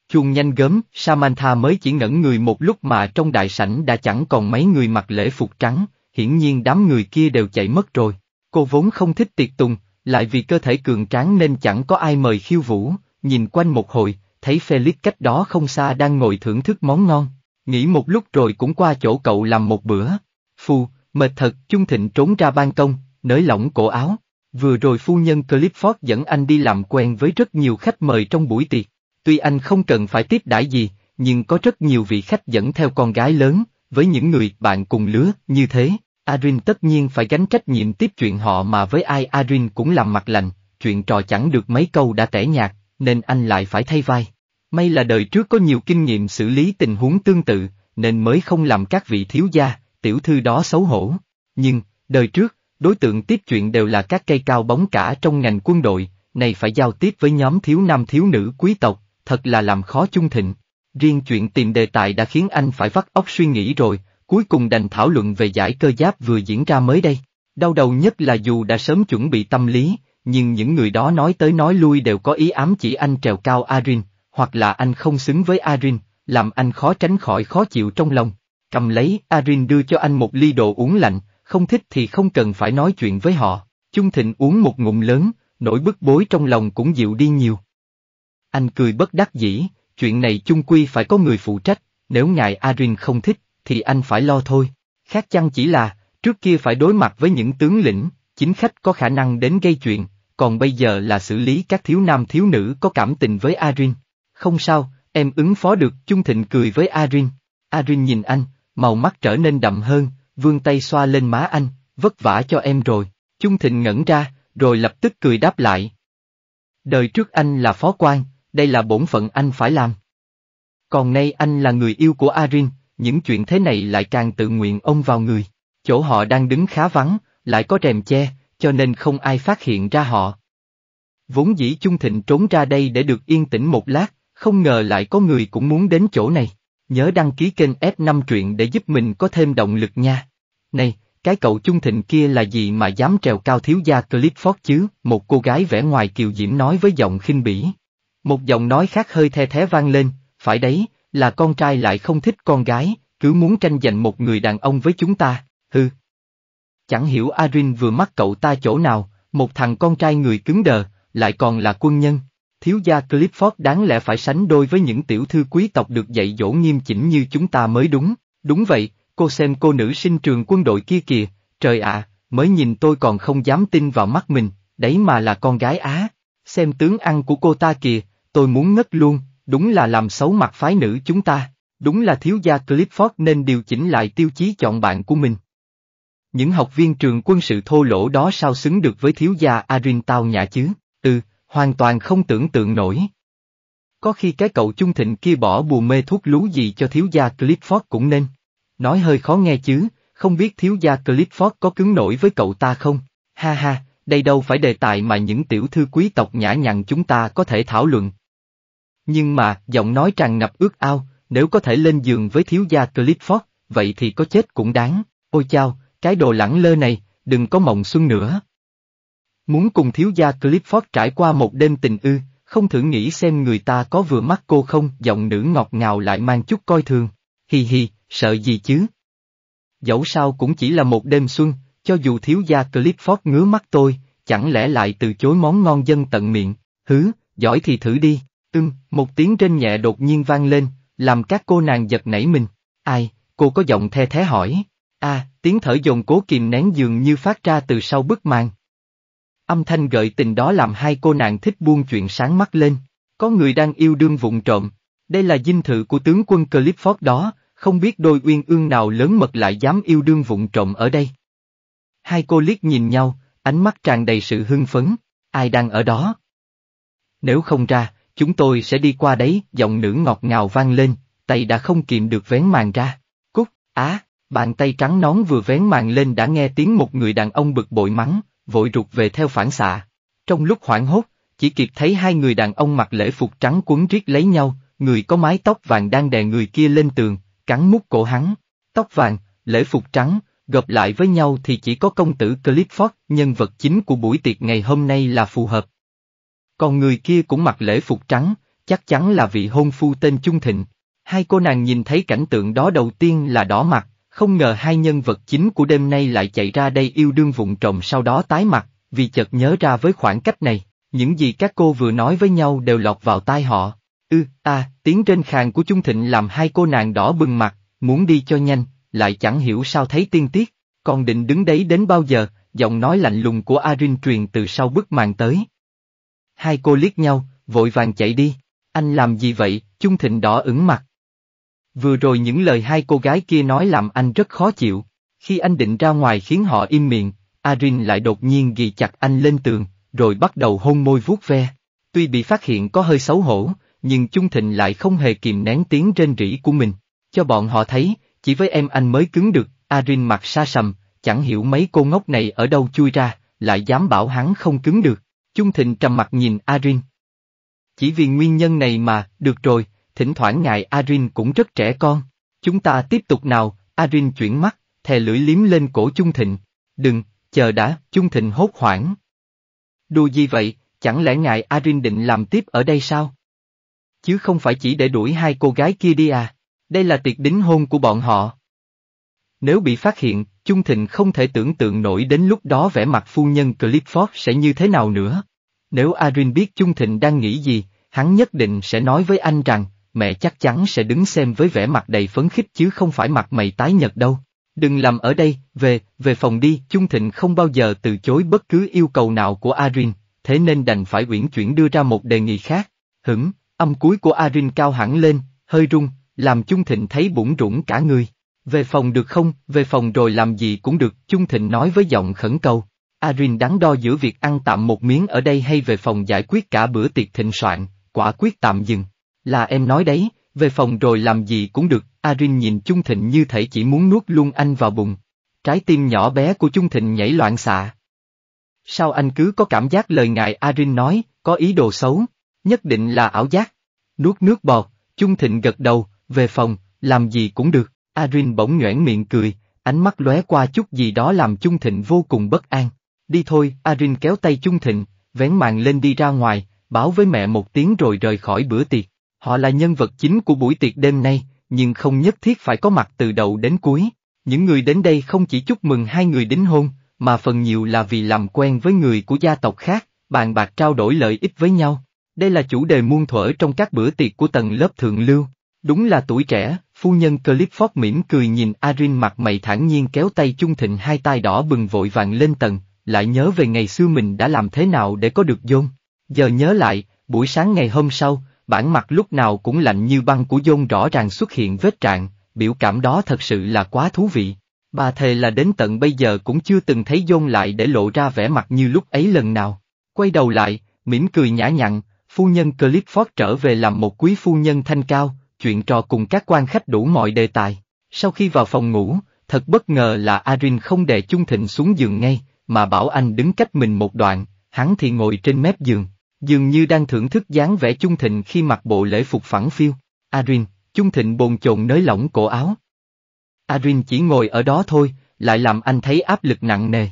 Chuông nhanh gớm, Samantha mới chỉ ngẩn người một lúc mà trong đại sảnh đã chẳng còn mấy người mặc lễ phục trắng, hiển nhiên đám người kia đều chạy mất rồi. Cô vốn không thích tiệc tùng, lại vì cơ thể cường tráng nên chẳng có ai mời khiêu vũ, nhìn quanh một hồi, thấy Felix cách đó không xa đang ngồi thưởng thức món ngon, nghĩ một lúc rồi cũng qua chỗ cậu làm một bữa. Phù, mệt thật, Chung Thịnh trốn ra ban công, nới lỏng cổ áo. Vừa rồi phu nhân Clifford dẫn anh đi làm quen với rất nhiều khách mời trong buổi tiệc. Tuy anh không cần phải tiếp đãi gì, nhưng có rất nhiều vị khách dẫn theo con gái lớn, với những người bạn cùng lứa như thế. Arin tất nhiên phải gánh trách nhiệm tiếp chuyện họ mà với ai Arin cũng làm mặt lành, chuyện trò chẳng được mấy câu đã tẻ nhạt, nên anh lại phải thay vai. May là đời trước có nhiều kinh nghiệm xử lý tình huống tương tự, nên mới không làm các vị thiếu gia, tiểu thư đó xấu hổ. Nhưng, đời trước, Đối tượng tiếp chuyện đều là các cây cao bóng cả trong ngành quân đội, này phải giao tiếp với nhóm thiếu nam thiếu nữ quý tộc, thật là làm khó chung thịnh. Riêng chuyện tìm đề tài đã khiến anh phải vắt óc suy nghĩ rồi, cuối cùng đành thảo luận về giải cơ giáp vừa diễn ra mới đây. Đau đầu nhất là dù đã sớm chuẩn bị tâm lý, nhưng những người đó nói tới nói lui đều có ý ám chỉ anh trèo cao Arin, hoặc là anh không xứng với Arin, làm anh khó tránh khỏi khó chịu trong lòng. Cầm lấy, Arin đưa cho anh một ly đồ uống lạnh, không thích thì không cần phải nói chuyện với họ. Chung Thịnh uống một ngụm lớn, nỗi bức bối trong lòng cũng dịu đi nhiều. Anh cười bất đắc dĩ, chuyện này chung quy phải có người phụ trách, nếu ngài Arin không thích, thì anh phải lo thôi. Khác chăng chỉ là, trước kia phải đối mặt với những tướng lĩnh, chính khách có khả năng đến gây chuyện, còn bây giờ là xử lý các thiếu nam thiếu nữ có cảm tình với Arin. Không sao, em ứng phó được, Chung Thịnh cười với Arin. Arin nhìn anh, màu mắt trở nên đậm hơn, Vương tay xoa lên má anh, vất vả cho em rồi. Chung Thịnh ngẩn ra, rồi lập tức cười đáp lại. Đời trước anh là phó quan, đây là bổn phận anh phải làm. Còn nay anh là người yêu của Arin, những chuyện thế này lại càng tự nguyện ông vào người. Chỗ họ đang đứng khá vắng, lại có rèm che, cho nên không ai phát hiện ra họ. Vốn dĩ Chung Thịnh trốn ra đây để được yên tĩnh một lát, không ngờ lại có người cũng muốn đến chỗ này. Nhớ đăng ký kênh F5 truyện để giúp mình có thêm động lực nha. Này, cái cậu trung thịnh kia là gì mà dám trèo cao thiếu gia Clifford chứ? Một cô gái vẻ ngoài kiều diễm nói với giọng khinh bỉ. Một giọng nói khác hơi the thé vang lên, phải đấy, là con trai lại không thích con gái, cứ muốn tranh giành một người đàn ông với chúng ta, hư. Chẳng hiểu Arin vừa mắc cậu ta chỗ nào, một thằng con trai người cứng đờ, lại còn là quân nhân thiếu gia Clifford đáng lẽ phải sánh đôi với những tiểu thư quý tộc được dạy dỗ nghiêm chỉnh như chúng ta mới đúng, đúng vậy, cô xem cô nữ sinh trường quân đội kia kìa, trời ạ, mới nhìn tôi còn không dám tin vào mắt mình, đấy mà là con gái Á, xem tướng ăn của cô ta kìa, tôi muốn ngất luôn, đúng là làm xấu mặt phái nữ chúng ta, đúng là thiếu gia Clifford nên điều chỉnh lại tiêu chí chọn bạn của mình. Những học viên trường quân sự thô lỗ đó sao xứng được với thiếu gia Arin tao nhã chứ? hoàn toàn không tưởng tượng nổi. Có khi cái cậu chung thịnh kia bỏ bùa mê thuốc lú gì cho thiếu gia Clifford cũng nên. Nói hơi khó nghe chứ, không biết thiếu gia Clifford có cứng nổi với cậu ta không? Ha ha, đây đâu phải đề tài mà những tiểu thư quý tộc nhã nhặn chúng ta có thể thảo luận. Nhưng mà, giọng nói tràn ngập ước ao, nếu có thể lên giường với thiếu gia Clifford, vậy thì có chết cũng đáng. Ôi chao, cái đồ lẳng lơ này, đừng có mộng xuân nữa. Muốn cùng thiếu gia Clifford trải qua một đêm tình ư, không thử nghĩ xem người ta có vừa mắt cô không, giọng nữ ngọt ngào lại mang chút coi thường. hi hi, sợ gì chứ? Dẫu sao cũng chỉ là một đêm xuân, cho dù thiếu gia Clifford ngứa mắt tôi, chẳng lẽ lại từ chối món ngon dân tận miệng, hứ, giỏi thì thử đi, ưm, một tiếng trên nhẹ đột nhiên vang lên, làm các cô nàng giật nảy mình, ai, cô có giọng the thế hỏi, a à, tiếng thở dồn cố kìm nén dường như phát ra từ sau bức màn. Âm thanh gợi tình đó làm hai cô nàng thích buông chuyện sáng mắt lên. Có người đang yêu đương vụng trộm. Đây là dinh thự của tướng quân Clifford đó, không biết đôi uyên ương nào lớn mật lại dám yêu đương vụng trộm ở đây. Hai cô liếc nhìn nhau, ánh mắt tràn đầy sự hưng phấn, ai đang ở đó? Nếu không ra, chúng tôi sẽ đi qua đấy, giọng nữ ngọt ngào vang lên, tay đã không kìm được vén màn ra. Cúc, á, bàn tay trắng nón vừa vén màn lên đã nghe tiếng một người đàn ông bực bội mắng, vội rụt về theo phản xạ. Trong lúc hoảng hốt, chỉ kịp thấy hai người đàn ông mặc lễ phục trắng quấn riết lấy nhau, người có mái tóc vàng đang đè người kia lên tường, cắn mút cổ hắn. Tóc vàng, lễ phục trắng, gặp lại với nhau thì chỉ có công tử Clifford, nhân vật chính của buổi tiệc ngày hôm nay là phù hợp. Còn người kia cũng mặc lễ phục trắng, chắc chắn là vị hôn phu tên Trung Thịnh. Hai cô nàng nhìn thấy cảnh tượng đó đầu tiên là đỏ mặt, không ngờ hai nhân vật chính của đêm nay lại chạy ra đây yêu đương vụng trộm sau đó tái mặt, vì chợt nhớ ra với khoảng cách này, những gì các cô vừa nói với nhau đều lọt vào tai họ. Ư, a, tiếng trên khàn của Trung Thịnh làm hai cô nàng đỏ bừng mặt, muốn đi cho nhanh, lại chẳng hiểu sao thấy tiên tiếc, còn định đứng đấy đến bao giờ, giọng nói lạnh lùng của Arin truyền từ sau bức màn tới. Hai cô liếc nhau, vội vàng chạy đi. Anh làm gì vậy, Trung Thịnh đỏ ửng mặt. Vừa rồi những lời hai cô gái kia nói làm anh rất khó chịu. Khi anh định ra ngoài khiến họ im miệng, Arin lại đột nhiên ghi chặt anh lên tường, rồi bắt đầu hôn môi vuốt ve. Tuy bị phát hiện có hơi xấu hổ, nhưng Chung Thịnh lại không hề kìm nén tiếng rên rỉ của mình. Cho bọn họ thấy, chỉ với em anh mới cứng được, Arin mặt xa sầm, chẳng hiểu mấy cô ngốc này ở đâu chui ra, lại dám bảo hắn không cứng được. Chung Thịnh trầm mặt nhìn Arin. Chỉ vì nguyên nhân này mà, được rồi, thỉnh thoảng ngài Arin cũng rất trẻ con. Chúng ta tiếp tục nào, Arin chuyển mắt, thè lưỡi liếm lên cổ Chung Thịnh. Đừng, chờ đã, Chung Thịnh hốt hoảng. Đùa gì vậy, chẳng lẽ ngài Arin định làm tiếp ở đây sao? Chứ không phải chỉ để đuổi hai cô gái kia đi à, đây là tiệc đính hôn của bọn họ. Nếu bị phát hiện, Chung Thịnh không thể tưởng tượng nổi đến lúc đó vẻ mặt phu nhân Clifford sẽ như thế nào nữa. Nếu Arin biết Chung Thịnh đang nghĩ gì, hắn nhất định sẽ nói với anh rằng, mẹ chắc chắn sẽ đứng xem với vẻ mặt đầy phấn khích chứ không phải mặt mày tái nhợt đâu. Đừng làm ở đây, về, về phòng đi, Chung Thịnh không bao giờ từ chối bất cứ yêu cầu nào của Arin, thế nên đành phải uyển chuyển đưa ra một đề nghị khác. Hửng, âm cuối của Arin cao hẳn lên, hơi rung, làm Chung Thịnh thấy bủng rủng cả người. Về phòng được không, về phòng rồi làm gì cũng được, Chung Thịnh nói với giọng khẩn cầu. Arin đắn đo giữa việc ăn tạm một miếng ở đây hay về phòng giải quyết cả bữa tiệc thịnh soạn, quả quyết tạm dừng. Là em nói đấy, về phòng rồi làm gì cũng được, Arin nhìn Chung Thịnh như thể chỉ muốn nuốt luôn anh vào bụng. Trái tim nhỏ bé của Chung Thịnh nhảy loạn xạ. Sao anh cứ có cảm giác lời ngài Arin nói, có ý đồ xấu, nhất định là ảo giác. Nuốt nước bọt, Chung Thịnh gật đầu, về phòng, làm gì cũng được, Arin bỗng nhoẻn miệng cười, ánh mắt lóe qua chút gì đó làm Chung Thịnh vô cùng bất an. Đi thôi, Arin kéo tay Chung Thịnh, vén màn lên đi ra ngoài, báo với mẹ một tiếng rồi rời khỏi bữa tiệc. Họ là nhân vật chính của buổi tiệc đêm nay, nhưng không nhất thiết phải có mặt từ đầu đến cuối. Những người đến đây không chỉ chúc mừng hai người đính hôn, mà phần nhiều là vì làm quen với người của gia tộc khác, bàn bạc trao đổi lợi ích với nhau. Đây là chủ đề muôn thuở trong các bữa tiệc của tầng lớp thượng lưu. Đúng là tuổi trẻ, phu nhân Clifford mỉm cười nhìn Arin mặt mày thản nhiên kéo tay Chung Thịnh hai tay đỏ bừng vội vàng lên tầng, lại nhớ về ngày xưa mình đã làm thế nào để có được dôn. Giờ nhớ lại, buổi sáng ngày hôm sau, bản mặt lúc nào cũng lạnh như băng của Dôn rõ ràng xuất hiện vết trạng, biểu cảm đó thật sự là quá thú vị. Bà thề là đến tận bây giờ cũng chưa từng thấy Dôn lại để lộ ra vẻ mặt như lúc ấy lần nào. Quay đầu lại, mỉm cười nhã nhặn, phu nhân Clifford trở về làm một quý phu nhân thanh cao, chuyện trò cùng các quan khách đủ mọi đề tài. Sau khi vào phòng ngủ, thật bất ngờ là Arin không đè Chung Thịnh xuống giường ngay, mà bảo anh đứng cách mình một đoạn, hắn thì ngồi trên mép giường, Dường như đang thưởng thức dáng vẻ chung thịnh khi mặc bộ lễ phục phẳng phiêu. Arin, chung thịnh bồn chồn nới lỏng cổ áo. Arin chỉ ngồi ở đó thôi, lại làm anh thấy áp lực nặng nề.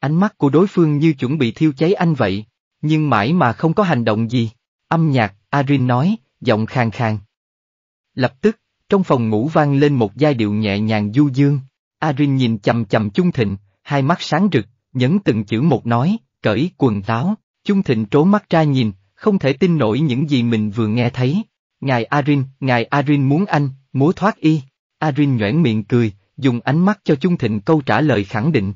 Ánh mắt của đối phương như chuẩn bị thiêu cháy anh vậy, nhưng mãi mà không có hành động gì. Âm nhạc, Arin nói, giọng khàn khàn. Lập tức, trong phòng ngủ vang lên một giai điệu nhẹ nhàng du dương. Arin nhìn chầm chầm chung thịnh, hai mắt sáng rực, nhấn từng chữ một nói, cởi quần áo. Chung Thịnh trố mắt ra nhìn, không thể tin nổi những gì mình vừa nghe thấy. Ngài Arin, ngài Arin muốn anh, múa thoát y. Arin nhoẻn miệng cười, dùng ánh mắt cho Chung Thịnh câu trả lời khẳng định.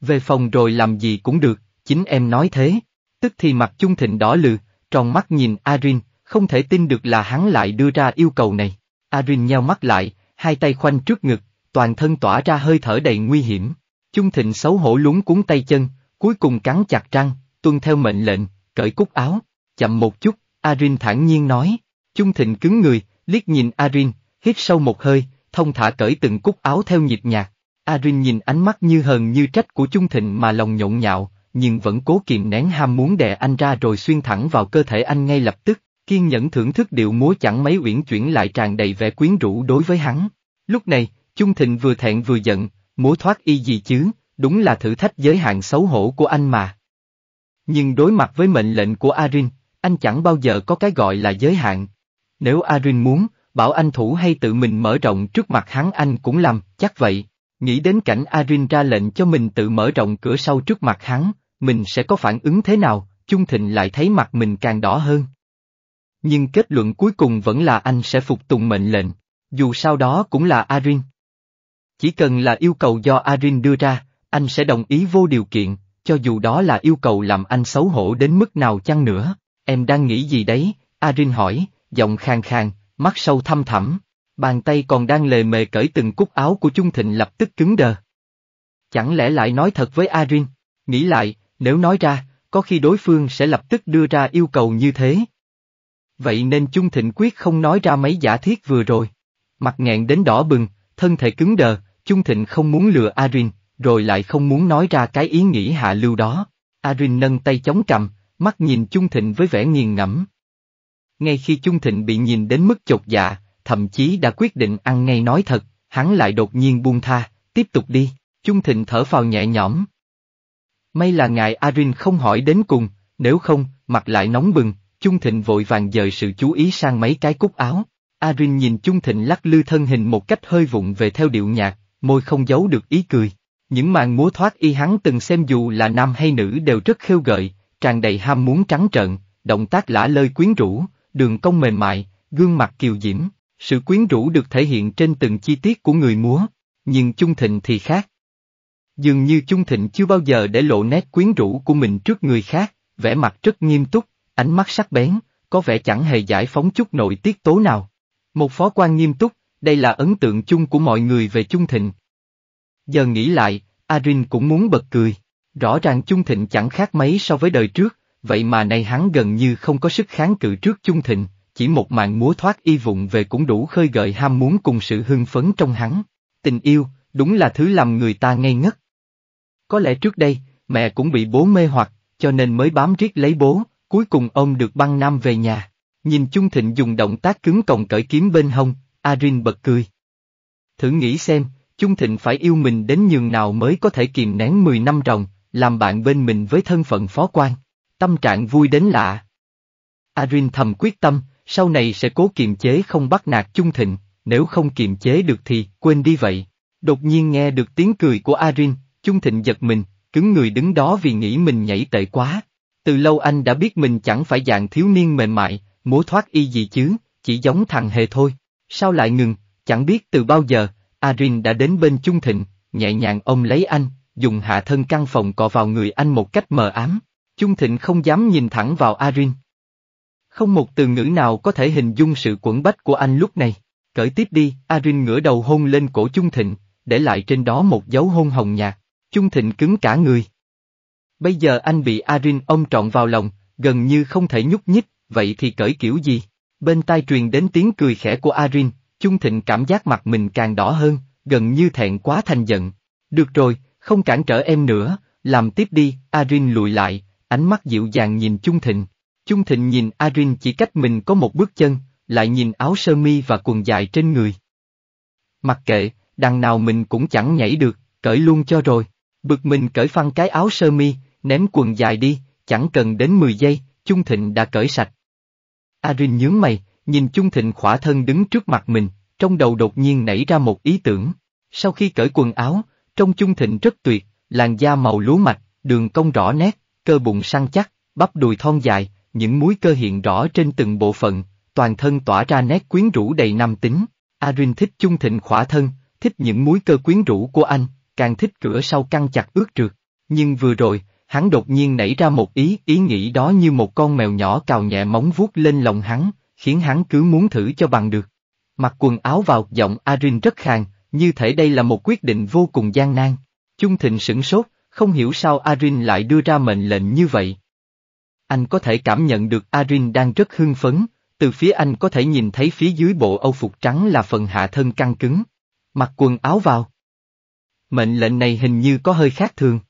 Về phòng rồi làm gì cũng được, chính em nói thế. Tức thì mặt Chung Thịnh đỏ lừ, tròn mắt nhìn Arin, không thể tin được là hắn lại đưa ra yêu cầu này. Arin nheo mắt lại, hai tay khoanh trước ngực, toàn thân tỏa ra hơi thở đầy nguy hiểm. Chung Thịnh xấu hổ lúng cuốn tay chân, cuối cùng cắn chặt răng, tuân theo mệnh lệnh, cởi cúc áo, chậm một chút, Arin thản nhiên nói. Trung Thịnh cứng người, liếc nhìn Arin, hít sâu một hơi, thông thả cởi từng cúc áo theo nhịp nhạc. Arin nhìn ánh mắt như hờn như trách của Trung Thịnh mà lòng nhộn nhạo, nhưng vẫn cố kiềm nén ham muốn đè anh ra rồi xuyên thẳng vào cơ thể anh ngay lập tức, kiên nhẫn thưởng thức điệu múa chẳng mấy uyển chuyển lại tràn đầy vẻ quyến rũ đối với hắn. Lúc này, Trung Thịnh vừa thẹn vừa giận, múa thoát y gì chứ, đúng là thử thách giới hạn xấu hổ của anh mà. Nhưng đối mặt với mệnh lệnh của Arin, anh chẳng bao giờ có cái gọi là giới hạn. Nếu Arin muốn, bảo anh thủ hay tự mình mở rộng trước mặt hắn anh cũng làm, chắc vậy. Nghĩ đến cảnh Arin ra lệnh cho mình tự mở rộng cửa sau trước mặt hắn, mình sẽ có phản ứng thế nào, Chung Thịnh lại thấy mặt mình càng đỏ hơn. Nhưng kết luận cuối cùng vẫn là anh sẽ phục tùng mệnh lệnh, dù sau đó cũng là Arin. Chỉ cần là yêu cầu do Arin đưa ra, anh sẽ đồng ý vô điều kiện, cho dù đó là yêu cầu làm anh xấu hổ đến mức nào chăng nữa. Em đang nghĩ gì đấy? Arin hỏi, giọng khang khang, mắt sâu thăm thẳm. Bàn tay còn đang lề mề cởi từng cúc áo của Trung Thịnh lập tức cứng đờ. Chẳng lẽ lại nói thật với Arin? Nghĩ lại, nếu nói ra, có khi đối phương sẽ lập tức đưa ra yêu cầu như thế. Vậy nên Trung Thịnh quyết không nói ra mấy giả thiết vừa rồi. Mặt nghẹn đến đỏ bừng, thân thể cứng đờ, Trung Thịnh không muốn lừa Arin, rồi lại không muốn nói ra cái ý nghĩ hạ lưu đó. Arin nâng tay chống cầm, mắt nhìn Chung Thịnh với vẻ nghiền ngẫm. Ngay khi Chung Thịnh bị nhìn đến mức chột dạ, thậm chí đã quyết định ăn ngay nói thật, hắn lại đột nhiên buông tha, tiếp tục đi, Chung Thịnh thở phào nhẹ nhõm. May là ngài Arin không hỏi đến cùng, nếu không, mặt lại nóng bừng, Chung Thịnh vội vàng dời sự chú ý sang mấy cái cúc áo. Arin nhìn Chung Thịnh lắc lư thân hình một cách hơi vụng về theo điệu nhạc, môi không giấu được ý cười. Những màn múa thoát y hắn từng xem dù là nam hay nữ đều rất khêu gợi, tràn đầy ham muốn trắng trợn, động tác lả lơi quyến rũ, đường cong mềm mại, gương mặt kiều diễm, sự quyến rũ được thể hiện trên từng chi tiết của người múa, nhưng Chung Thịnh thì khác. Dường như Chung Thịnh chưa bao giờ để lộ nét quyến rũ của mình trước người khác, vẻ mặt rất nghiêm túc, ánh mắt sắc bén, có vẻ chẳng hề giải phóng chút nội tiết tố nào. Một phó quan nghiêm túc, đây là ấn tượng chung của mọi người về Chung Thịnh, Giờ nghĩ lại, Arin cũng muốn bật cười. Rõ ràng Chung Thịnh chẳng khác mấy so với đời trước, vậy mà nay hắn gần như không có sức kháng cự trước Chung Thịnh, chỉ một màn múa thoát y vụng về cũng đủ khơi gợi ham muốn cùng sự hưng phấn trong hắn. Tình yêu, đúng là thứ làm người ta ngây ngất. Có lẽ trước đây, mẹ cũng bị bố mê hoặc, cho nên mới bám riết lấy bố, cuối cùng ông được băng nam về nhà. Nhìn Chung Thịnh dùng động tác cứng còng cởi kiếm bên hông, Arin bật cười. Thử nghĩ xem, Chung Thịnh phải yêu mình đến nhường nào mới có thể kiềm nén 10 năm ròng, làm bạn bên mình với thân phận phó quan. Tâm trạng vui đến lạ. Arin thầm quyết tâm, sau này sẽ cố kiềm chế không bắt nạt Chung Thịnh, nếu không kiềm chế được thì quên đi vậy. Đột nhiên nghe được tiếng cười của Arin, Chung Thịnh giật mình, cứng người đứng đó vì nghĩ mình nhảy tệ quá. Từ lâu anh đã biết mình chẳng phải dạng thiếu niên mềm mại, múa thoát y gì chứ, chỉ giống thằng hề thôi. Sao lại ngừng, chẳng biết từ bao giờ, Arin đã đến bên Chung Thịnh, nhẹ nhàng ông lấy anh, dùng hạ thân căn phòng cọ vào người anh một cách mờ ám. Chung Thịnh không dám nhìn thẳng vào Arin. Không một từ ngữ nào có thể hình dung sự quẩn bách của anh lúc này. Cởi tiếp đi, Arin ngửa đầu hôn lên cổ Chung Thịnh, để lại trên đó một dấu hôn hồng nhạt. Chung Thịnh cứng cả người. Bây giờ anh bị Arin ôm trọn vào lòng, gần như không thể nhúc nhích, vậy thì cởi kiểu gì? Bên tai truyền đến tiếng cười khẽ của Arin, Chung Thịnh cảm giác mặt mình càng đỏ hơn, gần như thẹn quá thành giận. Được rồi, không cản trở em nữa, làm tiếp đi, Arin lùi lại, ánh mắt dịu dàng nhìn Chung Thịnh. Chung Thịnh nhìn Arin chỉ cách mình có một bước chân, lại nhìn áo sơ mi và quần dài trên người. Mặc kệ, đằng nào mình cũng chẳng nhảy được, cởi luôn cho rồi. Bực mình cởi phăng cái áo sơ mi, ném quần dài đi, chẳng cần đến 10 giây, Chung Thịnh đã cởi sạch. Arin nhướng mày, Nhìn chung thịnh khỏa thân đứng trước mặt mình, trong đầu đột nhiên nảy ra một ý tưởng. Sau khi cởi quần áo, trong chung thịnh rất tuyệt, làn da màu lúa mạch, đường cong rõ nét, cơ bụng săn chắc, bắp đùi thon dài, những múi cơ hiện rõ trên từng bộ phận, toàn thân tỏa ra nét quyến rũ đầy nam tính. Arin thích chung thịnh khỏa thân, thích những múi cơ quyến rũ của anh, càng thích cửa sau căng chặt ướt trượt. Nhưng vừa rồi, hắn đột nhiên nảy ra một ý, ý nghĩ đó như một con mèo nhỏ cào nhẹ móng vuốt lên lòng hắn, khiến hắn cứ muốn thử cho bằng được. Mặc quần áo vào, giọng Arin rất khàn, như thể đây là một quyết định vô cùng gian nan. Chung Thịnh sửng sốt, không hiểu sao Arin lại đưa ra mệnh lệnh như vậy. Anh có thể cảm nhận được Arin đang rất hưng phấn, từ phía anh có thể nhìn thấy phía dưới bộ âu phục trắng là phần hạ thân căng cứng. Mặc quần áo vào. Mệnh lệnh này hình như có hơi khác thường.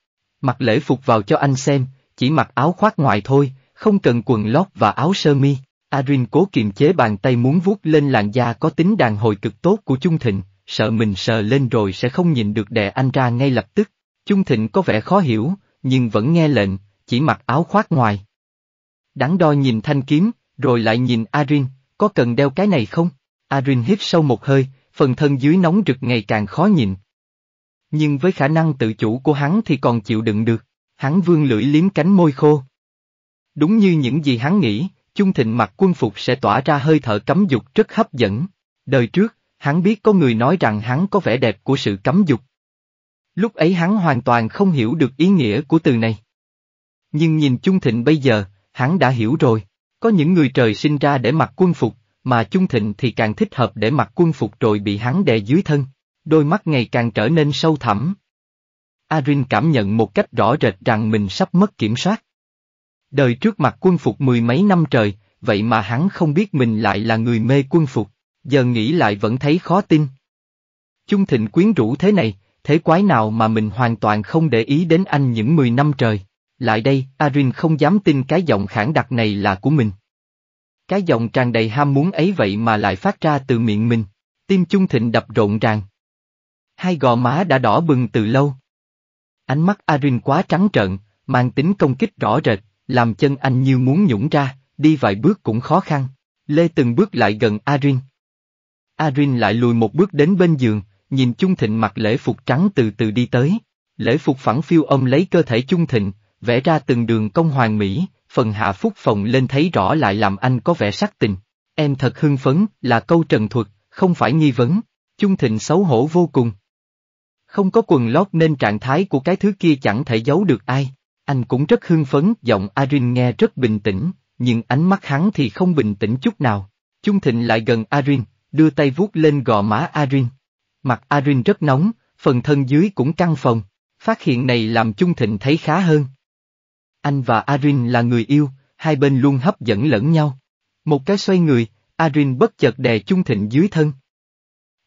Mặc lễ phục vào cho anh xem, chỉ mặc áo khoác ngoài thôi, không cần quần lót và áo sơ mi. Arin cố kiềm chế bàn tay muốn vuốt lên làn da có tính đàn hồi cực tốt của Chung Thịnh, sợ mình sờ lên rồi sẽ không nhìn được đè anh ra ngay lập tức. Chung Thịnh có vẻ khó hiểu, nhưng vẫn nghe lệnh, chỉ mặc áo khoác ngoài. Đắn đo nhìn thanh kiếm, rồi lại nhìn Arin, có cần đeo cái này không? Arin hít sâu một hơi, phần thân dưới nóng rực ngày càng khó nhìn. Nhưng với khả năng tự chủ của hắn thì còn chịu đựng được, hắn vương lưỡi liếm cánh môi khô. Đúng như những gì hắn nghĩ, Chung Thịnh mặc quân phục sẽ tỏa ra hơi thở cấm dục rất hấp dẫn. Đời trước, hắn biết có người nói rằng hắn có vẻ đẹp của sự cấm dục. Lúc ấy hắn hoàn toàn không hiểu được ý nghĩa của từ này. Nhưng nhìn Chung Thịnh bây giờ, hắn đã hiểu rồi. Có những người trời sinh ra để mặc quân phục, mà Chung Thịnh thì càng thích hợp để mặc quân phục rồi bị hắn đè dưới thân. Đôi mắt ngày càng trở nên sâu thẳm. Arin cảm nhận một cách rõ rệt rằng mình sắp mất kiểm soát. Đời trước mặt quân phục mười mấy năm trời, vậy mà hắn không biết mình lại là người mê quân phục, giờ nghĩ lại vẫn thấy khó tin. Chung thịnh quyến rũ thế này, thế quái nào mà mình hoàn toàn không để ý đến anh những mười năm trời. Lại đây, Arin không dám tin cái giọng khản đặc này là của mình. Cái giọng tràn đầy ham muốn ấy vậy mà lại phát ra từ miệng mình, tim Chung Thịnh đập rộn ràng. Hai gò má đã đỏ bừng từ lâu. Ánh mắt Arin quá trắng trợn, mang tính công kích rõ rệt, làm chân anh như muốn nhũng ra, đi vài bước cũng khó khăn. Lê từng bước lại gần Arin. Arin lại lùi một bước đến bên giường, nhìn Chung Thịnh mặc lễ phục trắng từ từ đi tới. Lễ phục phẳng phiêu ông lấy cơ thể Chung Thịnh, vẽ ra từng đường công hoàng mỹ, phần hạ phúc phồng lên thấy rõ lại làm anh có vẻ sắc tình. Em thật hưng phấn, là câu trần thuật, không phải nghi vấn. Chung Thịnh xấu hổ vô cùng. Không có quần lót nên trạng thái của cái thứ kia chẳng thể giấu được ai. Anh cũng rất hưng phấn, giọng Arin nghe rất bình tĩnh, nhưng ánh mắt hắn thì không bình tĩnh chút nào. Chung Thịnh lại gần Arin, đưa tay vuốt lên gò má Arin. Mặt Arin rất nóng, phần thân dưới cũng căng phòng. Phát hiện này làm Chung Thịnh thấy khá hơn. Anh và Arin là người yêu, hai bên luôn hấp dẫn lẫn nhau. Một cái xoay người, Arin bất chợt đè Chung Thịnh dưới thân.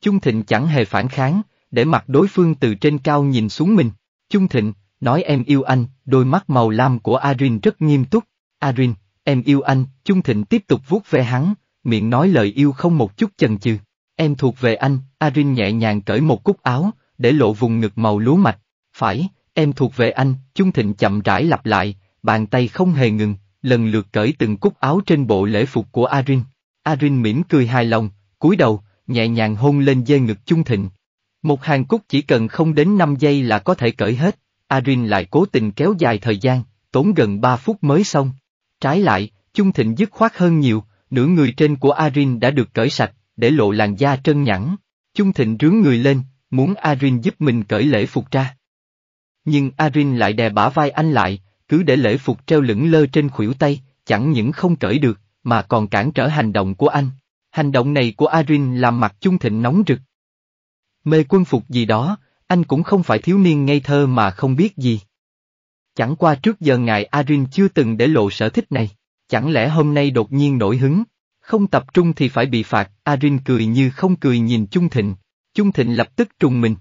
Chung Thịnh chẳng hề phản kháng, để mặt đối phương từ trên cao nhìn xuống mình. Chung Thịnh, nói em yêu anh, đôi mắt màu lam của Arin rất nghiêm túc. Arin, em yêu anh, Chung Thịnh tiếp tục vuốt ve hắn, miệng nói lời yêu không một chút chần chừ. Em thuộc về anh, Arin nhẹ nhàng cởi một cúc áo, để lộ vùng ngực màu lúa mạch. Phải, em thuộc về anh, Chung Thịnh chậm rãi lặp lại, bàn tay không hề ngừng, lần lượt cởi từng cúc áo trên bộ lễ phục của Arin. Arin mỉm cười hài lòng, cúi đầu, nhẹ nhàng hôn lên dây ngực Chung Thịnh. Một hàng cúc chỉ cần không đến 5 giây là có thể cởi hết, Arin lại cố tình kéo dài thời gian, tốn gần 3 phút mới xong. Trái lại, Chung Thịnh dứt khoát hơn nhiều, nửa người trên của Arin đã được cởi sạch, để lộ làn da trơn nhẵn. Chung Thịnh rướng người lên, muốn Arin giúp mình cởi lễ phục ra. Nhưng Arin lại đè bả vai anh lại, cứ để lễ phục treo lửng lơ trên khuỷu tay, chẳng những không cởi được, mà còn cản trở hành động của anh. Hành động này của Arin làm mặt Chung Thịnh nóng rực. Mê quân phục gì đó, anh cũng không phải thiếu niên ngây thơ mà không biết gì. Chẳng qua trước giờ ngài Arin chưa từng để lộ sở thích này, chẳng lẽ hôm nay đột nhiên nổi hứng, không tập trung thì phải bị phạt, Arin cười như không cười nhìn Chung Thịnh, Chung Thịnh lập tức trùng mình.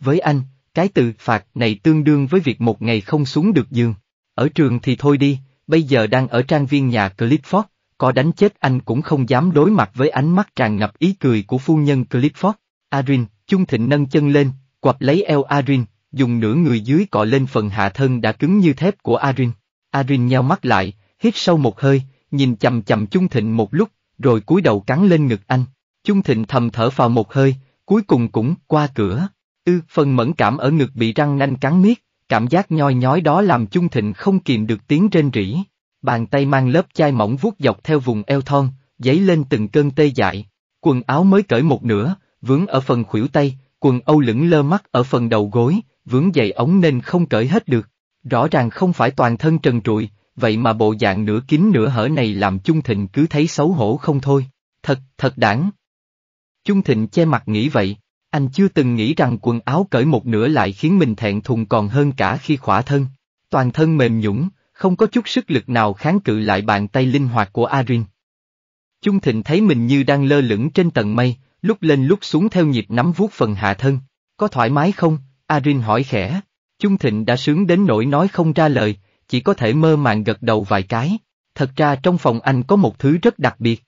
Với anh, cái từ phạt này tương đương với việc một ngày không xuống được giường, ở trường thì thôi đi, bây giờ đang ở trang viên nhà Clifford, có đánh chết anh cũng không dám đối mặt với ánh mắt tràn ngập ý cười của phu nhân Clifford. Arin, Chung Thịnh nâng chân lên, quặp lấy eo Arin, dùng nửa người dưới cọ lên phần hạ thân đã cứng như thép của Arin. Arin nheo mắt lại, hít sâu một hơi, nhìn chầm chầm Chung Thịnh một lúc, rồi cúi đầu cắn lên ngực anh. Chung Thịnh thầm thở vào một hơi, cuối cùng cũng qua cửa. Ư, phần mẫn cảm ở ngực bị răng nanh cắn miết, cảm giác nhoi nhói đó làm Chung Thịnh không kìm được tiếng trên rỉ. Bàn tay mang lớp chai mỏng vuốt dọc theo vùng eo thon, dấy lên từng cơn tê dại. Quần áo mới cởi một nửa, vướng ở phần khuỷu tay, quần Âu lững lơ mắt ở phần đầu gối, vướng dày ống nên không cởi hết được. Rõ ràng không phải toàn thân trần trụi, vậy mà bộ dạng nửa kín nửa hở này làm Chung Thịnh cứ thấy xấu hổ không thôi. Thật, thật đảng. Chung Thịnh che mặt nghĩ vậy, anh chưa từng nghĩ rằng quần áo cởi một nửa lại khiến mình thẹn thùng còn hơn cả khi khỏa thân. Toàn thân mềm nhũng, không có chút sức lực nào kháng cự lại bàn tay linh hoạt của Arin. Chung Thịnh thấy mình như đang lơ lửng trên tầng mây, lúc lên lúc xuống theo nhịp nắm vuốt phần hạ thân. Có thoải mái không? Arin hỏi khẽ. Chung Thịnh đã sướng đến nỗi nói không ra lời, chỉ có thể mơ màng gật đầu vài cái. Thật ra trong phòng anh có một thứ rất đặc biệt.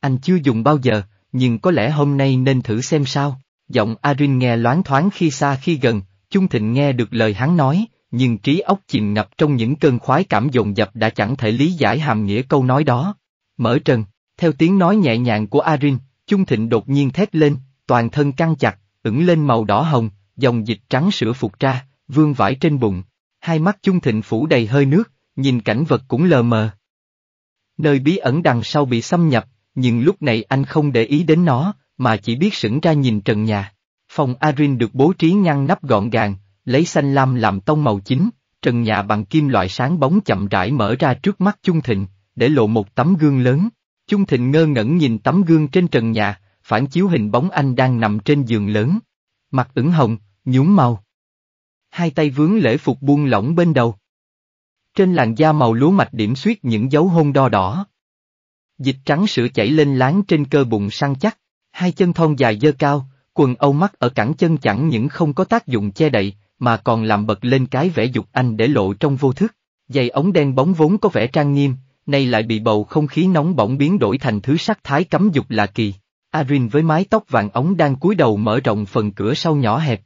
Anh chưa dùng bao giờ, nhưng có lẽ hôm nay nên thử xem sao. Giọng Arin nghe loáng thoáng khi xa khi gần, Chung Thịnh nghe được lời hắn nói, nhưng trí óc chìm ngập trong những cơn khoái cảm dồn dập đã chẳng thể lý giải hàm nghĩa câu nói đó. Mở trần, theo tiếng nói nhẹ nhàng của Arin, Chung Thịnh đột nhiên thét lên, toàn thân căng chặt, ửng lên màu đỏ hồng, dòng dịch trắng sữa phục ra, vương vãi trên bụng. Hai mắt Chung Thịnh phủ đầy hơi nước, nhìn cảnh vật cũng lờ mờ. Nơi bí ẩn đằng sau bị xâm nhập, nhưng lúc này anh không để ý đến nó, mà chỉ biết sững ra nhìn trần nhà. Phòng Arin được bố trí ngăn nắp gọn gàng, lấy xanh lam làm tông màu chính, trần nhà bằng kim loại sáng bóng chậm rãi mở ra trước mắt Chung Thịnh, để lộ một tấm gương lớn. Trung Thịnh ngơ ngẩn nhìn tấm gương trên trần nhà, phản chiếu hình bóng anh đang nằm trên giường lớn. Mặt ửng hồng, nhúng màu. Hai tay vướng lễ phục buông lỏng bên đầu. Trên làn da màu lúa mạch điểm xuyết những dấu hôn đo đỏ. Dịch trắng sữa chảy lên láng trên cơ bụng săn chắc, hai chân thon dài dơ cao, quần âu mắt ở cẳng chân chẳng những không có tác dụng che đậy, mà còn làm bật lên cái vẻ dục anh để lộ trong vô thức. Giày ống đen bóng vốn có vẻ trang nghiêm, nay lại bị bầu không khí nóng bỏng biến đổi thành thứ sắc thái cấm dục lạ kỳ. Arin với mái tóc vàng ống đang cúi đầu mở rộng phần cửa sau nhỏ hẹp.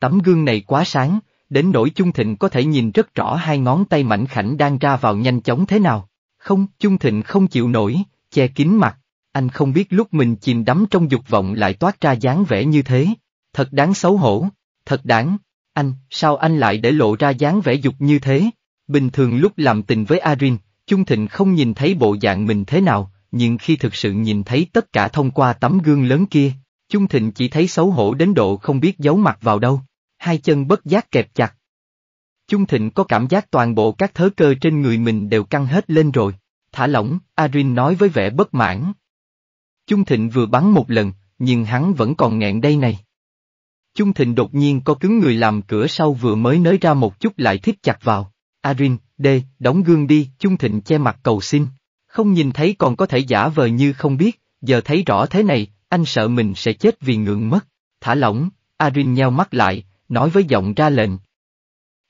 Tấm gương này quá sáng, đến nỗi Chung Thịnh có thể nhìn rất rõ hai ngón tay mảnh khảnh đang ra vào nhanh chóng thế nào. Không, Chung Thịnh không chịu nổi, che kín mặt. Anh không biết lúc mình chìm đắm trong dục vọng lại toát ra dáng vẻ như thế. Thật đáng xấu hổ, thật đáng. Anh, sao anh lại để lộ ra dáng vẻ dục như thế? Bình thường lúc làm tình với Arin, Chung Thịnh không nhìn thấy bộ dạng mình thế nào, nhưng khi thực sự nhìn thấy tất cả thông qua tấm gương lớn kia, Chung Thịnh chỉ thấy xấu hổ đến độ không biết giấu mặt vào đâu, hai chân bất giác kẹp chặt. Chung Thịnh có cảm giác toàn bộ các thớ cơ trên người mình đều căng hết lên rồi. Thả lỏng, Arin nói với vẻ bất mãn. Chung Thịnh vừa bắn một lần, nhưng hắn vẫn còn nghẹn đây này. Chung Thịnh đột nhiên có cứng người làm cửa sau vừa mới nới ra một chút lại thích chặt vào. Arin, Đề, đóng gương đi, Chung Thịnh che mặt cầu xin. Không nhìn thấy còn có thể giả vờ như không biết, giờ thấy rõ thế này, anh sợ mình sẽ chết vì ngượng mất. Thả lỏng, Arin nheo mắt lại, nói với giọng ra lệnh.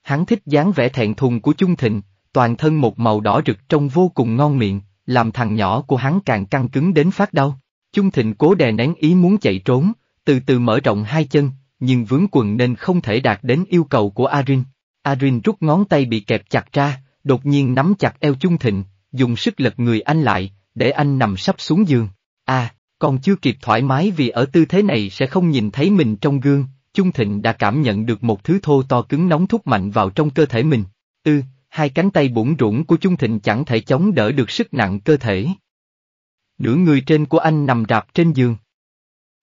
Hắn thích dáng vẻ thẹn thùng của Chung Thịnh, toàn thân một màu đỏ rực trông vô cùng ngon miệng, làm thằng nhỏ của hắn càng căng cứng đến phát đau. Chung Thịnh cố đè nén ý muốn chạy trốn, từ từ mở rộng hai chân, nhưng vướng quần nên không thể đạt đến yêu cầu của Arin. Arin rút ngón tay bị kẹp chặt ra, đột nhiên nắm chặt eo Chung Thịnh, dùng sức lật người anh lại, để anh nằm sắp xuống giường. À, còn chưa kịp thoải mái vì ở tư thế này sẽ không nhìn thấy mình trong gương, Chung Thịnh đã cảm nhận được một thứ thô to cứng nóng thúc mạnh vào trong cơ thể mình. Ư, hai cánh tay bủn rủn của Chung Thịnh chẳng thể chống đỡ được sức nặng cơ thể. Nửa người trên của anh nằm rạp trên giường.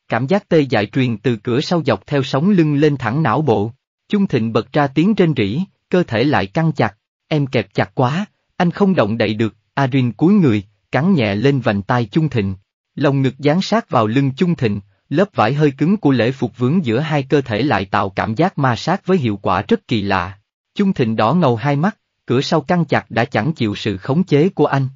Cảm giác tê dại truyền từ cửa sau dọc theo sóng lưng lên thẳng não bộ, Chung Thịnh bật ra tiếng trên rỉ, cơ thể lại căng chặt, em kẹp chặt quá, anh không động đậy được, Arin cúi người, cắn nhẹ lên vành tay Chung Thịnh. Lòng ngực dán sát vào lưng Chung Thịnh, lớp vải hơi cứng của lễ phục vướng giữa hai cơ thể lại tạo cảm giác ma sát với hiệu quả rất kỳ lạ. Chung Thịnh đỏ ngầu hai mắt, cửa sau căng chặt đã chẳng chịu sự khống chế của anh.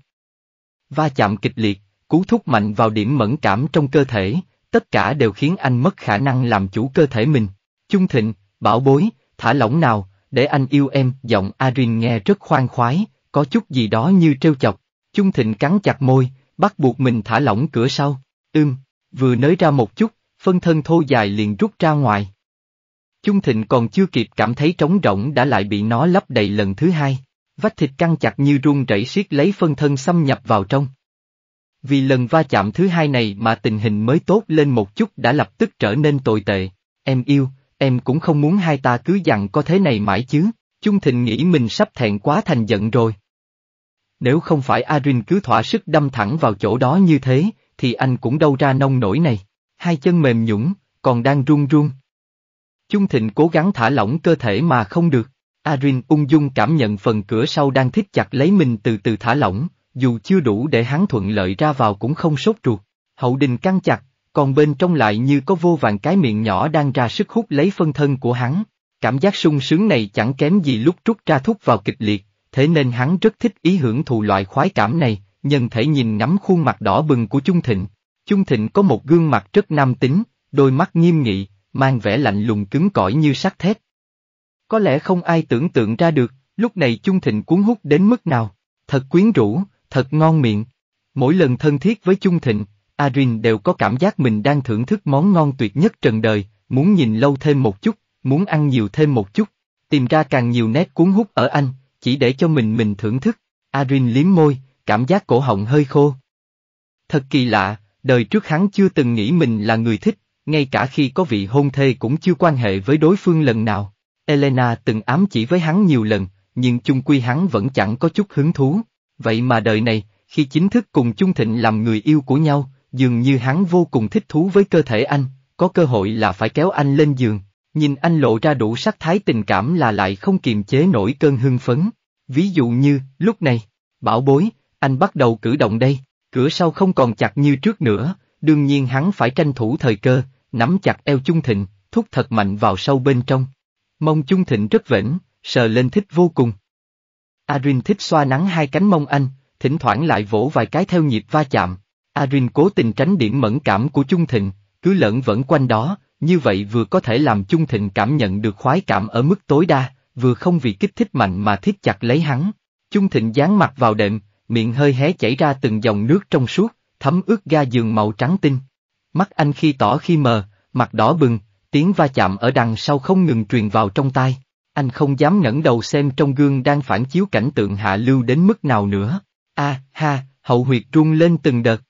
Va chạm kịch liệt, cú thúc mạnh vào điểm mẫn cảm trong cơ thể, tất cả đều khiến anh mất khả năng làm chủ cơ thể mình. Chung Thịnh, Bảo bối, thả lỏng nào, để anh yêu em, giọng Arin nghe rất khoan khoái, có chút gì đó như trêu chọc. Chung Thịnh cắn chặt môi, bắt buộc mình thả lỏng cửa sau. Ưm, vừa nới ra một chút, phân thân thô dài liền rút ra ngoài. Chung Thịnh còn chưa kịp cảm thấy trống rỗng đã lại bị nó lấp đầy lần thứ hai. Vách thịt căng chặt như run rẩy siết lấy phân thân xâm nhập vào trong. Vì lần va chạm thứ hai này mà tình hình mới tốt lên một chút đã lập tức trở nên tồi tệ. Em yêu, em cũng không muốn hai ta cứ dặn có thế này mãi chứ, Chung Thịnh nghĩ mình sắp thẹn quá thành giận rồi. Nếu không phải Arin cứ thỏa sức đâm thẳng vào chỗ đó như thế, thì anh cũng đâu ra nông nổi này, hai chân mềm nhũng, còn đang run run. Chung Thịnh cố gắng thả lỏng cơ thể mà không được, Arin ung dung cảm nhận phần cửa sau đang thích chặt lấy mình từ từ thả lỏng, dù chưa đủ để hắn thuận lợi ra vào cũng không sốt ruột, hậu đình căng chặt, còn bên trong lại như có vô vàng cái miệng nhỏ đang ra sức hút lấy phân thân của hắn. Cảm giác sung sướng này chẳng kém gì lúc trút ra thúc vào kịch liệt, thế nên hắn rất thích ý hưởng thụ loại khoái cảm này, nhân thể nhìn ngắm khuôn mặt đỏ bừng của Trung Thịnh. Trung Thịnh có một gương mặt rất nam tính, đôi mắt nghiêm nghị, mang vẻ lạnh lùng cứng cỏi như sắt thép. Có lẽ không ai tưởng tượng ra được, lúc này Trung Thịnh cuốn hút đến mức nào, thật quyến rũ, thật ngon miệng. Mỗi lần thân thiết với Trung Thịnh, Arin đều có cảm giác mình đang thưởng thức món ngon tuyệt nhất trần đời, muốn nhìn lâu thêm một chút, muốn ăn nhiều thêm một chút, tìm ra càng nhiều nét cuốn hút ở anh, chỉ để cho mình mình thưởng thức. Arin liếm môi, cảm giác cổ họng hơi khô. Thật kỳ lạ, đời trước hắn chưa từng nghĩ mình là người thích, ngay cả khi có vị hôn thê cũng chưa quan hệ với đối phương lần nào. Elena từng ám chỉ với hắn nhiều lần, nhưng chung quy hắn vẫn chẳng có chút hứng thú. Vậy mà đời này, khi chính thức cùng chung thịnh làm người yêu của nhau, dường như hắn vô cùng thích thú với cơ thể anh, có cơ hội là phải kéo anh lên giường, nhìn anh lộ ra đủ sắc thái tình cảm là lại không kiềm chế nổi cơn hưng phấn. Ví dụ như, lúc này, bảo bối, anh bắt đầu cử động đây, cửa sau không còn chặt như trước nữa, đương nhiên hắn phải tranh thủ thời cơ, nắm chặt eo Chung Thịnh, thúc thật mạnh vào sâu bên trong. Mông Chung Thịnh rất vĩnh, sờ lên thích vô cùng. Arin thích xoa nắng hai cánh mông anh, thỉnh thoảng lại vỗ vài cái theo nhịp va chạm, Arin cố tình tránh điểm mẫn cảm của Chung Thịnh, cứ lẫn vẫn quanh đó, như vậy vừa có thể làm Chung Thịnh cảm nhận được khoái cảm ở mức tối đa, vừa không vì kích thích mạnh mà thiết chặt lấy hắn. Chung Thịnh dán mặt vào đệm, miệng hơi hé chảy ra từng dòng nước trong suốt, thấm ướt ga giường màu trắng tinh. Mắt anh khi tỏ khi mờ, mặt đỏ bừng, tiếng va chạm ở đằng sau không ngừng truyền vào trong tai. Anh không dám ngẩng đầu xem trong gương đang phản chiếu cảnh tượng hạ lưu đến mức nào nữa. A, ha, hậu huyệt rung lên từng đợt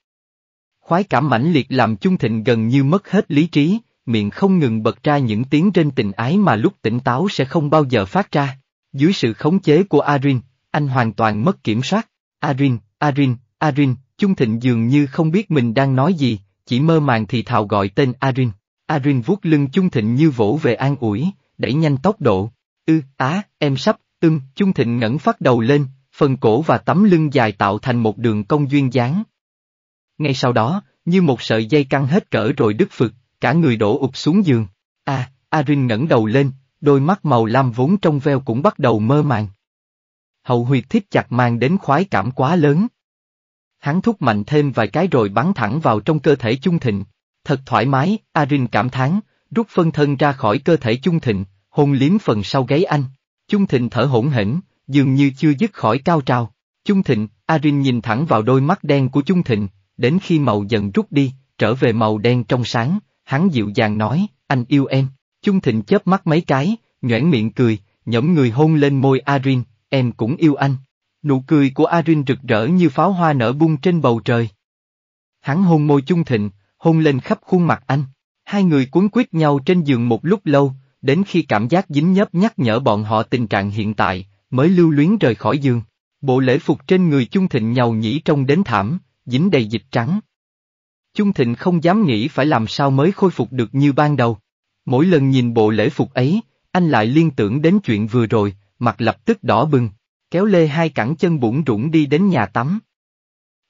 khoái cảm mãnh liệt làm chung thịnh gần như mất hết lý trí, miệng không ngừng bật ra những tiếng trên tình ái mà lúc tỉnh táo sẽ không bao giờ phát ra. Dưới sự khống chế của Arin, anh hoàn toàn mất kiểm soát. Arin, Arin, Arin, Chung Thịnh dường như không biết mình đang nói gì, chỉ mơ màng thì thào gọi tên Arin. Arin vuốt lưng Chung Thịnh như vỗ về an ủi, đẩy nhanh tốc độ. Ư, á, em sắp, ưm, Chung Thịnh ngẩng phát đầu lên, phần cổ và tấm lưng dài tạo thành một đường cong duyên dáng, ngay sau đó, như một sợi dây căng hết cỡ rồi đứt phực, cả người đổ ụp xuống giường. À, Arin ngẩng đầu lên, đôi mắt màu lam vốn trong veo cũng bắt đầu mơ màng. Hậu huyệt thiết chặt mang đến khoái cảm quá lớn. Hắn thúc mạnh thêm vài cái rồi bắn thẳng vào trong cơ thể chung thịnh. Thật thoải mái, Arin cảm thán, rút phân thân ra khỏi cơ thể chung thịnh, hôn liếm phần sau gáy anh. Chung thịnh thở hổn hển, dường như chưa dứt khỏi cao trào. Chung thịnh, Arin nhìn thẳng vào đôi mắt đen của chung thịnh, đến khi màu dần rút đi, trở về màu đen trong sáng, hắn dịu dàng nói, anh yêu em. Chung Thịnh chớp mắt mấy cái, nhoẻn miệng cười, nhẫm người hôn lên môi Arin, em cũng yêu anh. Nụ cười của Arin rực rỡ như pháo hoa nở bung trên bầu trời. Hắn hôn môi Chung Thịnh, hôn lên khắp khuôn mặt anh. Hai người cuốn quýt nhau trên giường một lúc lâu, đến khi cảm giác dính nhớp nhắc nhở bọn họ tình trạng hiện tại, mới lưu luyến rời khỏi giường. Bộ lễ phục trên người Chung Thịnh nhàu nhĩ trông đến thảm, dính đầy dịch trắng. Chung Thịnh không dám nghĩ phải làm sao mới khôi phục được như ban đầu. Mỗi lần nhìn bộ lễ phục ấy, anh lại liên tưởng đến chuyện vừa rồi, mặt lập tức đỏ bừng, kéo lê hai cẳng chân bủn rủng đi đến nhà tắm.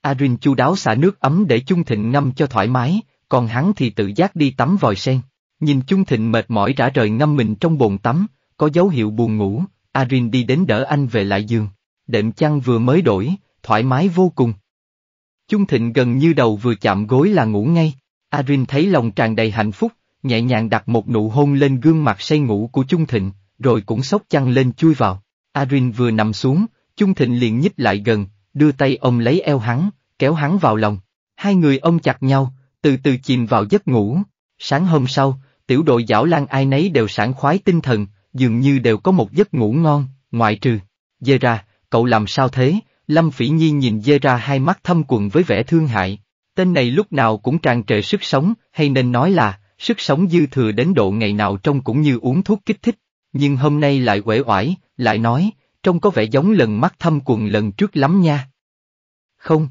Arin chu đáo xả nước ấm để Chung Thịnh ngâm cho thoải mái, còn hắn thì tự giác đi tắm vòi sen. Nhìn Chung Thịnh mệt mỏi rã rời ngâm mình trong bồn tắm, có dấu hiệu buồn ngủ, Arin đi đến đỡ anh về lại giường. Đệm chăn vừa mới đổi, thoải mái vô cùng. Chung Thịnh gần như đầu vừa chạm gối là ngủ ngay. Arin thấy lòng tràn đầy hạnh phúc, nhẹ nhàng đặt một nụ hôn lên gương mặt say ngủ của Chung Thịnh, rồi cũng sốc chăn lên chui vào. Arin vừa nằm xuống, Chung Thịnh liền nhích lại gần, đưa tay ôm lấy eo hắn, kéo hắn vào lòng. Hai người ôm chặt nhau, từ từ chìm vào giấc ngủ. Sáng hôm sau, tiểu đội giảo lan ai nấy đều sảng khoái tinh thần, dường như đều có một giấc ngủ ngon, ngoại trừ. Dê ra, cậu làm sao thế, Lâm Phỉ Nhi nhìn dê ra hai mắt thâm quần với vẻ thương hại. Tên này lúc nào cũng tràn trề sức sống, hay nên nói là, sức sống dư thừa đến độ ngày nào trông cũng như uống thuốc kích thích. Nhưng hôm nay lại uể oải, lại nói, trông có vẻ giống lần mắt thâm quần lần trước lắm nha. Không.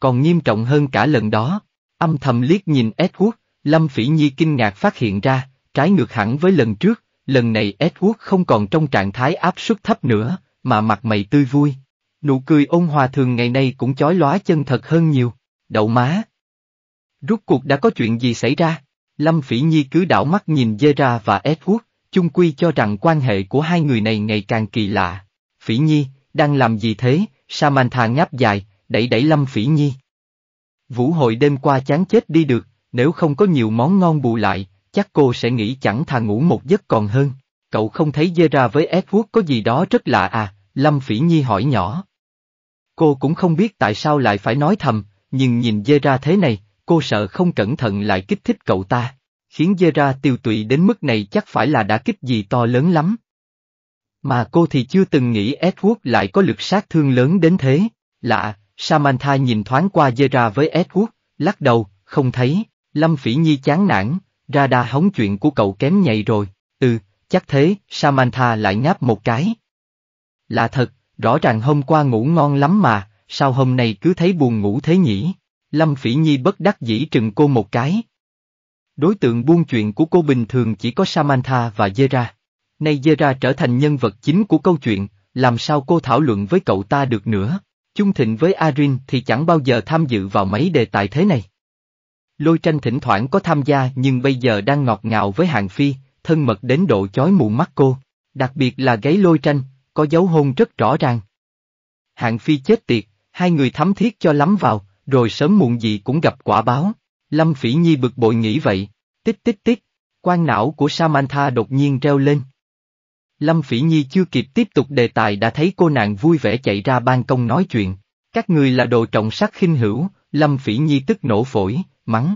Còn nghiêm trọng hơn cả lần đó, âm thầm liếc nhìn Edward, Lâm Phỉ Nhi kinh ngạc phát hiện ra, trái ngược hẳn với lần trước, lần này Edward không còn trong trạng thái áp suất thấp nữa, mà mặt mày tươi vui. Nụ cười ôn hòa thường ngày nay cũng chói lóa chân thật hơn nhiều. Đậu má. Rốt cuộc đã có chuyện gì xảy ra? Lâm Phỉ Nhi cứ đảo mắt nhìn ra và Edward, chung quy cho rằng quan hệ của hai người này ngày càng kỳ lạ. Phỉ Nhi, đang làm gì thế? Samantha ngáp dài, đẩy đẩy Lâm Phỉ Nhi. Vũ hội đêm qua chán chết đi được, nếu không có nhiều món ngon bù lại, chắc cô sẽ nghĩ chẳng thà ngủ một giấc còn hơn. Cậu không thấy ra với Edward có gì đó rất lạ à? Lâm Phỉ Nhi hỏi nhỏ. Cô cũng không biết tại sao lại phải nói thầm, nhưng nhìn dê ra thế này, cô sợ không cẩn thận lại kích thích cậu ta, khiến dê ra tiêu tụy đến mức này chắc phải là đã kích gì to lớn lắm. Mà cô thì chưa từng nghĩ Edward lại có lực sát thương lớn đến thế, lạ, Samantha nhìn thoáng qua dê ra với Edward, lắc đầu, không thấy, Lâm Phỉ Nhi chán nản, ra đa hóng chuyện của cậu kém nhạy rồi, ừ, chắc thế, Samantha lại ngáp một cái. Lạ thật, rõ ràng hôm qua ngủ ngon lắm mà, sao hôm nay cứ thấy buồn ngủ thế nhỉ? Lâm Phỉ Nhi bất đắc dĩ trừng cô một cái. Đối tượng buôn chuyện của cô bình thường chỉ có Samantha và Zera. Nay Zera trở thành nhân vật chính của câu chuyện, làm sao cô thảo luận với cậu ta được nữa? Chung thịnh với Arin thì chẳng bao giờ tham dự vào mấy đề tài thế này. Lôi tranh thỉnh thoảng có tham gia nhưng bây giờ đang ngọt ngào với Hàng Phi, thân mật đến độ chói mù mắt cô. Đặc biệt là gáy lôi tranh, có dấu hôn rất rõ ràng. Hạng Phi chết tiệt, hai người thấm thiết cho lắm vào, rồi sớm muộn gì cũng gặp quả báo. Lâm Phỉ Nhi bực bội nghĩ vậy, tích tích tích, quan não của Samantha đột nhiên reo lên. Lâm Phỉ Nhi chưa kịp tiếp tục đề tài đã thấy cô nàng vui vẻ chạy ra ban công nói chuyện. Các người là đồ trọng sắc khinh hữu, Lâm Phỉ Nhi tức nổ phổi, mắng.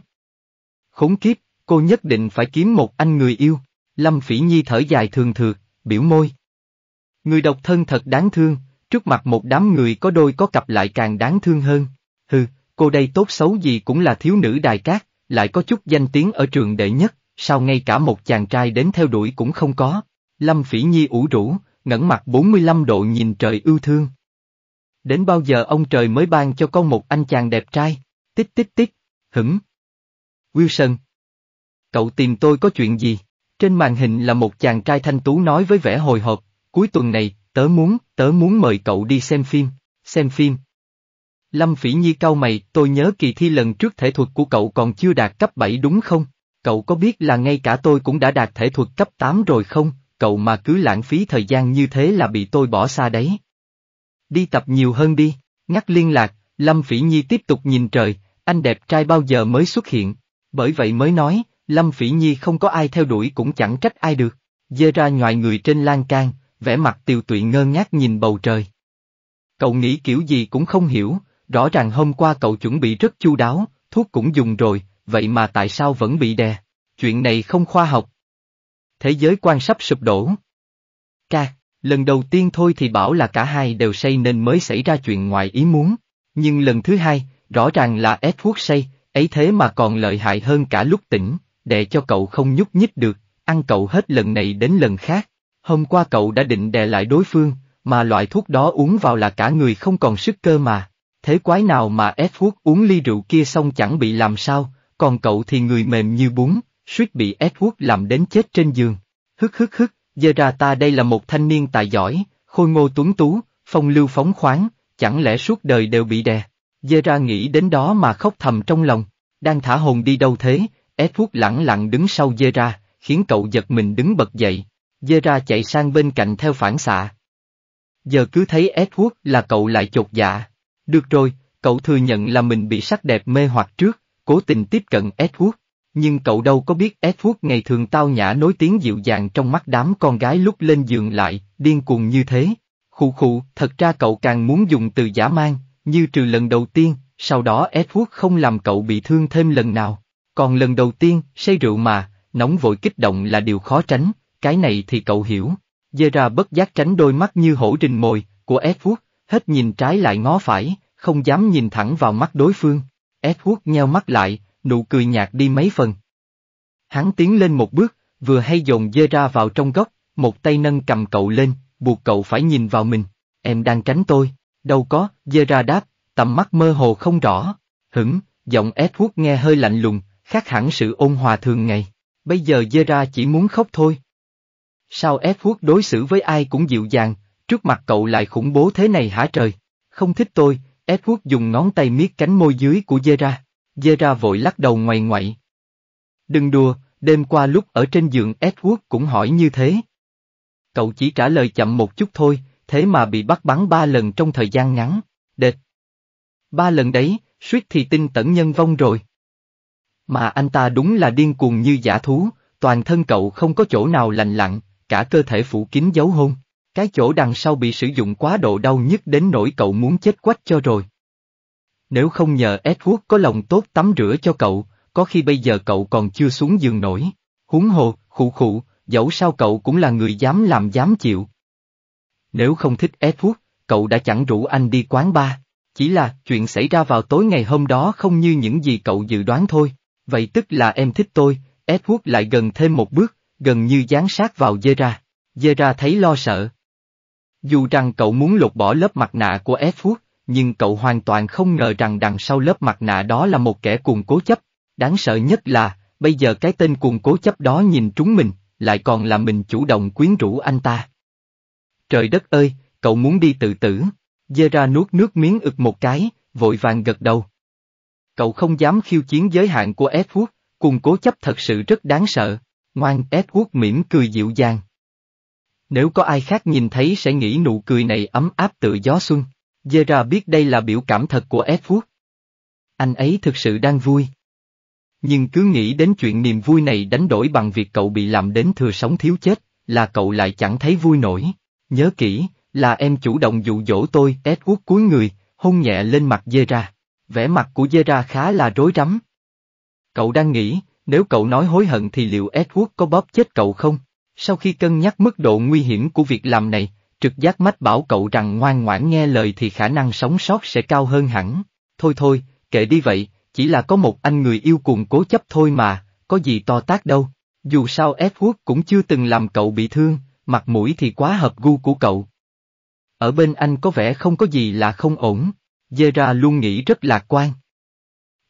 Khốn kiếp, cô nhất định phải kiếm một anh người yêu. Lâm Phỉ Nhi thở dài thường thường, biểu môi. Người độc thân thật đáng thương, trước mặt một đám người có đôi có cặp lại càng đáng thương hơn. Hừ, cô đây tốt xấu gì cũng là thiếu nữ đài cát, lại có chút danh tiếng ở trường đệ nhất, sao ngay cả một chàng trai đến theo đuổi cũng không có. Lâm Phỉ Nhi ủ rũ, ngẩng mặt 45 độ nhìn trời ưu thương. Đến bao giờ ông trời mới ban cho con một anh chàng đẹp trai? Tích tích tích, hửng. Wilson. Cậu tìm tôi có chuyện gì? Trên màn hình là một chàng trai thanh tú nói với vẻ hồi hộp, Cuối tuần này, tớ muốn, tớ muốn mời cậu đi xem phim, xem phim. Lâm Phỉ Nhi cao mày, tôi nhớ kỳ thi lần trước thể thuật của cậu còn chưa đạt cấp 7 đúng không? Cậu có biết là ngay cả tôi cũng đã đạt thể thuật cấp 8 rồi không? Cậu mà cứ lãng phí thời gian như thế là bị tôi bỏ xa đấy. Đi tập nhiều hơn đi, ngắt liên lạc, Lâm Phỉ Nhi tiếp tục nhìn trời, anh đẹp trai bao giờ mới xuất hiện, bởi vậy mới nói, Lâm Phỉ Nhi không có ai theo đuổi cũng chẳng trách ai được. Dê ra ngoài người trên lan can, vẻ mặt tiêu tụy ngơ ngác nhìn bầu trời. Cậu nghĩ kiểu gì cũng không hiểu, rõ ràng hôm qua cậu chuẩn bị rất chu đáo, thuốc cũng dùng rồi, vậy mà tại sao vẫn bị đè? Chuyện này không khoa học. Thế giới quan sắp sụp đổ. Ca, lần đầu tiên thôi thì bảo là cả hai đều say nên mới xảy ra chuyện ngoài ý muốn. Nhưng lần thứ hai, rõ ràng là ép thuốc say, ấy thế mà còn lợi hại hơn cả lúc tỉnh, để cho cậu không nhúc nhích được, ăn cậu hết lần này đến lần khác. Hôm qua cậu đã định đè lại đối phương, mà loại thuốc đó uống vào là cả người không còn sức cơ mà. Thế quái nào mà ép hút uống ly rượu kia xong chẳng bị làm sao, còn cậu thì người mềm như bún, suýt bị ép hút làm đến chết trên giường. Hức hức hức, giờ ra ta đây là một thanh niên tài giỏi, khôi ngô tuấn tú, phong lưu phóng khoáng, chẳng lẽ suốt đời đều bị đè. Dê ra nghĩ đến đó mà khóc thầm trong lòng, đang thả hồn đi đâu thế, ép hút lẳng lặng đứng sau dê ra, khiến cậu giật mình đứng bật dậy, Dê ra chạy sang bên cạnh theo phản xạ. Giờ cứ thấy Edward là cậu lại chột dạ. Được rồi, cậu thừa nhận là mình bị sắc đẹp mê hoặc trước, cố tình tiếp cận Edward. Nhưng cậu đâu có biết Edward ngày thường tao nhã nối tiếng dịu dàng trong mắt đám con gái lúc lên giường lại, điên cuồng như thế. Khụ khụ, thật ra cậu càng muốn dùng từ giả mang, như trừ lần đầu tiên, sau đó Edward không làm cậu bị thương thêm lần nào. Còn lần đầu tiên, say rượu mà, nóng vội kích động là điều khó tránh, cái này thì cậu hiểu. Dê ra bất giác tránh đôi mắt như hổ rình mồi, của Edward, hết nhìn trái lại ngó phải, không dám nhìn thẳng vào mắt đối phương. Edward nheo mắt lại, nụ cười nhạt đi mấy phần. Hắn tiến lên một bước, vừa hay dồn dê ra vào trong góc, một tay nâng cầm cậu lên, buộc cậu phải nhìn vào mình. Em đang tránh tôi, đâu có, dê ra đáp, tầm mắt mơ hồ không rõ. Hửng, giọng Edward nghe hơi lạnh lùng, khác hẳn sự ôn hòa thường ngày. Bây giờ dê ra chỉ muốn khóc thôi. Sao ép huốt đối xử với ai cũng dịu dàng, trước mặt cậu lại khủng bố thế này hả trời? Không thích tôi, ép huốt dùng ngón tay miết cánh môi dưới của dê ra. Dê ra vội lắc đầu ngoài ngoại. Đừng đùa, đêm qua lúc ở trên giường Ép Edward cũng hỏi như thế. Cậu chỉ trả lời chậm một chút thôi, thế mà bị bắt bắn ba lần trong thời gian ngắn, đệt. Ba lần đấy, suýt thì tin tẩn nhân vong rồi. Mà anh ta đúng là điên cuồng như giả thú, toàn thân cậu không có chỗ nào lành lặng cả cơ thể phủ kín dấu hôn. Cái chỗ đằng sau bị sử dụng quá độ đau nhức đến nỗi cậu muốn chết quách cho rồi. Nếu không nhờ Edward có lòng tốt tắm rửa cho cậu, có khi bây giờ cậu còn chưa xuống giường nổi. Huống hồ, khụ khụ, dẫu sao cậu cũng là người dám làm dám chịu. Nếu không thích Edward, cậu đã chẳng rủ anh đi quán bar. Chỉ là, chuyện xảy ra vào tối ngày hôm đó không như những gì cậu dự đoán thôi. Vậy tức là em thích tôi, Edward lại gần thêm một bước, gần như dán sát vào Zera. Zera thấy lo sợ. Dù rằng cậu muốn lột bỏ lớp mặt nạ của Edward, nhưng cậu hoàn toàn không ngờ rằng đằng sau lớp mặt nạ đó là một kẻ cuồng cố chấp. Đáng sợ nhất là, bây giờ cái tên cuồng cố chấp đó nhìn trúng mình, lại còn là mình chủ động quyến rũ anh ta. Trời đất ơi, cậu muốn đi tự tử. Zera nuốt nước miếng ực một cái, vội vàng gật đầu. Cậu không dám khiêu chiến giới hạn của Edward, cuồng cố chấp thật sự rất đáng sợ. Ngoan Edward mỉm cười dịu dàng. Nếu có ai khác nhìn thấy sẽ nghĩ nụ cười này ấm áp tự gió xuân. Zera biết đây là biểu cảm thật của Edward. Anh ấy thực sự đang vui. Nhưng cứ nghĩ đến chuyện niềm vui này đánh đổi bằng việc cậu bị làm đến thừa sống thiếu chết, là cậu lại chẳng thấy vui nổi. Nhớ kỹ, là em chủ động dụ dỗ tôi, Edward cúi người, hôn nhẹ lên mặt Zera. Vẻ mặt của Zera khá là rối rắm. Cậu đang nghĩ, nếu cậu nói hối hận thì liệu Edward có bóp chết cậu không? Sau khi cân nhắc mức độ nguy hiểm của việc làm này, trực giác mách bảo cậu rằng ngoan ngoãn nghe lời thì khả năng sống sót sẽ cao hơn hẳn. Thôi thôi, kệ đi vậy, chỉ là có một anh người yêu cùng cố chấp thôi mà, có gì to tác đâu. Dù sao Edward cũng chưa từng làm cậu bị thương, mặt mũi thì quá hợp gu của cậu. Ở bên anh có vẻ không có gì là không ổn, Zera luôn nghĩ rất lạc quan.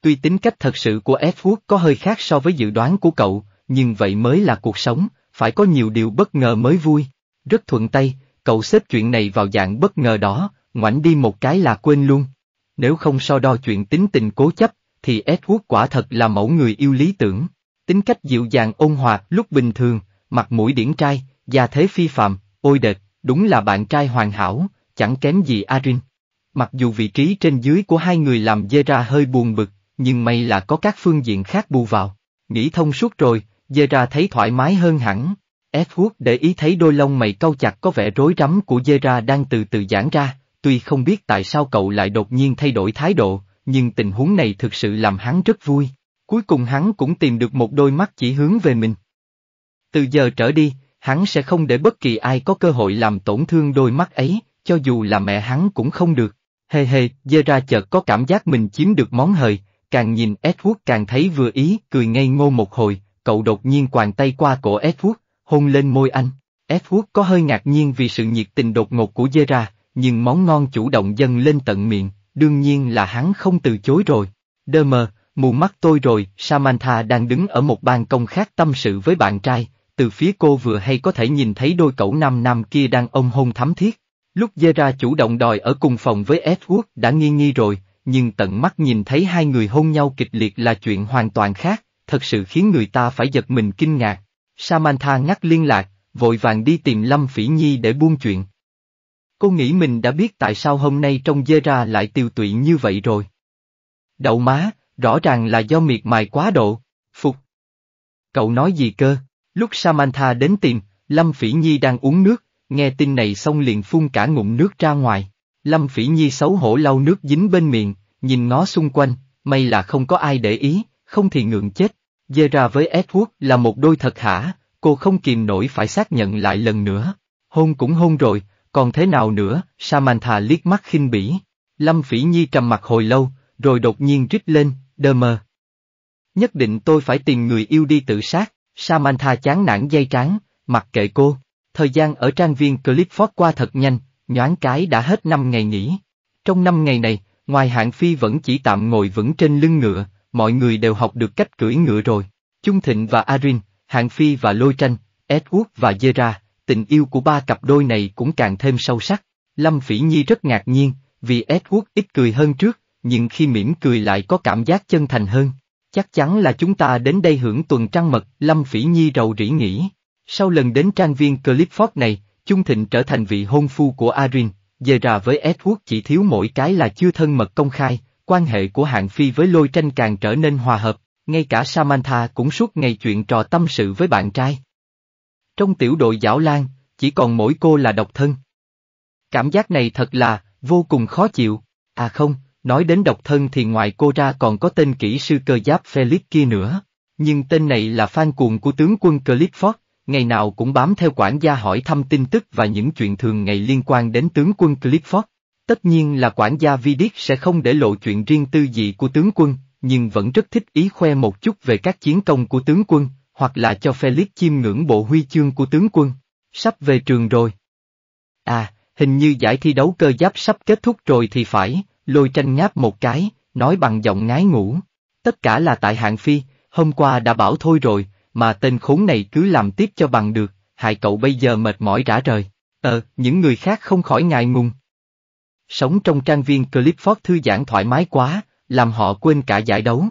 Tuy tính cách thật sự của Edward có hơi khác so với dự đoán của cậu, nhưng vậy mới là cuộc sống, phải có nhiều điều bất ngờ mới vui. Rất thuận tay, cậu xếp chuyện này vào dạng bất ngờ đó, ngoảnh đi một cái là quên luôn. Nếu không so đo chuyện tính tình cố chấp, thì Edward quả thật là mẫu người yêu lý tưởng. Tính cách dịu dàng ôn hòa lúc bình thường, mặt mũi điển trai, gia thế phi phạm, ôi đệt, đúng là bạn trai hoàn hảo, chẳng kém gì Arin. Mặc dù vị trí trên dưới của hai người làm ra hơi buồn bực, nhưng may là có các phương diện khác bù vào. Nghĩ thông suốt rồi, ra thấy thoải mái hơn hẳn. Edward để ý thấy đôi lông mày cau chặt có vẻ rối rắm của Zera đang từ từ giãn ra, tuy không biết tại sao cậu lại đột nhiên thay đổi thái độ, nhưng tình huống này thực sự làm hắn rất vui. Cuối cùng hắn cũng tìm được một đôi mắt chỉ hướng về mình. Từ giờ trở đi, hắn sẽ không để bất kỳ ai có cơ hội làm tổn thương đôi mắt ấy, cho dù là mẹ hắn cũng không được. Hề hề, Zera chợt có cảm giác mình chiếm được món hời, càng nhìn Edward càng thấy vừa ý, cười ngây ngô một hồi, cậu đột nhiên quàng tay qua cổ Edward, hôn lên môi anh. Edward có hơi ngạc nhiên vì sự nhiệt tình đột ngột của Gerard, nhưng món ngon chủ động dâng lên tận miệng, đương nhiên là hắn không từ chối rồi. Đơ mờ, mù mắt tôi rồi, Samantha đang đứng ở một ban công khác tâm sự với bạn trai, từ phía cô vừa hay có thể nhìn thấy đôi cậu nam nam kia đang ôm hôn thắm thiết. Lúc Gerard chủ động đòi ở cùng phòng với Edward đã nghi nghi rồi, nhưng tận mắt nhìn thấy hai người hôn nhau kịch liệt là chuyện hoàn toàn khác, thật sự khiến người ta phải giật mình kinh ngạc. Samantha ngắt liên lạc, vội vàng đi tìm Lâm Phỉ Nhi để buông chuyện. Cô nghĩ mình đã biết tại sao hôm nay trong dê ra lại tiêu tụy như vậy rồi. Đậu má, rõ ràng là do miệt mài quá độ, phục. Cậu nói gì cơ? Lúc Samantha đến tìm, Lâm Phỉ Nhi đang uống nước, nghe tin này xong liền phun cả ngụm nước ra ngoài. Lâm Phỉ Nhi xấu hổ lau nước dính bên miệng, nhìn ngó xung quanh, may là không có ai để ý, không thì ngượng chết. ra với Edward là một đôi thật hả, cô không kìm nổi phải xác nhận lại lần nữa. Hôn cũng hôn rồi, còn thế nào nữa, Samantha liếc mắt khinh bỉ. Lâm Phỉ Nhi trầm mặt hồi lâu, rồi đột nhiên rít lên, đơ mơ. Nhất định tôi phải tìm người yêu đi tự sát, Samantha chán nản dây trán, mặc kệ cô. Thời gian ở trang viên clip Clifford qua thật nhanh, nhoáng cái đã hết 5 ngày nghỉ. Trong 5 ngày này, Ngoài hạng phi vẫn chỉ tạm ngồi vững trên lưng ngựa, mọi người đều học được cách cưỡi ngựa rồi. chung Thịnh và Arin, hạng phi và Lôi Tranh, Edward và Zera, tình yêu của ba cặp đôi này cũng càng thêm sâu sắc. Lâm Phỉ Nhi rất ngạc nhiên, vì Edward ít cười hơn trước, nhưng khi mỉm cười lại có cảm giác chân thành hơn. Chắc chắn là chúng ta đến đây hưởng tuần trăng mật, Lâm Phỉ Nhi rầu rĩ nghĩ. Sau lần đến trang viên Clifford này, chung Thịnh trở thành vị hôn phu của Arin, giờ ra với Edward chỉ thiếu mỗi cái là chưa thân mật công khai, quan hệ của hạng phi với lôi tranh càng trở nên hòa hợp, ngay cả Samantha cũng suốt ngày chuyện trò tâm sự với bạn trai. Trong tiểu đội Giảo Lan, chỉ còn mỗi cô là độc thân. Cảm giác này thật là, vô cùng khó chịu, à không, nói đến độc thân thì ngoài cô ra còn có tên kỹ sư cơ giáp Felix kia nữa, nhưng tên này là fan cuồng của tướng quân Clifford, ngày nào cũng bám theo quản gia hỏi thăm tin tức và những chuyện thường ngày liên quan đến tướng quân Clifford. Tất nhiên là quản gia Vidic sẽ không để lộ chuyện riêng tư gì của tướng quân, nhưng vẫn rất thích ý khoe một chút về các chiến công của tướng quân, hoặc là cho Felix chiêm ngưỡng bộ huy chương của tướng quân. Sắp về trường rồi. À, hình như giải thi đấu cơ giáp sắp kết thúc rồi thì phải, lôi tranh ngáp một cái, nói bằng giọng ngái ngủ. Tất cả là tại hạng phi, hôm qua đã bảo thôi rồi, mà tên khốn này cứ làm tiếp cho bằng được, hại cậu bây giờ mệt mỏi rã rời. Ờ, những người khác không khỏi ngại ngùng. Sống trong trang viên clip Clifford thư giãn thoải mái quá, làm họ quên cả giải đấu.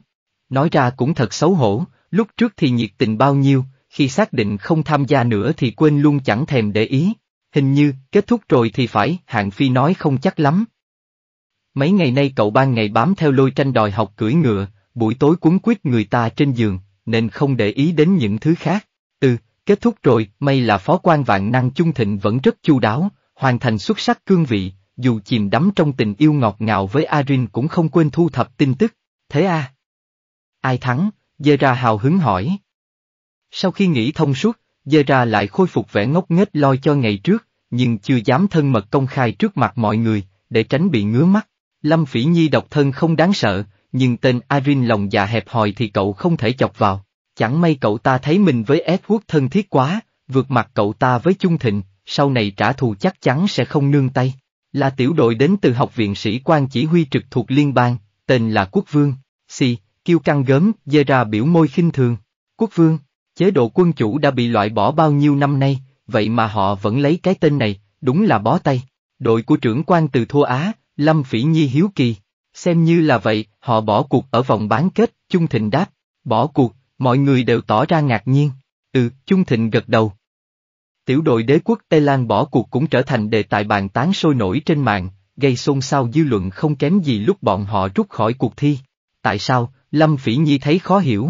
Nói ra cũng thật xấu hổ, lúc trước thì nhiệt tình bao nhiêu, khi xác định không tham gia nữa thì quên luôn chẳng thèm để ý. Hình như, kết thúc rồi thì phải, hạng phi nói không chắc lắm. Mấy ngày nay cậu ban ngày bám theo lôi tranh đòi học cưỡi ngựa, buổi tối cuốn quýt người ta trên giường, nên không để ý đến những thứ khác. Từ kết thúc rồi, may là phó quan vạn năng chung thịnh vẫn rất chu đáo, hoàn thành xuất sắc cương vị, dù chìm đắm trong tình yêu ngọt ngào với Arin cũng không quên thu thập tin tức. Thế à? Ai thắng? Zera hào hứng hỏi. Sau khi nghĩ thông suốt, Zera lại khôi phục vẻ ngốc nghếch lo cho ngày trước, nhưng chưa dám thân mật công khai trước mặt mọi người, để tránh bị ngứa mắt. Lâm Phỉ Nhi độc thân không đáng sợ, nhưng tên Arin lòng già hẹp hòi thì cậu không thể chọc vào. Chẳng may cậu ta thấy mình với Edward thân thiết quá, vượt mặt cậu ta với trung thịnh, sau này trả thù chắc chắn sẽ không nương tay. Là tiểu đội đến từ học viện sĩ quan chỉ huy trực thuộc liên bang, tên là Quốc Vương, si, kêu căng gớm, dê ra biểu môi khinh thường. Quốc Vương, chế độ quân chủ đã bị loại bỏ bao nhiêu năm nay, vậy mà họ vẫn lấy cái tên này, đúng là bó tay. Đội của trưởng quan từ Thua Á, Lâm Phỉ Nhi Hiếu Kỳ. Xem như là vậy, họ bỏ cuộc ở vòng bán kết, Chung Thịnh đáp, bỏ cuộc, mọi người đều tỏ ra ngạc nhiên. Ừ, Chung Thịnh gật đầu. Tiểu đội đế quốc Tây Lan bỏ cuộc cũng trở thành đề tài bàn tán sôi nổi trên mạng, gây xôn xao dư luận không kém gì lúc bọn họ rút khỏi cuộc thi. Tại sao, Lâm Phỉ Nhi thấy khó hiểu.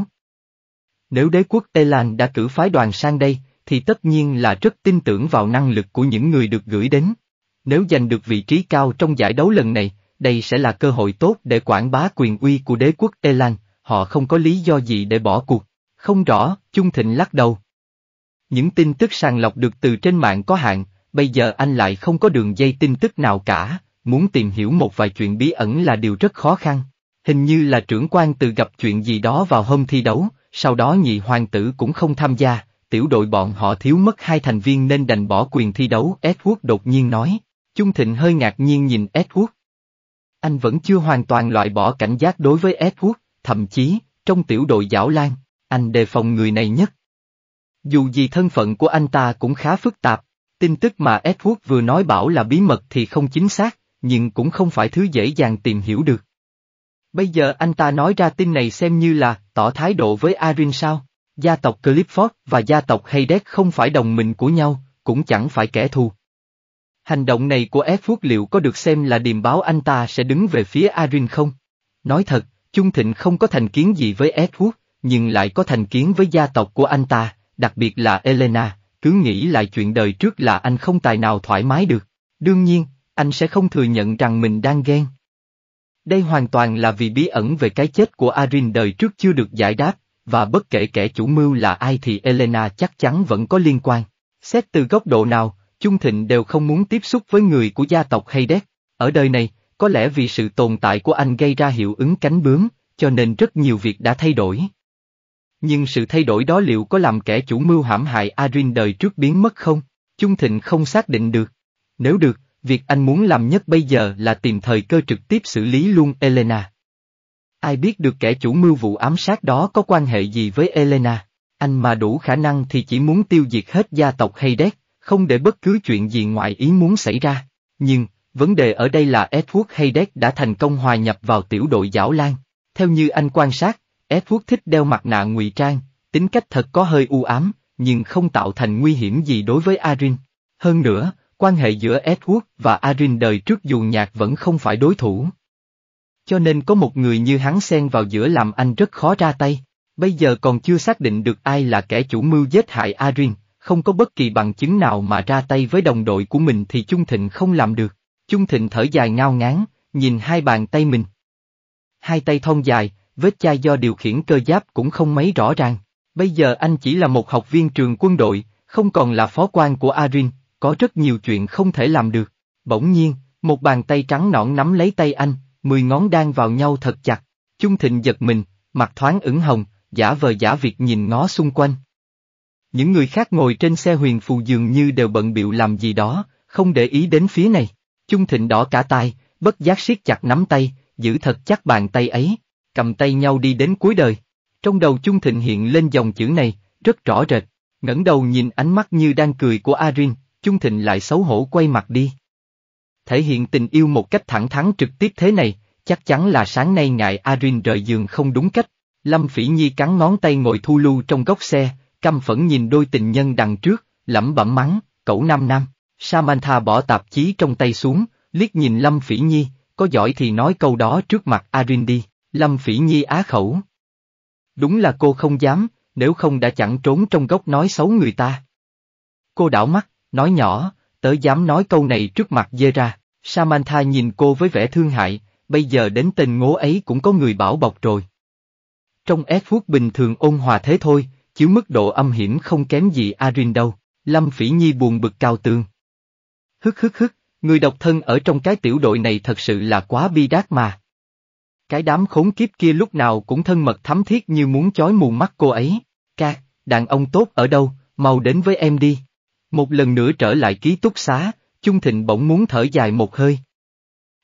Nếu đế quốc Tây Lan đã cử phái đoàn sang đây, thì tất nhiên là rất tin tưởng vào năng lực của những người được gửi đến. Nếu giành được vị trí cao trong giải đấu lần này, đây sẽ là cơ hội tốt để quảng bá quyền uy của đế quốc Elan, họ không có lý do gì để bỏ cuộc. Không rõ, Chung Thịnh lắc đầu. Những tin tức sàng lọc được từ trên mạng có hạn, bây giờ anh lại không có đường dây tin tức nào cả, muốn tìm hiểu một vài chuyện bí ẩn là điều rất khó khăn. Hình như là trưởng quan từ gặp chuyện gì đó vào hôm thi đấu, sau đó nhị hoàng tử cũng không tham gia, tiểu đội bọn họ thiếu mất hai thành viên nên đành bỏ quyền thi đấu, Edward đột nhiên nói. Chung Thịnh hơi ngạc nhiên nhìn Edward. Anh vẫn chưa hoàn toàn loại bỏ cảnh giác đối với Edward, thậm chí, trong tiểu đội giảo lan, anh đề phòng người này nhất. Dù gì thân phận của anh ta cũng khá phức tạp, tin tức mà Edward vừa nói bảo là bí mật thì không chính xác, nhưng cũng không phải thứ dễ dàng tìm hiểu được. Bây giờ anh ta nói ra tin này xem như là tỏ thái độ với Arin sao, gia tộc Clifford và gia tộc Haydes không phải đồng minh của nhau, cũng chẳng phải kẻ thù, Hành động này của F Phút liệu có được xem là điềm báo anh ta sẽ đứng về phía Arin không? Nói thật, Chung Thịnh không có thành kiến gì với F Phút, nhưng lại có thành kiến với gia tộc của anh ta, đặc biệt là Elena, cứ nghĩ lại chuyện đời trước là anh không tài nào thoải mái được. Đương nhiên, anh sẽ không thừa nhận rằng mình đang ghen. Đây hoàn toàn là vì bí ẩn về cái chết của Arin đời trước chưa được giải đáp, và bất kể kẻ chủ mưu là ai thì Elena chắc chắn vẫn có liên quan. Xét từ góc độ nào, Chung Thịnh đều không muốn tiếp xúc với người của gia tộc hay Ở đời này, có lẽ vì sự tồn tại của anh gây ra hiệu ứng cánh bướm, cho nên rất nhiều việc đã thay đổi. Nhưng sự thay đổi đó liệu có làm kẻ chủ mưu hãm hại Arin đời trước biến mất không? Chung Thịnh không xác định được. Nếu được, việc anh muốn làm nhất bây giờ là tìm thời cơ trực tiếp xử lý luôn Elena. Ai biết được kẻ chủ mưu vụ ám sát đó có quan hệ gì với Elena? Anh mà đủ khả năng thì chỉ muốn tiêu diệt hết gia tộc hay không để bất cứ chuyện gì ngoại ý muốn xảy ra. Nhưng, vấn đề ở đây là Edward Haydad đã thành công hòa nhập vào tiểu đội giảo lan. Theo như anh quan sát, Edward thích đeo mặt nạ ngụy trang, tính cách thật có hơi u ám, nhưng không tạo thành nguy hiểm gì đối với Arin. Hơn nữa, quan hệ giữa Edward và Arin đời trước dù nhạc vẫn không phải đối thủ. Cho nên có một người như hắn xen vào giữa làm anh rất khó ra tay. Bây giờ còn chưa xác định được ai là kẻ chủ mưu giết hại Arin, không có bất kỳ bằng chứng nào mà ra tay với đồng đội của mình thì Chung Thịnh không làm được. Chung Thịnh thở dài ngao ngán, nhìn hai bàn tay mình. Hai tay thon dài, vết chai do điều khiển cơ giáp cũng không mấy rõ ràng. Bây giờ anh chỉ là một học viên trường quân đội, không còn là phó quan của Arin, có rất nhiều chuyện không thể làm được. Bỗng nhiên, một bàn tay trắng nõn nắm lấy tay anh, mười ngón đang vào nhau thật chặt. Chung Thịnh giật mình, mặt thoáng ửng hồng, giả vờ giả việc nhìn ngó xung quanh. Những người khác ngồi trên xe huyền phù dường như đều bận biểu làm gì đó, không để ý đến phía này. Chung thịnh đỏ cả tai, bất giác siết chặt nắm tay, giữ thật chắc bàn tay ấy, cầm tay nhau đi đến cuối đời. Trong đầu Chung thịnh hiện lên dòng chữ này, rất rõ rệt, ngẩng đầu nhìn ánh mắt như đang cười của Arin, Chung thịnh lại xấu hổ quay mặt đi. Thể hiện tình yêu một cách thẳng thắn trực tiếp thế này, chắc chắn là sáng nay ngại Arin rời giường không đúng cách. Lâm Phỉ Nhi cắn ngón tay ngồi thu lưu trong góc xe, căm phẫn nhìn đôi tình nhân đằng trước, lẩm bẩm mắng, cậu nam nam, Samantha bỏ tạp chí trong tay xuống, liếc nhìn Lâm Phỉ Nhi, có giỏi thì nói câu đó trước mặt Arin đi, Lâm Phỉ Nhi á khẩu. Đúng là cô không dám, nếu không đã chẳng trốn trong góc nói xấu người ta. Cô đảo mắt, nói nhỏ, tớ dám nói câu này trước mặt dê ra, Samantha nhìn cô với vẻ thương hại, bây giờ đến tên ngố ấy cũng có người bảo bọc rồi. Trong ép phút bình thường ôn hòa thế thôi, chiếu mức độ âm hiểm không kém gì Arin đâu, Lâm Phỉ Nhi buồn bực cao tương. Hức hức hức, người độc thân ở trong cái tiểu đội này thật sự là quá bi đát mà. Cái đám khốn kiếp kia lúc nào cũng thân mật thắm thiết như muốn chói mù mắt cô ấy, ca, đàn ông tốt ở đâu, mau đến với em đi. Một lần nữa trở lại ký túc xá, Chung Thịnh bỗng muốn thở dài một hơi.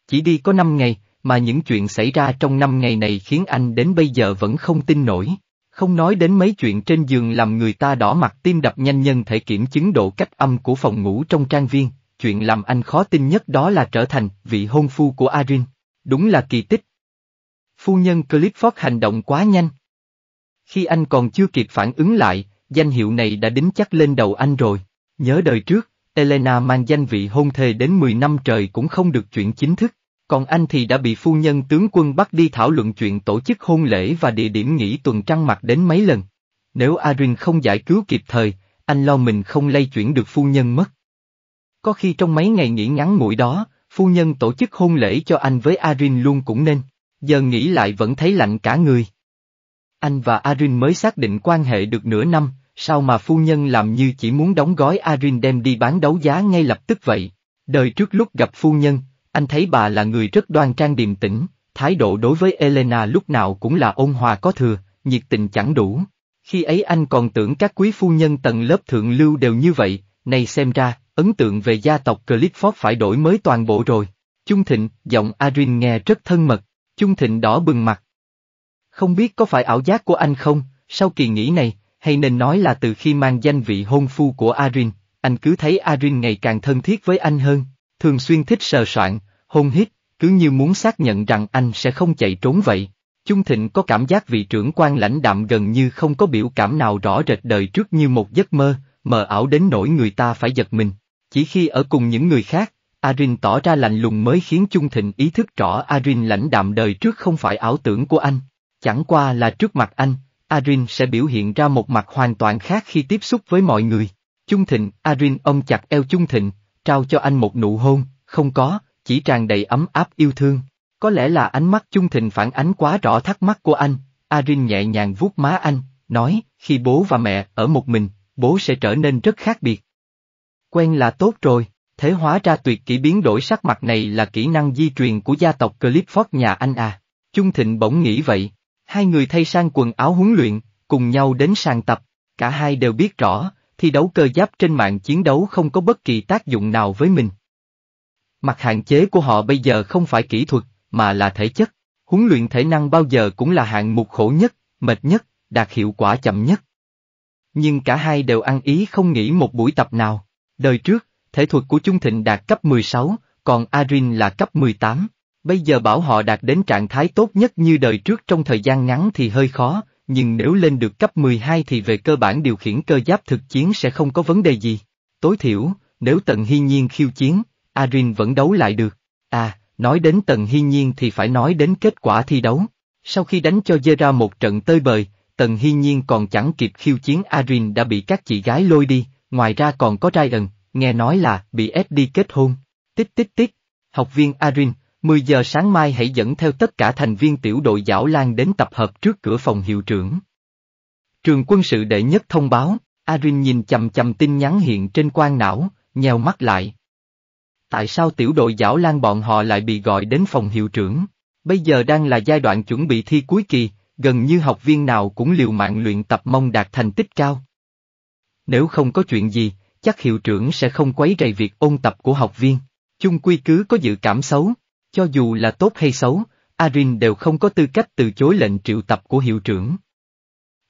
Chỉ đi có năm ngày, mà những chuyện xảy ra trong năm ngày này khiến anh đến bây giờ vẫn không tin nổi không nói đến mấy chuyện trên giường làm người ta đỏ mặt tim đập nhanh nhân thể kiểm chứng độ cách âm của phòng ngủ trong trang viên, chuyện làm anh khó tin nhất đó là trở thành vị hôn phu của Arin. Đúng là kỳ tích. Phu nhân Clifford hành động quá nhanh. Khi anh còn chưa kịp phản ứng lại, danh hiệu này đã đính chắc lên đầu anh rồi. Nhớ đời trước, Elena mang danh vị hôn thề đến 10 năm trời cũng không được chuyện chính thức. Còn anh thì đã bị phu nhân tướng quân bắt đi thảo luận chuyện tổ chức hôn lễ và địa điểm nghỉ tuần trăng mặt đến mấy lần. Nếu Arin không giải cứu kịp thời, anh lo mình không lây chuyển được phu nhân mất. Có khi trong mấy ngày nghỉ ngắn ngủi đó, phu nhân tổ chức hôn lễ cho anh với Arin luôn cũng nên, giờ nghĩ lại vẫn thấy lạnh cả người. Anh và Arin mới xác định quan hệ được nửa năm, sao mà phu nhân làm như chỉ muốn đóng gói Arin đem đi bán đấu giá ngay lập tức vậy. Đời trước lúc gặp phu nhân, anh thấy bà là người rất đoan trang điềm tĩnh, thái độ đối với Elena lúc nào cũng là ôn hòa có thừa, nhiệt tình chẳng đủ. Khi ấy anh còn tưởng các quý phu nhân tầng lớp thượng lưu đều như vậy, này xem ra, ấn tượng về gia tộc Clifford phải đổi mới toàn bộ rồi. Chung Thịnh, giọng Adrian nghe rất thân mật, Chung Thịnh đỏ bừng mặt. Không biết có phải ảo giác của anh không, sau kỳ nghỉ này, hay nên nói là từ khi mang danh vị hôn phu của Adrian, anh cứ thấy Adrian ngày càng thân thiết với anh hơn thường xuyên thích sờ soạn, hôn hít, cứ như muốn xác nhận rằng anh sẽ không chạy trốn vậy. Chung Thịnh có cảm giác vị trưởng quan lãnh đạm gần như không có biểu cảm nào rõ rệt đời trước như một giấc mơ, mờ ảo đến nỗi người ta phải giật mình. Chỉ khi ở cùng những người khác, Arin tỏ ra lạnh lùng mới khiến Chung Thịnh ý thức rõ Arin lãnh đạm đời trước không phải ảo tưởng của anh. Chẳng qua là trước mặt anh, Arin sẽ biểu hiện ra một mặt hoàn toàn khác khi tiếp xúc với mọi người. Chung Thịnh, Arin ôm chặt eo Chung Thịnh, trao cho anh một nụ hôn, không có, chỉ tràn đầy ấm áp yêu thương. Có lẽ là ánh mắt chung thịnh phản ánh quá rõ thắc mắc của anh, Arin nhẹ nhàng vuốt má anh, nói, khi bố và mẹ ở một mình, bố sẽ trở nên rất khác biệt. Quen là tốt rồi, thế hóa ra tuyệt kỹ biến đổi sắc mặt này là kỹ năng di truyền của gia tộc Clifford nhà anh à. Chung Thịnh bỗng nghĩ vậy, hai người thay sang quần áo huấn luyện, cùng nhau đến sàn tập, cả hai đều biết rõ, thi đấu cơ giáp trên mạng chiến đấu không có bất kỳ tác dụng nào với mình. Mặt hạn chế của họ bây giờ không phải kỹ thuật, mà là thể chất. Huấn luyện thể năng bao giờ cũng là hạng mục khổ nhất, mệt nhất, đạt hiệu quả chậm nhất. Nhưng cả hai đều ăn ý không nghỉ một buổi tập nào. Đời trước, thể thuật của Trung Thịnh đạt cấp 16, còn Arin là cấp 18. Bây giờ bảo họ đạt đến trạng thái tốt nhất như đời trước trong thời gian ngắn thì hơi khó, nhưng nếu lên được cấp 12 thì về cơ bản điều khiển cơ giáp thực chiến sẽ không có vấn đề gì. Tối thiểu, nếu Tần Hy Nhiên khiêu chiến, Arin vẫn đấu lại được. À, nói đến Tần Hy Nhiên thì phải nói đến kết quả thi đấu. Sau khi đánh cho dê ra một trận tơi bời, Tần Hy Nhiên còn chẳng kịp khiêu chiến Arin đã bị các chị gái lôi đi, ngoài ra còn có Ryan, nghe nói là bị ép đi kết hôn. Tích tích tích, học viên Arin, 10 giờ sáng mai hãy dẫn theo tất cả thành viên tiểu đội Giảo Lan đến tập hợp trước cửa phòng hiệu trưởng. Trường quân sự đệ nhất thông báo, Arin nhìn chầm chầm tin nhắn hiện trên quan não, nheo mắt lại. Tại sao tiểu đội Giảo Lan bọn họ lại bị gọi đến phòng hiệu trưởng? Bây giờ đang là giai đoạn chuẩn bị thi cuối kỳ, gần như học viên nào cũng liều mạng luyện tập mong đạt thành tích cao. Nếu không có chuyện gì, chắc hiệu trưởng sẽ không quấy rầy việc ôn tập của học viên. Chung quy cứ có dự cảm xấu, cho dù là tốt hay xấu, Arin đều không có tư cách từ chối lệnh triệu tập của hiệu trưởng.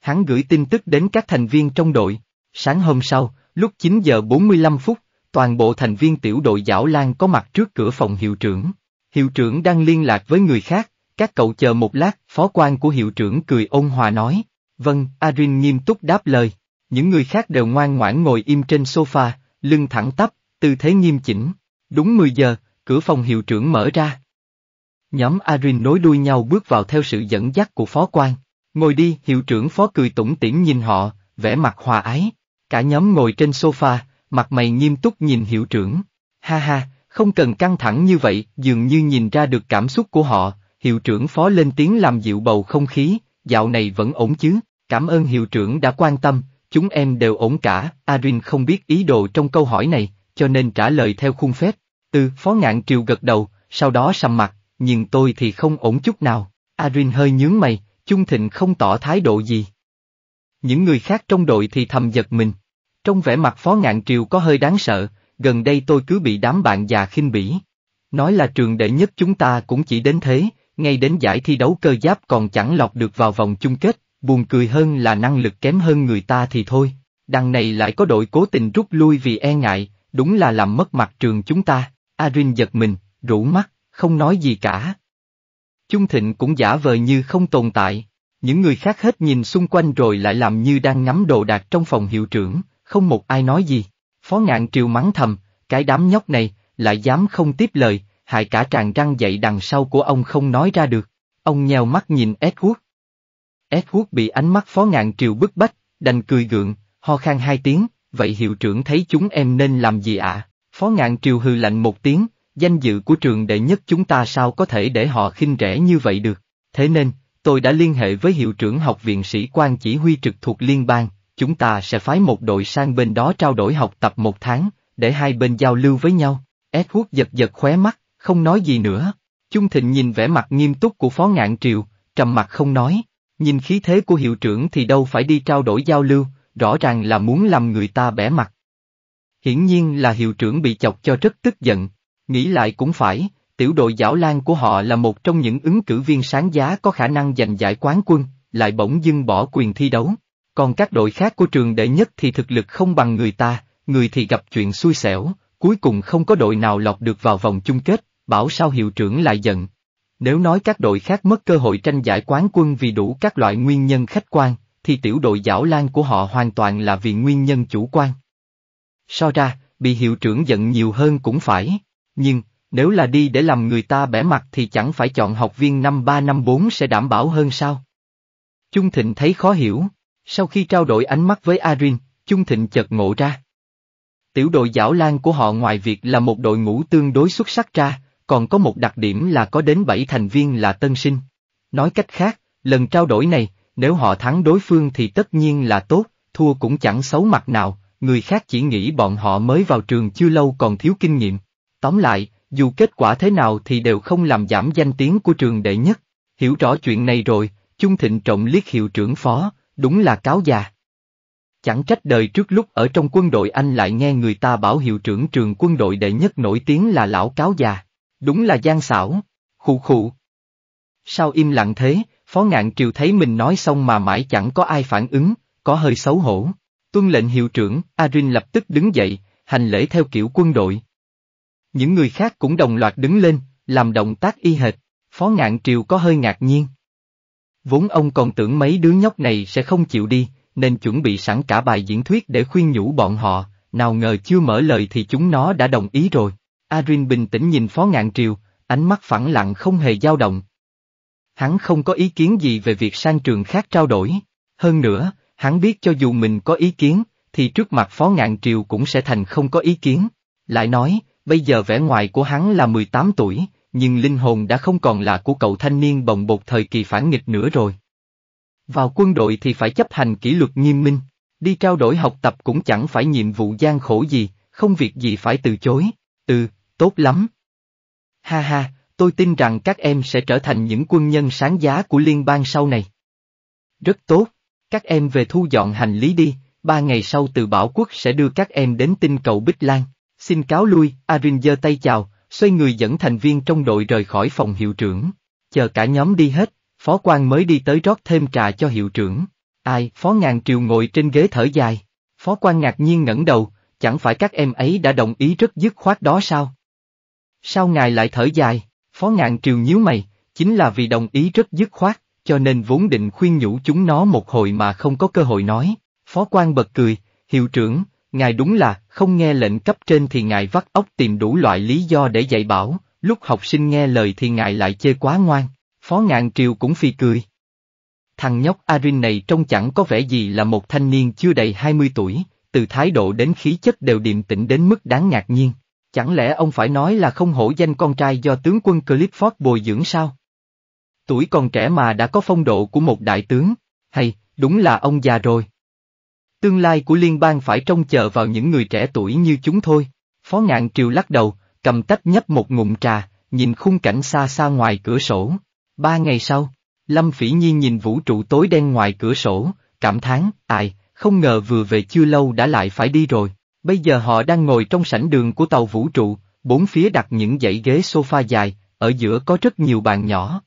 Hắn gửi tin tức đến các thành viên trong đội. Sáng hôm sau, lúc 9 giờ 45 phút, toàn bộ thành viên tiểu đội Giảo Lan có mặt trước cửa phòng hiệu trưởng. Hiệu trưởng đang liên lạc với người khác, các cậu chờ một lát, phó quan của hiệu trưởng cười ôn hòa nói. Vâng, Arin nghiêm túc đáp lời. Những người khác đều ngoan ngoãn ngồi im trên sofa, lưng thẳng tắp, tư thế nghiêm chỉnh. Đúng 10 giờ, cửa phòng hiệu trưởng mở ra. Nhóm Arin nối đuôi nhau bước vào theo sự dẫn dắt của phó quan. Ngồi đi, hiệu trưởng phó cười tủm tỉm nhìn họ, vẻ mặt hòa ái. Cả nhóm ngồi trên sofa, mặt mày nghiêm túc nhìn hiệu trưởng. Ha ha, không cần căng thẳng như vậy, dường như nhìn ra được cảm xúc của họ, hiệu trưởng phó lên tiếng làm dịu bầu không khí, dạo này vẫn ổn chứ, cảm ơn hiệu trưởng đã quan tâm, chúng em đều ổn cả, Arin không biết ý đồ trong câu hỏi này, cho nên trả lời theo khuôn phép. Ừ, Phó Ngạn Triều gật đầu, sau đó sầm mặt, nhìn tôi thì không ổn chút nào. Arin hơi nhướng mày, Trung Thịnh không tỏ thái độ gì. Những người khác trong đội thì thầm giật mình. Trong vẻ mặt Phó Ngạn Triều có hơi đáng sợ, gần đây tôi cứ bị đám bạn già khinh bỉ. Nói là trường đệ nhất chúng ta cũng chỉ đến thế, ngay đến giải thi đấu cơ giáp còn chẳng lọt được vào vòng chung kết, buồn cười hơn là năng lực kém hơn người ta thì thôi. Đằng này lại có đội cố tình rút lui vì e ngại, đúng là làm mất mặt trường chúng ta. Arin giật mình, rũ mắt, không nói gì cả. Chung Thịnh cũng giả vờ như không tồn tại, những người khác hết nhìn xung quanh rồi lại làm như đang ngắm đồ đạc trong phòng hiệu trưởng, không một ai nói gì. Phó ngạn triều mắng thầm, cái đám nhóc này, lại dám không tiếp lời, hại cả tràng răng dậy đằng sau của ông không nói ra được. Ông nheo mắt nhìn Edward. Edward bị ánh mắt phó ngạn triều bức bách, đành cười gượng, ho khan hai tiếng, vậy hiệu trưởng thấy chúng em nên làm gì ạ? Phó ngạn triều hư lạnh một tiếng, danh dự của trường đệ nhất chúng ta sao có thể để họ khinh rẻ như vậy được. Thế nên, tôi đã liên hệ với hiệu trưởng học viện sĩ quan chỉ huy trực thuộc liên bang, chúng ta sẽ phái một đội sang bên đó trao đổi học tập một tháng, để hai bên giao lưu với nhau. Edward giật giật khóe mắt, không nói gì nữa. Chung Thịnh nhìn vẻ mặt nghiêm túc của Phó Ngạn Triều, trầm mặt không nói. Nhìn khí thế của hiệu trưởng thì đâu phải đi trao đổi giao lưu, rõ ràng là muốn làm người ta bẻ mặt. Hiển nhiên là hiệu trưởng bị chọc cho rất tức giận, nghĩ lại cũng phải, tiểu đội giảo lan của họ là một trong những ứng cử viên sáng giá có khả năng giành giải quán quân, lại bỗng dưng bỏ quyền thi đấu. Còn các đội khác của trường đệ nhất thì thực lực không bằng người ta, người thì gặp chuyện xui xẻo, cuối cùng không có đội nào lọt được vào vòng chung kết, bảo sao hiệu trưởng lại giận. Nếu nói các đội khác mất cơ hội tranh giải quán quân vì đủ các loại nguyên nhân khách quan, thì tiểu đội giảo lan của họ hoàn toàn là vì nguyên nhân chủ quan. So ra, bị hiệu trưởng giận nhiều hơn cũng phải. Nhưng, nếu là đi để làm người ta bẻ mặt thì chẳng phải chọn học viên năm 3 năm 4 sẽ đảm bảo hơn sao? Chung Thịnh thấy khó hiểu. Sau khi trao đổi ánh mắt với Arin, Chung Thịnh chợt ngộ ra. Tiểu đội giảo lan của họ ngoài việc là một đội ngũ tương đối xuất sắc ra, còn có một đặc điểm là có đến 7 thành viên là tân sinh. Nói cách khác, lần trao đổi này, nếu họ thắng đối phương thì tất nhiên là tốt, thua cũng chẳng xấu mặt nào, người khác chỉ nghĩ bọn họ mới vào trường chưa lâu còn thiếu kinh nghiệm. Tóm lại, dù kết quả thế nào thì đều không làm giảm danh tiếng của trường đệ nhất. Hiểu rõ chuyện này rồi, Chung Thịnh trọng liếc hiệu trưởng phó, đúng là cáo già. Chẳng trách đời trước lúc ở trong quân đội anh lại nghe người ta bảo hiệu trưởng trường quân đội đệ nhất nổi tiếng là lão cáo già. Đúng là gian xảo. Khụ khụ. Sao im lặng thế, phó ngạn triều thấy mình nói xong mà mãi chẳng có ai phản ứng, có hơi xấu hổ. Tuân lệnh hiệu trưởng, Arin lập tức đứng dậy, hành lễ theo kiểu quân đội. Những người khác cũng đồng loạt đứng lên, làm động tác y hệt, phó ngạn triều có hơi ngạc nhiên. Vốn ông còn tưởng mấy đứa nhóc này sẽ không chịu đi, nên chuẩn bị sẵn cả bài diễn thuyết để khuyên nhủ bọn họ, nào ngờ chưa mở lời thì chúng nó đã đồng ý rồi. Arin bình tĩnh nhìn phó ngạn triều, ánh mắt phẳng lặng không hề dao động. Hắn không có ý kiến gì về việc sang trường khác trao đổi. Hơn nữa, hắn biết cho dù mình có ý kiến, thì trước mặt Phó Ngạn Triều cũng sẽ thành không có ý kiến. Lại nói, bây giờ vẻ ngoài của hắn là 18 tuổi, nhưng linh hồn đã không còn là của cậu thanh niên bồng bột thời kỳ phản nghịch nữa rồi. Vào quân đội thì phải chấp hành kỷ luật nghiêm minh, đi trao đổi học tập cũng chẳng phải nhiệm vụ gian khổ gì, không việc gì phải từ chối. Ừ, tốt lắm. Ha ha, tôi tin rằng các em sẽ trở thành những quân nhân sáng giá của liên bang sau này. Rất tốt. Các em về thu dọn hành lý đi, ba ngày sau từ Bảo Quốc sẽ đưa các em đến tinh cầu Bích Lan. Xin cáo lui, Arin giơ tay chào, xoay người dẫn thành viên trong đội rời khỏi phòng hiệu trưởng. Chờ cả nhóm đi hết, phó quan mới đi tới rót thêm trà cho hiệu trưởng. Ai, phó ngàn triều ngồi trên ghế thở dài. Phó quan ngạc nhiên ngẩng đầu, chẳng phải các em ấy đã đồng ý rất dứt khoát đó sao? Sao ngài lại thở dài? Phó ngạn triều nhíu mày, chính là vì đồng ý rất dứt khoát cho nên vốn định khuyên nhủ chúng nó một hồi mà không có cơ hội nói. Phó quan bật cười, hiệu trưởng, ngài đúng là, không nghe lệnh cấp trên thì ngài vắt óc tìm đủ loại lý do để dạy bảo, lúc học sinh nghe lời thì ngài lại chê quá ngoan, phó ngạn triều cũng phi cười. Thằng nhóc Arin này trông chẳng có vẻ gì là một thanh niên chưa đầy 20 tuổi, từ thái độ đến khí chất đều điềm tĩnh đến mức đáng ngạc nhiên. Chẳng lẽ ông phải nói là không hổ danh con trai do tướng quân Clifford bồi dưỡng sao? tuổi còn trẻ mà đã có phong độ của một đại tướng, hay, đúng là ông già rồi. Tương lai của liên bang phải trông chờ vào những người trẻ tuổi như chúng thôi. Phó ngạn triều lắc đầu, cầm tách nhấp một ngụm trà, nhìn khung cảnh xa xa ngoài cửa sổ. Ba ngày sau, Lâm Phỉ Nhiên nhìn vũ trụ tối đen ngoài cửa sổ, cảm thán, ai, không ngờ vừa về chưa lâu đã lại phải đi rồi. Bây giờ họ đang ngồi trong sảnh đường của tàu vũ trụ, bốn phía đặt những dãy ghế sofa dài, ở giữa có rất nhiều bàn nhỏ,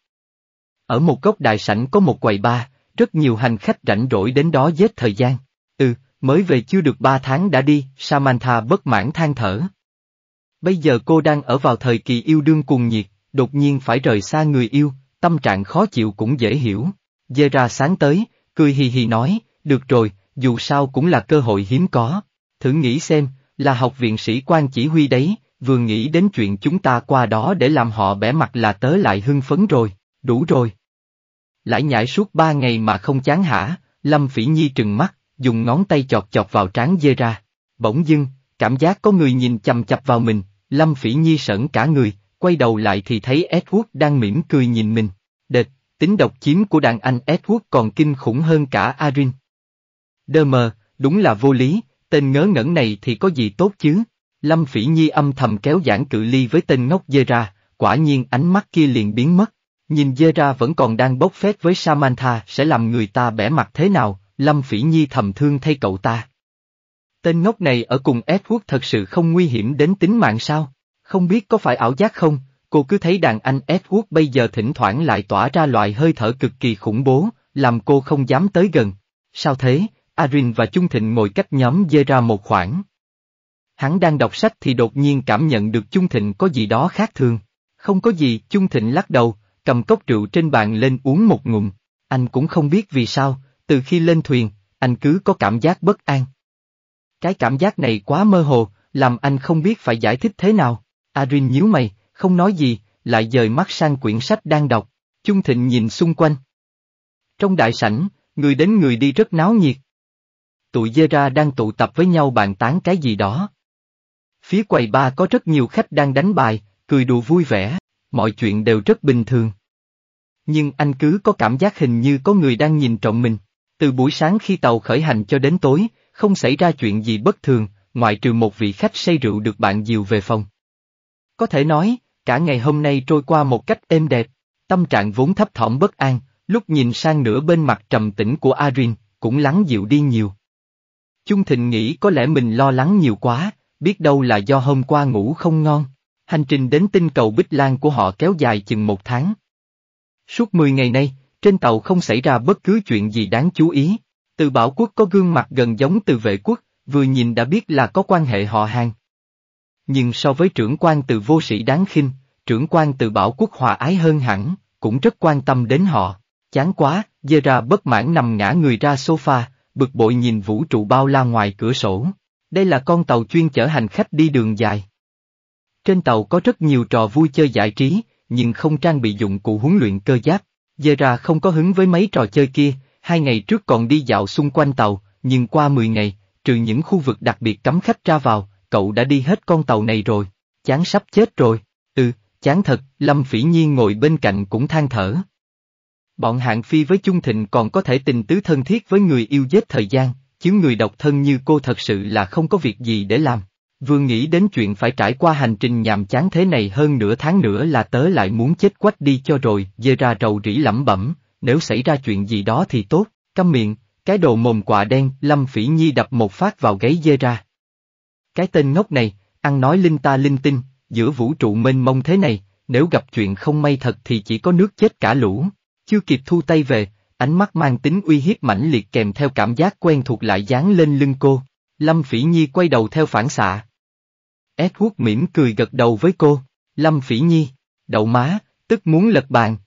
ở một góc đại sảnh có một quầy bar, rất nhiều hành khách rảnh rỗi đến đó giết thời gian. Ừ, mới về chưa được ba tháng đã đi, Samantha bất mãn than thở. Bây giờ cô đang ở vào thời kỳ yêu đương cuồng nhiệt, đột nhiên phải rời xa người yêu, tâm trạng khó chịu cũng dễ hiểu. Dê ra sáng tới, cười hì hì nói, được rồi, dù sao cũng là cơ hội hiếm có. Thử nghĩ xem, là học viện sĩ quan chỉ huy đấy, vừa nghĩ đến chuyện chúng ta qua đó để làm họ bẻ mặt là tớ lại hưng phấn rồi, đủ rồi. Lại nhảy suốt ba ngày mà không chán hả, Lâm Phỉ Nhi trừng mắt, dùng ngón tay chọt chọt vào trán dê ra. Bỗng dưng, cảm giác có người nhìn chầm chập vào mình, Lâm Phỉ Nhi sởn cả người, quay đầu lại thì thấy Edward đang mỉm cười nhìn mình. Địch, tính độc chiếm của đàn anh Edward còn kinh khủng hơn cả Arin. Đơ mờ, đúng là vô lý, tên ngớ ngẩn này thì có gì tốt chứ? Lâm Phỉ Nhi âm thầm kéo giãn cự ly với tên ngốc dê ra, quả nhiên ánh mắt kia liền biến mất. Nhìn Zera vẫn còn đang bốc phét với Samantha sẽ làm người ta bẻ mặt thế nào, Lâm Phỉ Nhi thầm thương thay cậu ta. Tên ngốc này ở cùng Edward thật sự không nguy hiểm đến tính mạng sao? Không biết có phải ảo giác không, cô cứ thấy đàn anh Edward bây giờ thỉnh thoảng lại tỏa ra loại hơi thở cực kỳ khủng bố, làm cô không dám tới gần. Sao thế, Arin và Trung Thịnh ngồi cách nhóm Zera một khoảng. Hắn đang đọc sách thì đột nhiên cảm nhận được Trung Thịnh có gì đó khác thường. Không có gì, Trung Thịnh lắc đầu, cầm cốc rượu trên bàn lên uống một ngụm. Anh cũng không biết vì sao, từ khi lên thuyền, anh cứ có cảm giác bất an. Cái cảm giác này quá mơ hồ, làm anh không biết phải giải thích thế nào. Arin nhíu mày, không nói gì, lại dời mắt sang quyển sách đang đọc. Chung Thịnh nhìn xung quanh. Trong đại sảnh, người đến người đi rất náo nhiệt. Tụi dê ra đang tụ tập với nhau bàn tán cái gì đó. Phía quầy ba có rất nhiều khách đang đánh bài, cười đùa vui vẻ, mọi chuyện đều rất bình thường nhưng anh cứ có cảm giác hình như có người đang nhìn trộm mình. Từ buổi sáng khi tàu khởi hành cho đến tối, không xảy ra chuyện gì bất thường, ngoại trừ một vị khách say rượu được bạn dìu về phòng. Có thể nói, cả ngày hôm nay trôi qua một cách êm đẹp, tâm trạng vốn thấp thỏm bất an, lúc nhìn sang nửa bên mặt trầm tĩnh của Arin, cũng lắng dịu đi nhiều. Chung Thịnh nghĩ có lẽ mình lo lắng nhiều quá, biết đâu là do hôm qua ngủ không ngon. Hành trình đến tinh cầu Bích Lan của họ kéo dài chừng một tháng, Suốt 10 ngày nay, trên tàu không xảy ra bất cứ chuyện gì đáng chú ý. Từ bảo quốc có gương mặt gần giống từ vệ quốc, vừa nhìn đã biết là có quan hệ họ hàng. Nhưng so với trưởng quan từ vô sĩ đáng khinh, trưởng quan từ bảo quốc hòa ái hơn hẳn, cũng rất quan tâm đến họ. Chán quá, dê ra bất mãn nằm ngã người ra sofa, bực bội nhìn vũ trụ bao la ngoài cửa sổ. Đây là con tàu chuyên chở hành khách đi đường dài. Trên tàu có rất nhiều trò vui chơi giải trí, nhưng không trang bị dụng cụ huấn luyện cơ giáp. giờ ra không có hứng với mấy trò chơi kia, hai ngày trước còn đi dạo xung quanh tàu, nhưng qua 10 ngày, trừ những khu vực đặc biệt cấm khách ra vào, cậu đã đi hết con tàu này rồi. Chán sắp chết rồi. Ừ, chán thật, Lâm Phỉ Nhiên ngồi bên cạnh cũng than thở. Bọn hạng phi với chung thịnh còn có thể tình tứ thân thiết với người yêu giết thời gian, chứ người độc thân như cô thật sự là không có việc gì để làm. Vương nghĩ đến chuyện phải trải qua hành trình nhàm chán thế này hơn nửa tháng nữa là tớ lại muốn chết quách đi cho rồi, dê ra rầu rỉ lẩm bẩm, nếu xảy ra chuyện gì đó thì tốt, câm miệng, cái đồ mồm quạ đen, Lâm Phỉ Nhi đập một phát vào gáy dê ra. Cái tên ngốc này, ăn nói linh ta linh tinh, giữa vũ trụ mênh mông thế này, nếu gặp chuyện không may thật thì chỉ có nước chết cả lũ, chưa kịp thu tay về, ánh mắt mang tính uy hiếp mãnh liệt kèm theo cảm giác quen thuộc lại dán lên lưng cô. Lâm Phỉ Nhi quay đầu theo phản xạ, Edward mỉm cười gật đầu với cô, Lâm Phỉ Nhi, đậu má, tức muốn lật bàn.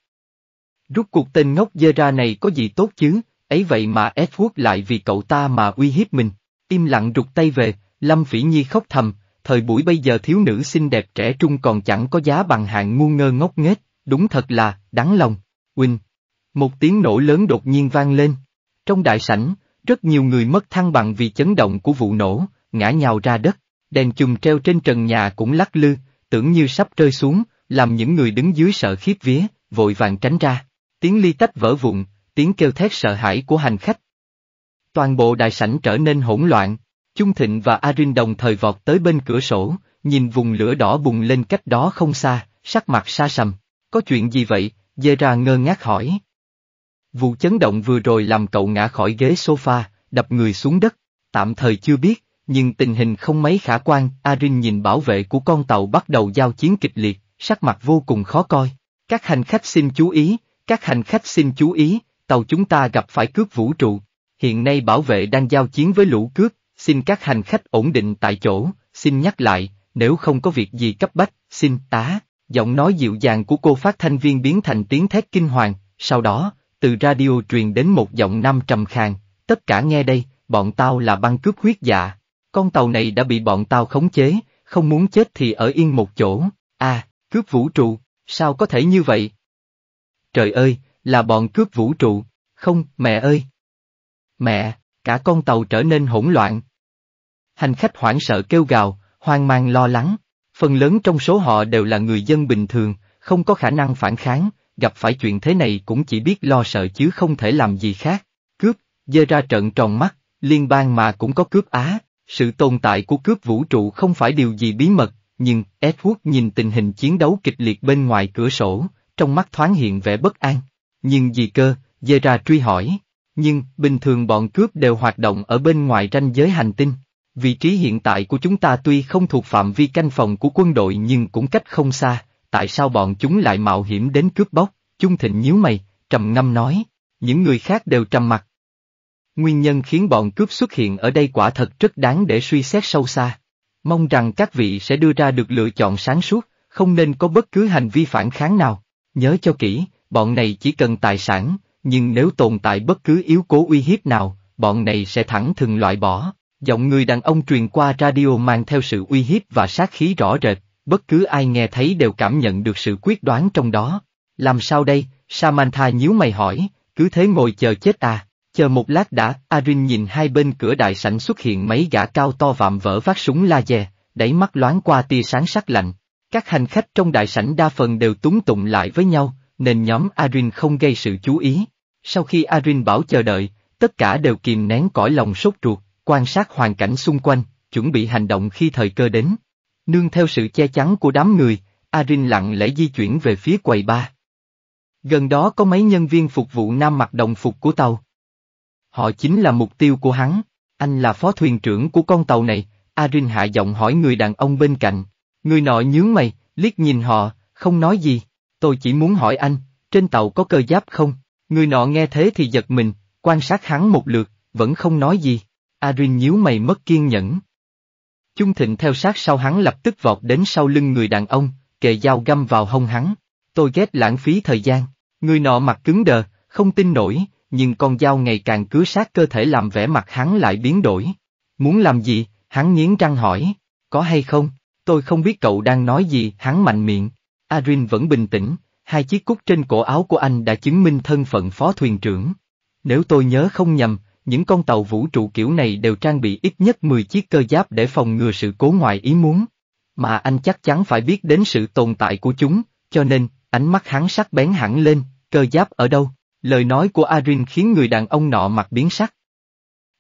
Rút cuộc tên ngốc dơ ra này có gì tốt chứ, ấy vậy mà Edward lại vì cậu ta mà uy hiếp mình, im lặng rụt tay về, Lâm Phỉ Nhi khóc thầm, thời buổi bây giờ thiếu nữ xinh đẹp trẻ trung còn chẳng có giá bằng hạng ngu ngơ ngốc nghếch, đúng thật là, đáng lòng, Quỳnh. Một tiếng nổ lớn đột nhiên vang lên. Trong đại sảnh, rất nhiều người mất thăng bằng vì chấn động của vụ nổ, ngã nhào ra đất, đèn chùm treo trên trần nhà cũng lắc lư, tưởng như sắp rơi xuống, làm những người đứng dưới sợ khiếp vía, vội vàng tránh ra. Tiếng ly tách vỡ vụn, tiếng kêu thét sợ hãi của hành khách. Toàn bộ đại sảnh trở nên hỗn loạn, Chung Thịnh và Arin đồng thời vọt tới bên cửa sổ, nhìn vùng lửa đỏ bùng lên cách đó không xa, sắc mặt xa sầm. Có chuyện gì vậy? Dê Zera ngơ ngác hỏi. Vụ chấn động vừa rồi làm cậu ngã khỏi ghế sofa, đập người xuống đất, tạm thời chưa biết, nhưng tình hình không mấy khả quan, Arin nhìn bảo vệ của con tàu bắt đầu giao chiến kịch liệt, sắc mặt vô cùng khó coi. Các hành khách xin chú ý, các hành khách xin chú ý, tàu chúng ta gặp phải cướp vũ trụ. Hiện nay bảo vệ đang giao chiến với lũ cướp, xin các hành khách ổn định tại chỗ, xin nhắc lại, nếu không có việc gì cấp bách, xin tá. Giọng nói dịu dàng của cô phát thanh viên biến thành tiếng thét kinh hoàng, sau đó, từ radio truyền đến một giọng nam trầm khàn, tất cả nghe đây, bọn tao là băng cướp huyết dạ, con tàu này đã bị bọn tao khống chế, không muốn chết thì ở yên một chỗ. À, cướp vũ trụ, sao có thể như vậy? Trời ơi, là bọn cướp vũ trụ, không, mẹ ơi. Mẹ, cả con tàu trở nên hỗn loạn. Hành khách hoảng sợ kêu gào, hoang mang lo lắng. Phần lớn trong số họ đều là người dân bình thường, không có khả năng phản kháng, gặp phải chuyện thế này cũng chỉ biết lo sợ chứ không thể làm gì khác. Cướp, dơ ra trận tròn mắt, liên bang mà cũng có cướp á, sự tồn tại của cướp vũ trụ không phải điều gì bí mật, nhưng Edward nhìn tình hình chiến đấu kịch liệt bên ngoài cửa sổ, trong mắt thoáng hiện vẻ bất an. Nhưng gì cơ, ra truy hỏi. Nhưng, bình thường bọn cướp đều hoạt động ở bên ngoài ranh giới hành tinh. Vị trí hiện tại của chúng ta tuy không thuộc phạm vi canh phòng của quân đội nhưng cũng cách không xa, tại sao bọn chúng lại mạo hiểm đến cướp bóc, Chung Thịnh nhíu mày, trầm ngâm nói. Những người khác đều trầm mặt. Nguyên nhân khiến bọn cướp xuất hiện ở đây quả thật rất đáng để suy xét sâu xa. Mong rằng các vị sẽ đưa ra được lựa chọn sáng suốt, không nên có bất cứ hành vi phản kháng nào. Nhớ cho kỹ, bọn này chỉ cần tài sản, nhưng nếu tồn tại bất cứ yếu cố uy hiếp nào, bọn này sẽ thẳng thừng loại bỏ. Giọng người đàn ông truyền qua radio mang theo sự uy hiếp và sát khí rõ rệt, bất cứ ai nghe thấy đều cảm nhận được sự quyết đoán trong đó. Làm sao đây, Samantha nhíu mày hỏi, cứ thế ngồi chờ chết à? Chờ một lát đã, Arin nhìn hai bên cửa đại sảnh xuất hiện mấy gã cao to vạm vỡ vác súng laser, đẩy mắt loáng qua tia sáng sắc lạnh. Các hành khách trong đại sảnh đa phần đều túng tụng lại với nhau, nên nhóm Arin không gây sự chú ý. Sau khi Arin bảo chờ đợi, tất cả đều kìm nén cõi lòng sốt ruột, quan sát hoàn cảnh xung quanh, chuẩn bị hành động khi thời cơ đến. Nương theo sự che chắn của đám người, Arin lặng lẽ di chuyển về phía quầy ba. Gần đó có mấy nhân viên phục vụ nam mặc đồng phục của tàu. Họ chính là mục tiêu của hắn. Anh là phó thuyền trưởng của con tàu này, Arin hạ giọng hỏi người đàn ông bên cạnh. Người nọ nhướng mày, liếc nhìn họ, không nói gì. Tôi chỉ muốn hỏi anh, trên tàu có cơ giáp không? Người nọ nghe thế thì giật mình, quan sát hắn một lượt, vẫn không nói gì. Arin nhíu mày mất kiên nhẫn. Chung Thịnh theo sát sau hắn lập tức vọt đến sau lưng người đàn ông, kề dao găm vào hông hắn. Tôi ghét lãng phí thời gian. Người nọ mặt cứng đờ, không tin nổi, nhưng con dao ngày càng cứ sát cơ thể làm vẻ mặt hắn lại biến đổi. Muốn làm gì, hắn nghiến răng hỏi, có hay không, tôi không biết cậu đang nói gì, hắn mạnh miệng. Adrin vẫn bình tĩnh, hai chiếc cúc trên cổ áo của anh đã chứng minh thân phận phó thuyền trưởng. Nếu tôi nhớ không nhầm, những con tàu vũ trụ kiểu này đều trang bị ít nhất 10 chiếc cơ giáp để phòng ngừa sự cố ngoài ý muốn. Mà anh chắc chắn phải biết đến sự tồn tại của chúng, cho nên, ánh mắt hắn sắc bén hẳn lên, cơ giáp ở đâu? Lời nói của Arin khiến người đàn ông nọ mặt biến sắc.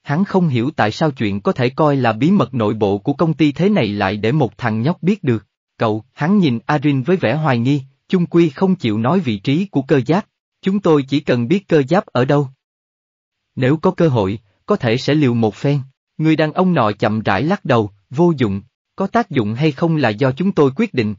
Hắn không hiểu tại sao chuyện có thể coi là bí mật nội bộ của công ty thế này lại để một thằng nhóc biết được. Cậu, hắn nhìn Arin với vẻ hoài nghi, chung quy không chịu nói vị trí của cơ giáp, chúng tôi chỉ cần biết cơ giáp ở đâu. Nếu có cơ hội, có thể sẽ liều một phen. Người đàn ông nọ chậm rãi lắc đầu, vô dụng, có tác dụng hay không là do chúng tôi quyết định.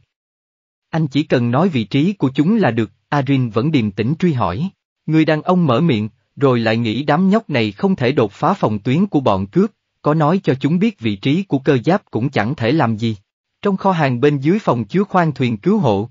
Anh chỉ cần nói vị trí của chúng là được, Arin vẫn điềm tĩnh truy hỏi. Người đàn ông mở miệng, rồi lại nghĩ đám nhóc này không thể đột phá phòng tuyến của bọn cướp, có nói cho chúng biết vị trí của cơ giáp cũng chẳng thể làm gì. Trong kho hàng bên dưới phòng chứa khoang thuyền cứu hộ.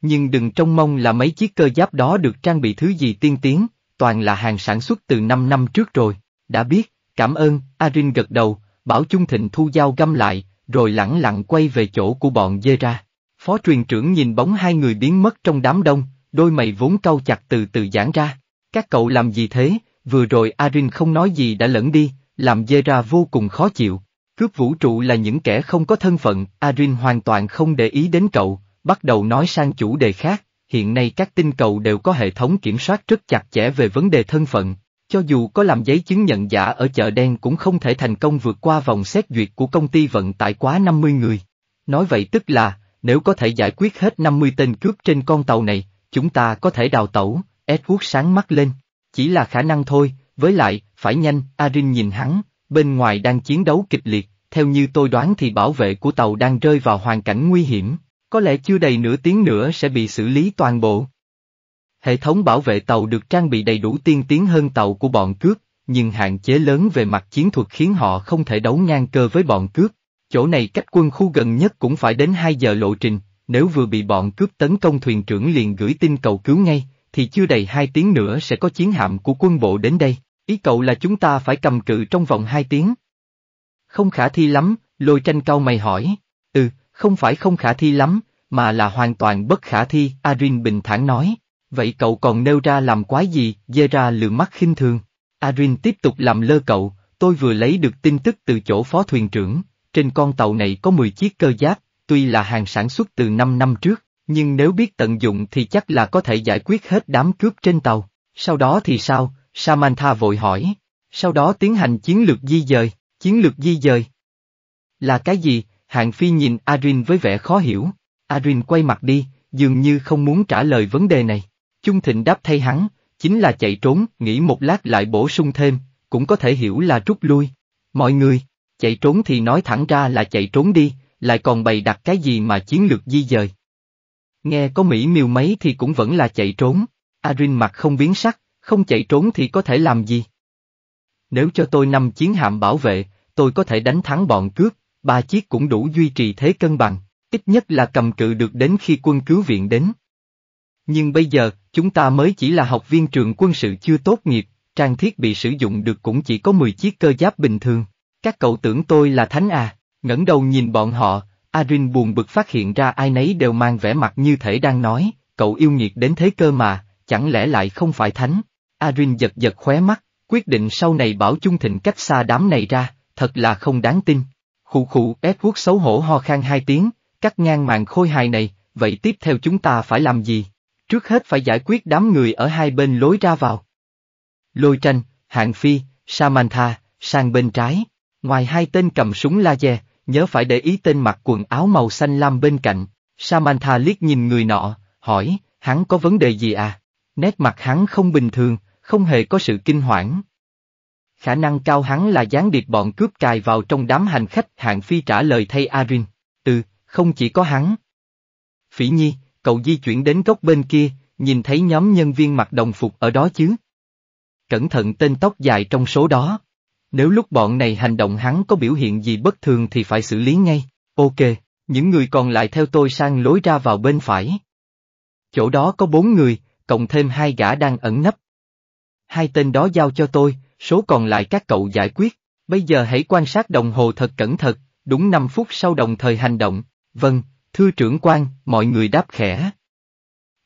Nhưng đừng trông mong là mấy chiếc cơ giáp đó được trang bị thứ gì tiên tiến, toàn là hàng sản xuất từ 5 năm trước rồi. Đã biết, cảm ơn, Arin gật đầu, bảo Trung Thịnh thu dao găm lại, rồi lẳng lặng quay về chỗ của bọn dê ra. Phó truyền trưởng nhìn bóng hai người biến mất trong đám đông, Đôi mày vốn cau chặt từ từ giãn ra. Các cậu làm gì thế, vừa rồi Arin không nói gì đã lẫn đi, làm dê ra vô cùng khó chịu. Cướp vũ trụ là những kẻ không có thân phận, Arin hoàn toàn không để ý đến cậu, bắt đầu nói sang chủ đề khác, hiện nay các tinh cầu đều có hệ thống kiểm soát rất chặt chẽ về vấn đề thân phận, cho dù có làm giấy chứng nhận giả ở chợ đen cũng không thể thành công vượt qua vòng xét duyệt của công ty vận tải quá 50 người. Nói vậy tức là, nếu có thể giải quyết hết 50 tên cướp trên con tàu này, chúng ta có thể đào tẩu, Edward sáng mắt lên. Chỉ là khả năng thôi, với lại, phải nhanh, Arin nhìn hắn, bên ngoài đang chiến đấu kịch liệt, theo như tôi đoán thì bảo vệ của tàu đang rơi vào hoàn cảnh nguy hiểm, có lẽ chưa đầy nửa tiếng nữa sẽ bị xử lý toàn bộ. Hệ thống bảo vệ tàu được trang bị đầy đủ tiên tiến hơn tàu của bọn cướp, nhưng hạn chế lớn về mặt chiến thuật khiến họ không thể đấu ngang cơ với bọn cướp. Chỗ này cách quân khu gần nhất cũng phải đến 2 giờ lộ trình, nếu vừa bị bọn cướp tấn công thuyền trưởng liền gửi tin cầu cứu ngay, thì chưa đầy hai tiếng nữa sẽ có chiến hạm của quân bộ đến đây, ý cậu là chúng ta phải cầm cự trong vòng hai tiếng. Không khả thi lắm, lôi tranh cao mày hỏi, ừ, không phải không khả thi lắm, mà là hoàn toàn bất khả thi, Arin bình thản nói, vậy cậu còn nêu ra làm quái gì, dê ra lượng mắt khinh thường. Arin tiếp tục làm lơ cậu, tôi vừa lấy được tin tức từ chỗ phó thuyền trưởng, trên con tàu này có 10 chiếc cơ giáp, tuy là hàng sản xuất từ 5 năm trước, nhưng nếu biết tận dụng thì chắc là có thể giải quyết hết đám cướp trên tàu. Sau đó thì sao? Samantha vội hỏi. Sau đó tiến hành chiến lược di dời, chiến lược di dời. Là cái gì? Hạng Phi nhìn Arin với vẻ khó hiểu. Arin quay mặt đi, dường như không muốn trả lời vấn đề này. Chung Thịnh đáp thay hắn, chính là chạy trốn, nghĩ một lát lại bổ sung thêm, cũng có thể hiểu là rút lui. Mọi người, chạy trốn thì nói thẳng ra là chạy trốn đi, lại còn bày đặt cái gì mà chiến lược di dời. Nghe có mỹ miêu mấy thì cũng vẫn là chạy trốn, Arin mặt không biến sắc, không chạy trốn thì có thể làm gì? Nếu cho tôi năm chiến hạm bảo vệ, tôi có thể đánh thắng bọn cướp, ba chiếc cũng đủ duy trì thế cân bằng, ít nhất là cầm cự được đến khi quân cứu viện đến. Nhưng bây giờ, chúng ta mới chỉ là học viên trường quân sự chưa tốt nghiệp, trang thiết bị sử dụng được cũng chỉ có 10 chiếc cơ giáp bình thường, các cậu tưởng tôi là thánh à ngẩng đầu nhìn bọn họ, Arin buồn bực phát hiện ra ai nấy đều mang vẻ mặt như thể đang nói, cậu yêu nghiệt đến thế cơ mà, chẳng lẽ lại không phải thánh. Arin giật giật khóe mắt, quyết định sau này bảo Chung Thịnh cách xa đám này ra, thật là không đáng tin. Khụ khụ Edward xấu hổ ho khan hai tiếng, cắt ngang màn khôi hài này, vậy tiếp theo chúng ta phải làm gì? Trước hết phải giải quyết đám người ở hai bên lối ra vào. Lôi tranh, hạng phi, Samantha, sang bên trái. Ngoài hai tên cầm súng laser, nhớ phải để ý tên mặc quần áo màu xanh lam bên cạnh. Samantha liếc nhìn người nọ, hỏi, hắn có vấn đề gì à? Nét mặt hắn không bình thường, không hề có sự kinh hoảng. Khả năng cao hắn là gián điệp bọn cướp cài vào trong đám hành khách hạng phi trả lời thay Arin. Từ, không chỉ có hắn. Phỉ nhi, cậu di chuyển đến góc bên kia, nhìn thấy nhóm nhân viên mặc đồng phục ở đó chứ. Cẩn thận tên tóc dài trong số đó. Nếu lúc bọn này hành động hắn có biểu hiện gì bất thường thì phải xử lý ngay. Ok, những người còn lại theo tôi sang lối ra vào bên phải. Chỗ đó có bốn người, cộng thêm hai gã đang ẩn nấp. Hai tên đó giao cho tôi, số còn lại các cậu giải quyết. Bây giờ hãy quan sát đồng hồ thật cẩn thận, đúng 5 phút sau đồng thời hành động. Vâng, thưa trưởng quan, mọi người đáp khẽ.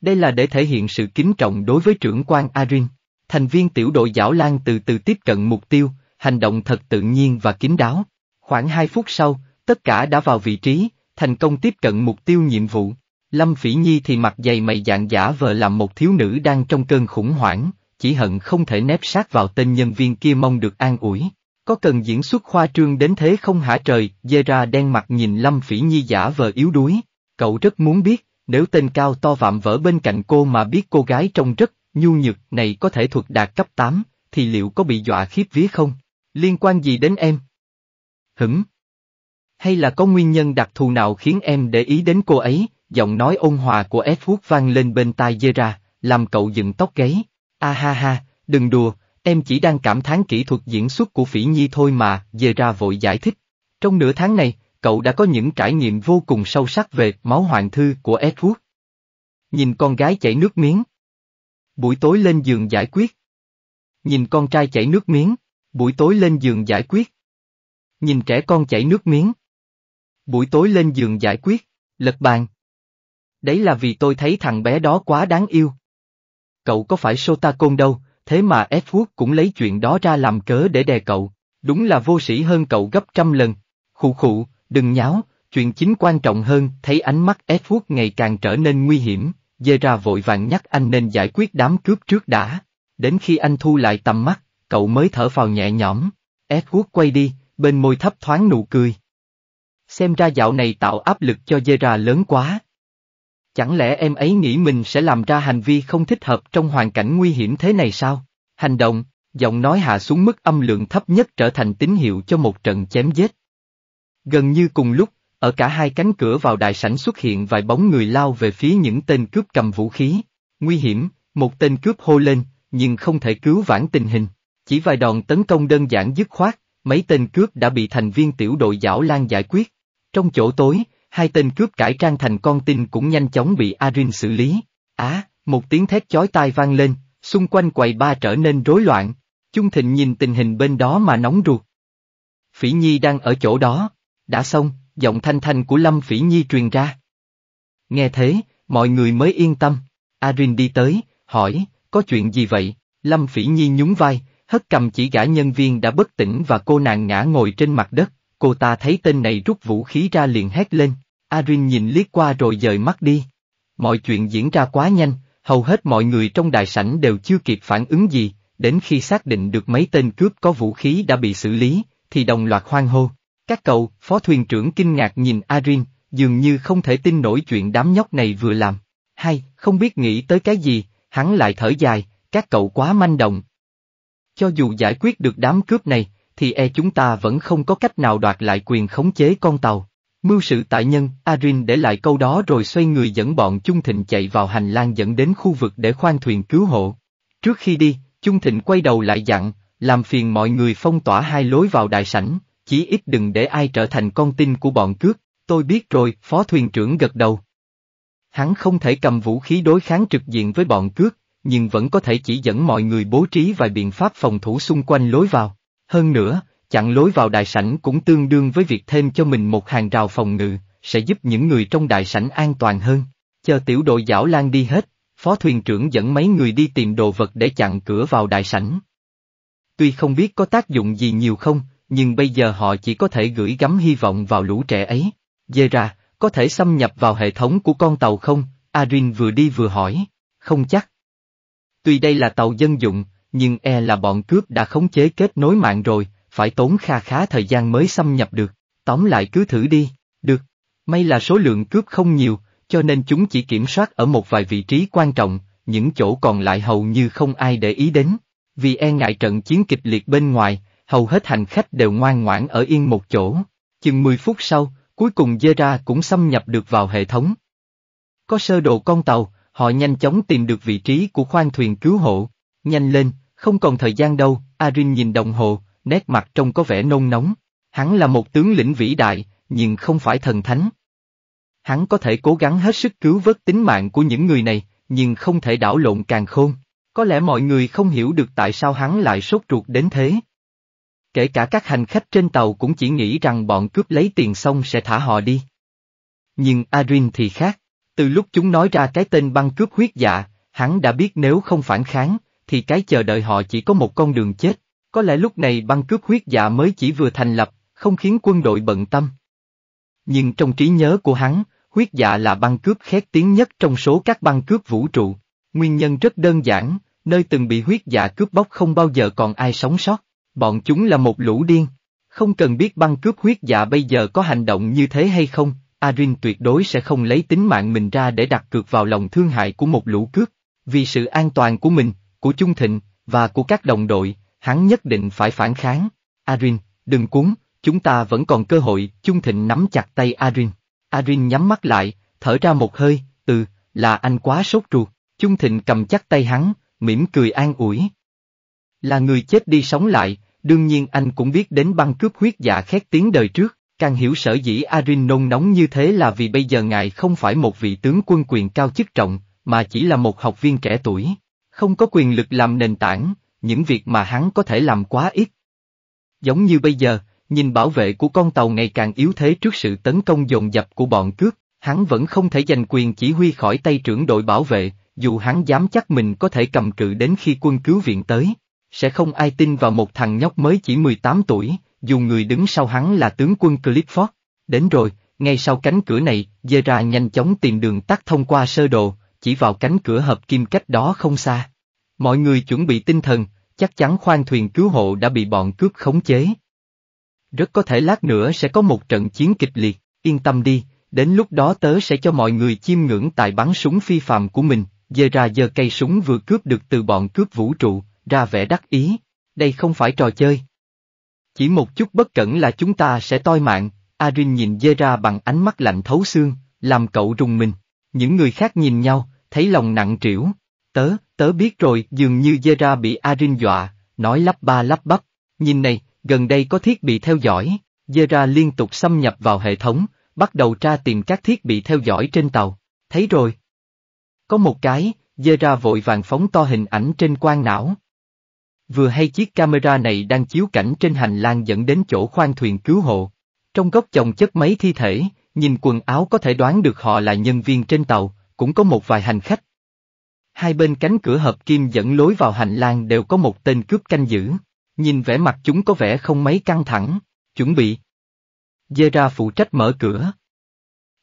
Đây là để thể hiện sự kính trọng đối với trưởng quan Arin. Thành viên tiểu đội Giảo Lan từ từ tiếp cận mục tiêu, hành động thật tự nhiên và kín đáo. Khoảng 2 phút sau, tất cả đã vào vị trí, thành công tiếp cận mục tiêu nhiệm vụ. Lâm Phỉ Nhi thì mặt dày mày dạng giả vờ làm một thiếu nữ đang trong cơn khủng hoảng, chỉ hận không thể nép sát vào tên nhân viên kia mong được an ủi. Có cần diễn xuất khoa trương đến thế không hả trời, Zera đen mặt nhìn Lâm Phỉ Nhi giả vờ yếu đuối. Cậu rất muốn biết, nếu tên cao to vạm vỡ bên cạnh cô mà biết cô gái trông rất nhu nhược này có thể thuật đạt cấp 8, thì liệu có bị dọa khiếp vía không? Liên quan gì đến em? Hửm? Hay là có nguyên nhân đặc thù nào khiến em để ý đến cô ấy? Giọng nói ôn hòa của Edward vang lên bên tai Gerard, làm cậu dựng tóc gáy. A ha ha, đừng đùa, em chỉ đang cảm thán kỹ thuật diễn xuất của Phỉ Nhi thôi mà, Gerard vội giải thích. Trong nửa tháng này, cậu đã có những trải nghiệm vô cùng sâu sắc về máu hoàng thư của Edward. Nhìn con gái chảy nước miếng. Buổi tối lên giường giải quyết. Nhìn con trai chảy nước miếng. Buổi tối lên giường giải quyết. Nhìn trẻ con chảy nước miếng. Buổi tối lên giường giải quyết, lật bàn. Đấy là vì tôi thấy thằng bé đó quá đáng yêu. Cậu có phải sô đâu, thế mà Edward cũng lấy chuyện đó ra làm cớ để đè cậu. Đúng là vô sĩ hơn cậu gấp trăm lần. Khụ khụ, đừng nháo, chuyện chính quan trọng hơn, thấy ánh mắt Edward ngày càng trở nên nguy hiểm, Dê ra vội vàng nhắc anh nên giải quyết đám cướp trước đã. Đến khi anh thu lại tầm mắt, cậu mới thở phào nhẹ nhõm. Edward quay đi, bên môi thấp thoáng nụ cười. Xem ra dạo này tạo áp lực cho Zera lớn quá. Chẳng lẽ em ấy nghĩ mình sẽ làm ra hành vi không thích hợp trong hoàn cảnh nguy hiểm thế này sao? Hành động, giọng nói hạ xuống mức âm lượng thấp nhất trở thành tín hiệu cho một trận chém giết. Gần như cùng lúc, ở cả hai cánh cửa vào đại sảnh xuất hiện vài bóng người lao về phía những tên cướp cầm vũ khí. Nguy hiểm, một tên cướp hô lên, nhưng không thể cứu vãn tình hình. Chỉ vài đòn tấn công đơn giản dứt khoát, mấy tên cướp đã bị thành viên tiểu đội giảo lan giải quyết. Trong chỗ tối, hai tên cướp cải trang thành con tin cũng nhanh chóng bị Arin xử lý. Á, một tiếng thét chói tai vang lên, xung quanh quầy ba trở nên rối loạn. Chung Thịnh nhìn tình hình bên đó mà nóng ruột. Phỉ Nhi đang ở chỗ đó. Đã xong, giọng thanh thanh của Lâm Phỉ Nhi truyền ra. Nghe thế, mọi người mới yên tâm. Arin đi tới, hỏi, có chuyện gì vậy? Lâm Phỉ Nhi nhún vai, Hất cầm chỉ gã nhân viên đã bất tỉnh và cô nàng ngã ngồi trên mặt đất, cô ta thấy tên này rút vũ khí ra liền hét lên, Arin nhìn liếc qua rồi dời mắt đi. Mọi chuyện diễn ra quá nhanh, hầu hết mọi người trong đại sảnh đều chưa kịp phản ứng gì, đến khi xác định được mấy tên cướp có vũ khí đã bị xử lý, thì đồng loạt hoang hô. Các cậu, phó thuyền trưởng kinh ngạc nhìn Arin, dường như không thể tin nổi chuyện đám nhóc này vừa làm. Hay, không biết nghĩ tới cái gì, hắn lại thở dài, các cậu quá manh động, cho dù giải quyết được đám cướp này, thì e chúng ta vẫn không có cách nào đoạt lại quyền khống chế con tàu. Mưu sự tại nhân, Arin để lại câu đó rồi xoay người dẫn bọn Chung Thịnh chạy vào hành lang dẫn đến khu vực để khoan thuyền cứu hộ. Trước khi đi, Chung Thịnh quay đầu lại dặn, làm phiền mọi người phong tỏa hai lối vào đại sảnh, chỉ ít đừng để ai trở thành con tin của bọn cướp, tôi biết rồi, phó thuyền trưởng gật đầu. Hắn không thể cầm vũ khí đối kháng trực diện với bọn cướp, nhưng vẫn có thể chỉ dẫn mọi người bố trí vài biện pháp phòng thủ xung quanh lối vào. Hơn nữa, chặn lối vào đại sảnh cũng tương đương với việc thêm cho mình một hàng rào phòng ngự, sẽ giúp những người trong đại sảnh an toàn hơn. Chờ tiểu đội giảo lan đi hết, phó thuyền trưởng dẫn mấy người đi tìm đồ vật để chặn cửa vào đại sảnh. Tuy không biết có tác dụng gì nhiều không, nhưng bây giờ họ chỉ có thể gửi gắm hy vọng vào lũ trẻ ấy. Dê ra, có thể xâm nhập vào hệ thống của con tàu không? Arin vừa đi vừa hỏi. Không chắc. Tuy đây là tàu dân dụng, nhưng e là bọn cướp đã khống chế kết nối mạng rồi, phải tốn kha khá thời gian mới xâm nhập được. Tóm lại cứ thử đi, được. May là số lượng cướp không nhiều, cho nên chúng chỉ kiểm soát ở một vài vị trí quan trọng, những chỗ còn lại hầu như không ai để ý đến. Vì e ngại trận chiến kịch liệt bên ngoài, hầu hết hành khách đều ngoan ngoãn ở yên một chỗ. Chừng 10 phút sau, cuối cùng Zera cũng xâm nhập được vào hệ thống. Có sơ đồ con tàu, Họ nhanh chóng tìm được vị trí của khoang thuyền cứu hộ. Nhanh lên, không còn thời gian đâu, Arin nhìn đồng hồ, nét mặt trông có vẻ nôn nóng. Hắn là một tướng lĩnh vĩ đại, nhưng không phải thần thánh. Hắn có thể cố gắng hết sức cứu vớt tính mạng của những người này, nhưng không thể đảo lộn càng khôn. Có lẽ mọi người không hiểu được tại sao hắn lại sốt ruột đến thế. Kể cả các hành khách trên tàu cũng chỉ nghĩ rằng bọn cướp lấy tiền xong sẽ thả họ đi. Nhưng Arin thì khác. Từ lúc chúng nói ra cái tên băng cướp huyết dạ, hắn đã biết nếu không phản kháng, thì cái chờ đợi họ chỉ có một con đường chết. Có lẽ lúc này băng cướp huyết dạ mới chỉ vừa thành lập, không khiến quân đội bận tâm. Nhưng trong trí nhớ của hắn, huyết dạ là băng cướp khét tiếng nhất trong số các băng cướp vũ trụ. Nguyên nhân rất đơn giản, nơi từng bị huyết dạ cướp bóc không bao giờ còn ai sống sót. Bọn chúng là một lũ điên. Không cần biết băng cướp huyết dạ bây giờ có hành động như thế hay không, Arin tuyệt đối sẽ không lấy tính mạng mình ra để đặt cược vào lòng thương hại của một lũ cướp. Vì sự an toàn của mình, của Chung Thịnh, và của các đồng đội, hắn nhất định phải phản kháng. Arin, đừng cuốn, chúng ta vẫn còn cơ hội, Chung Thịnh nắm chặt tay Arin. Arin nhắm mắt lại, thở ra một hơi, từ, là anh quá sốt ruột. Chung Thịnh cầm chắc tay hắn, mỉm cười an ủi. Là người chết đi sống lại, đương nhiên anh cũng biết đến băng cướp huyết dạ khét tiếng đời trước. Càng hiểu sở dĩ Arin nôn nóng như thế là vì bây giờ ngài không phải một vị tướng quân quyền cao chức trọng, mà chỉ là một học viên trẻ tuổi. Không có quyền lực làm nền tảng, những việc mà hắn có thể làm quá ít. Giống như bây giờ, nhìn bảo vệ của con tàu ngày càng yếu thế trước sự tấn công dồn dập của bọn cướp, hắn vẫn không thể giành quyền chỉ huy khỏi tay trưởng đội bảo vệ, dù hắn dám chắc mình có thể cầm cự đến khi quân cứu viện tới. Sẽ không ai tin vào một thằng nhóc mới chỉ 18 tuổi, dù người đứng sau hắn là tướng quân Clifford. Đến rồi, ngay sau cánh cửa này, Zera nhanh chóng tìm đường tắt thông qua sơ đồ, chỉ vào cánh cửa hợp kim cách đó không xa. Mọi người chuẩn bị tinh thần, chắc chắn khoang thuyền cứu hộ đã bị bọn cướp khống chế. Rất có thể lát nữa sẽ có một trận chiến kịch liệt, yên tâm đi, đến lúc đó tớ sẽ cho mọi người chiêm ngưỡng tài bắn súng phi phàm của mình, dơ ra giơ cây súng vừa cướp được từ bọn cướp vũ trụ, ra vẻ đắc ý. Đây không phải trò chơi, chỉ một chút bất cẩn là chúng ta sẽ toi mạng, Arin nhìn Zera bằng ánh mắt lạnh thấu xương, làm cậu rùng mình. Những người khác nhìn nhau, thấy lòng nặng trĩu. Tớ, tớ biết rồi, dường như Zera bị Arin dọa, nói lắp ba lắp bắp. Nhìn này, gần đây có thiết bị theo dõi. Zera liên tục xâm nhập vào hệ thống, bắt đầu tra tìm các thiết bị theo dõi trên tàu. Thấy rồi. Có một cái, Zera vội vàng phóng to hình ảnh trên quang não. Vừa hay chiếc camera này đang chiếu cảnh trên hành lang dẫn đến chỗ khoan thuyền cứu hộ. Trong góc chồng chất mấy thi thể, nhìn quần áo có thể đoán được họ là nhân viên trên tàu, cũng có một vài hành khách. Hai bên cánh cửa hợp kim dẫn lối vào hành lang đều có một tên cướp canh giữ. Nhìn vẻ mặt chúng có vẻ không mấy căng thẳng, chuẩn bị. Dê ra phụ trách mở cửa.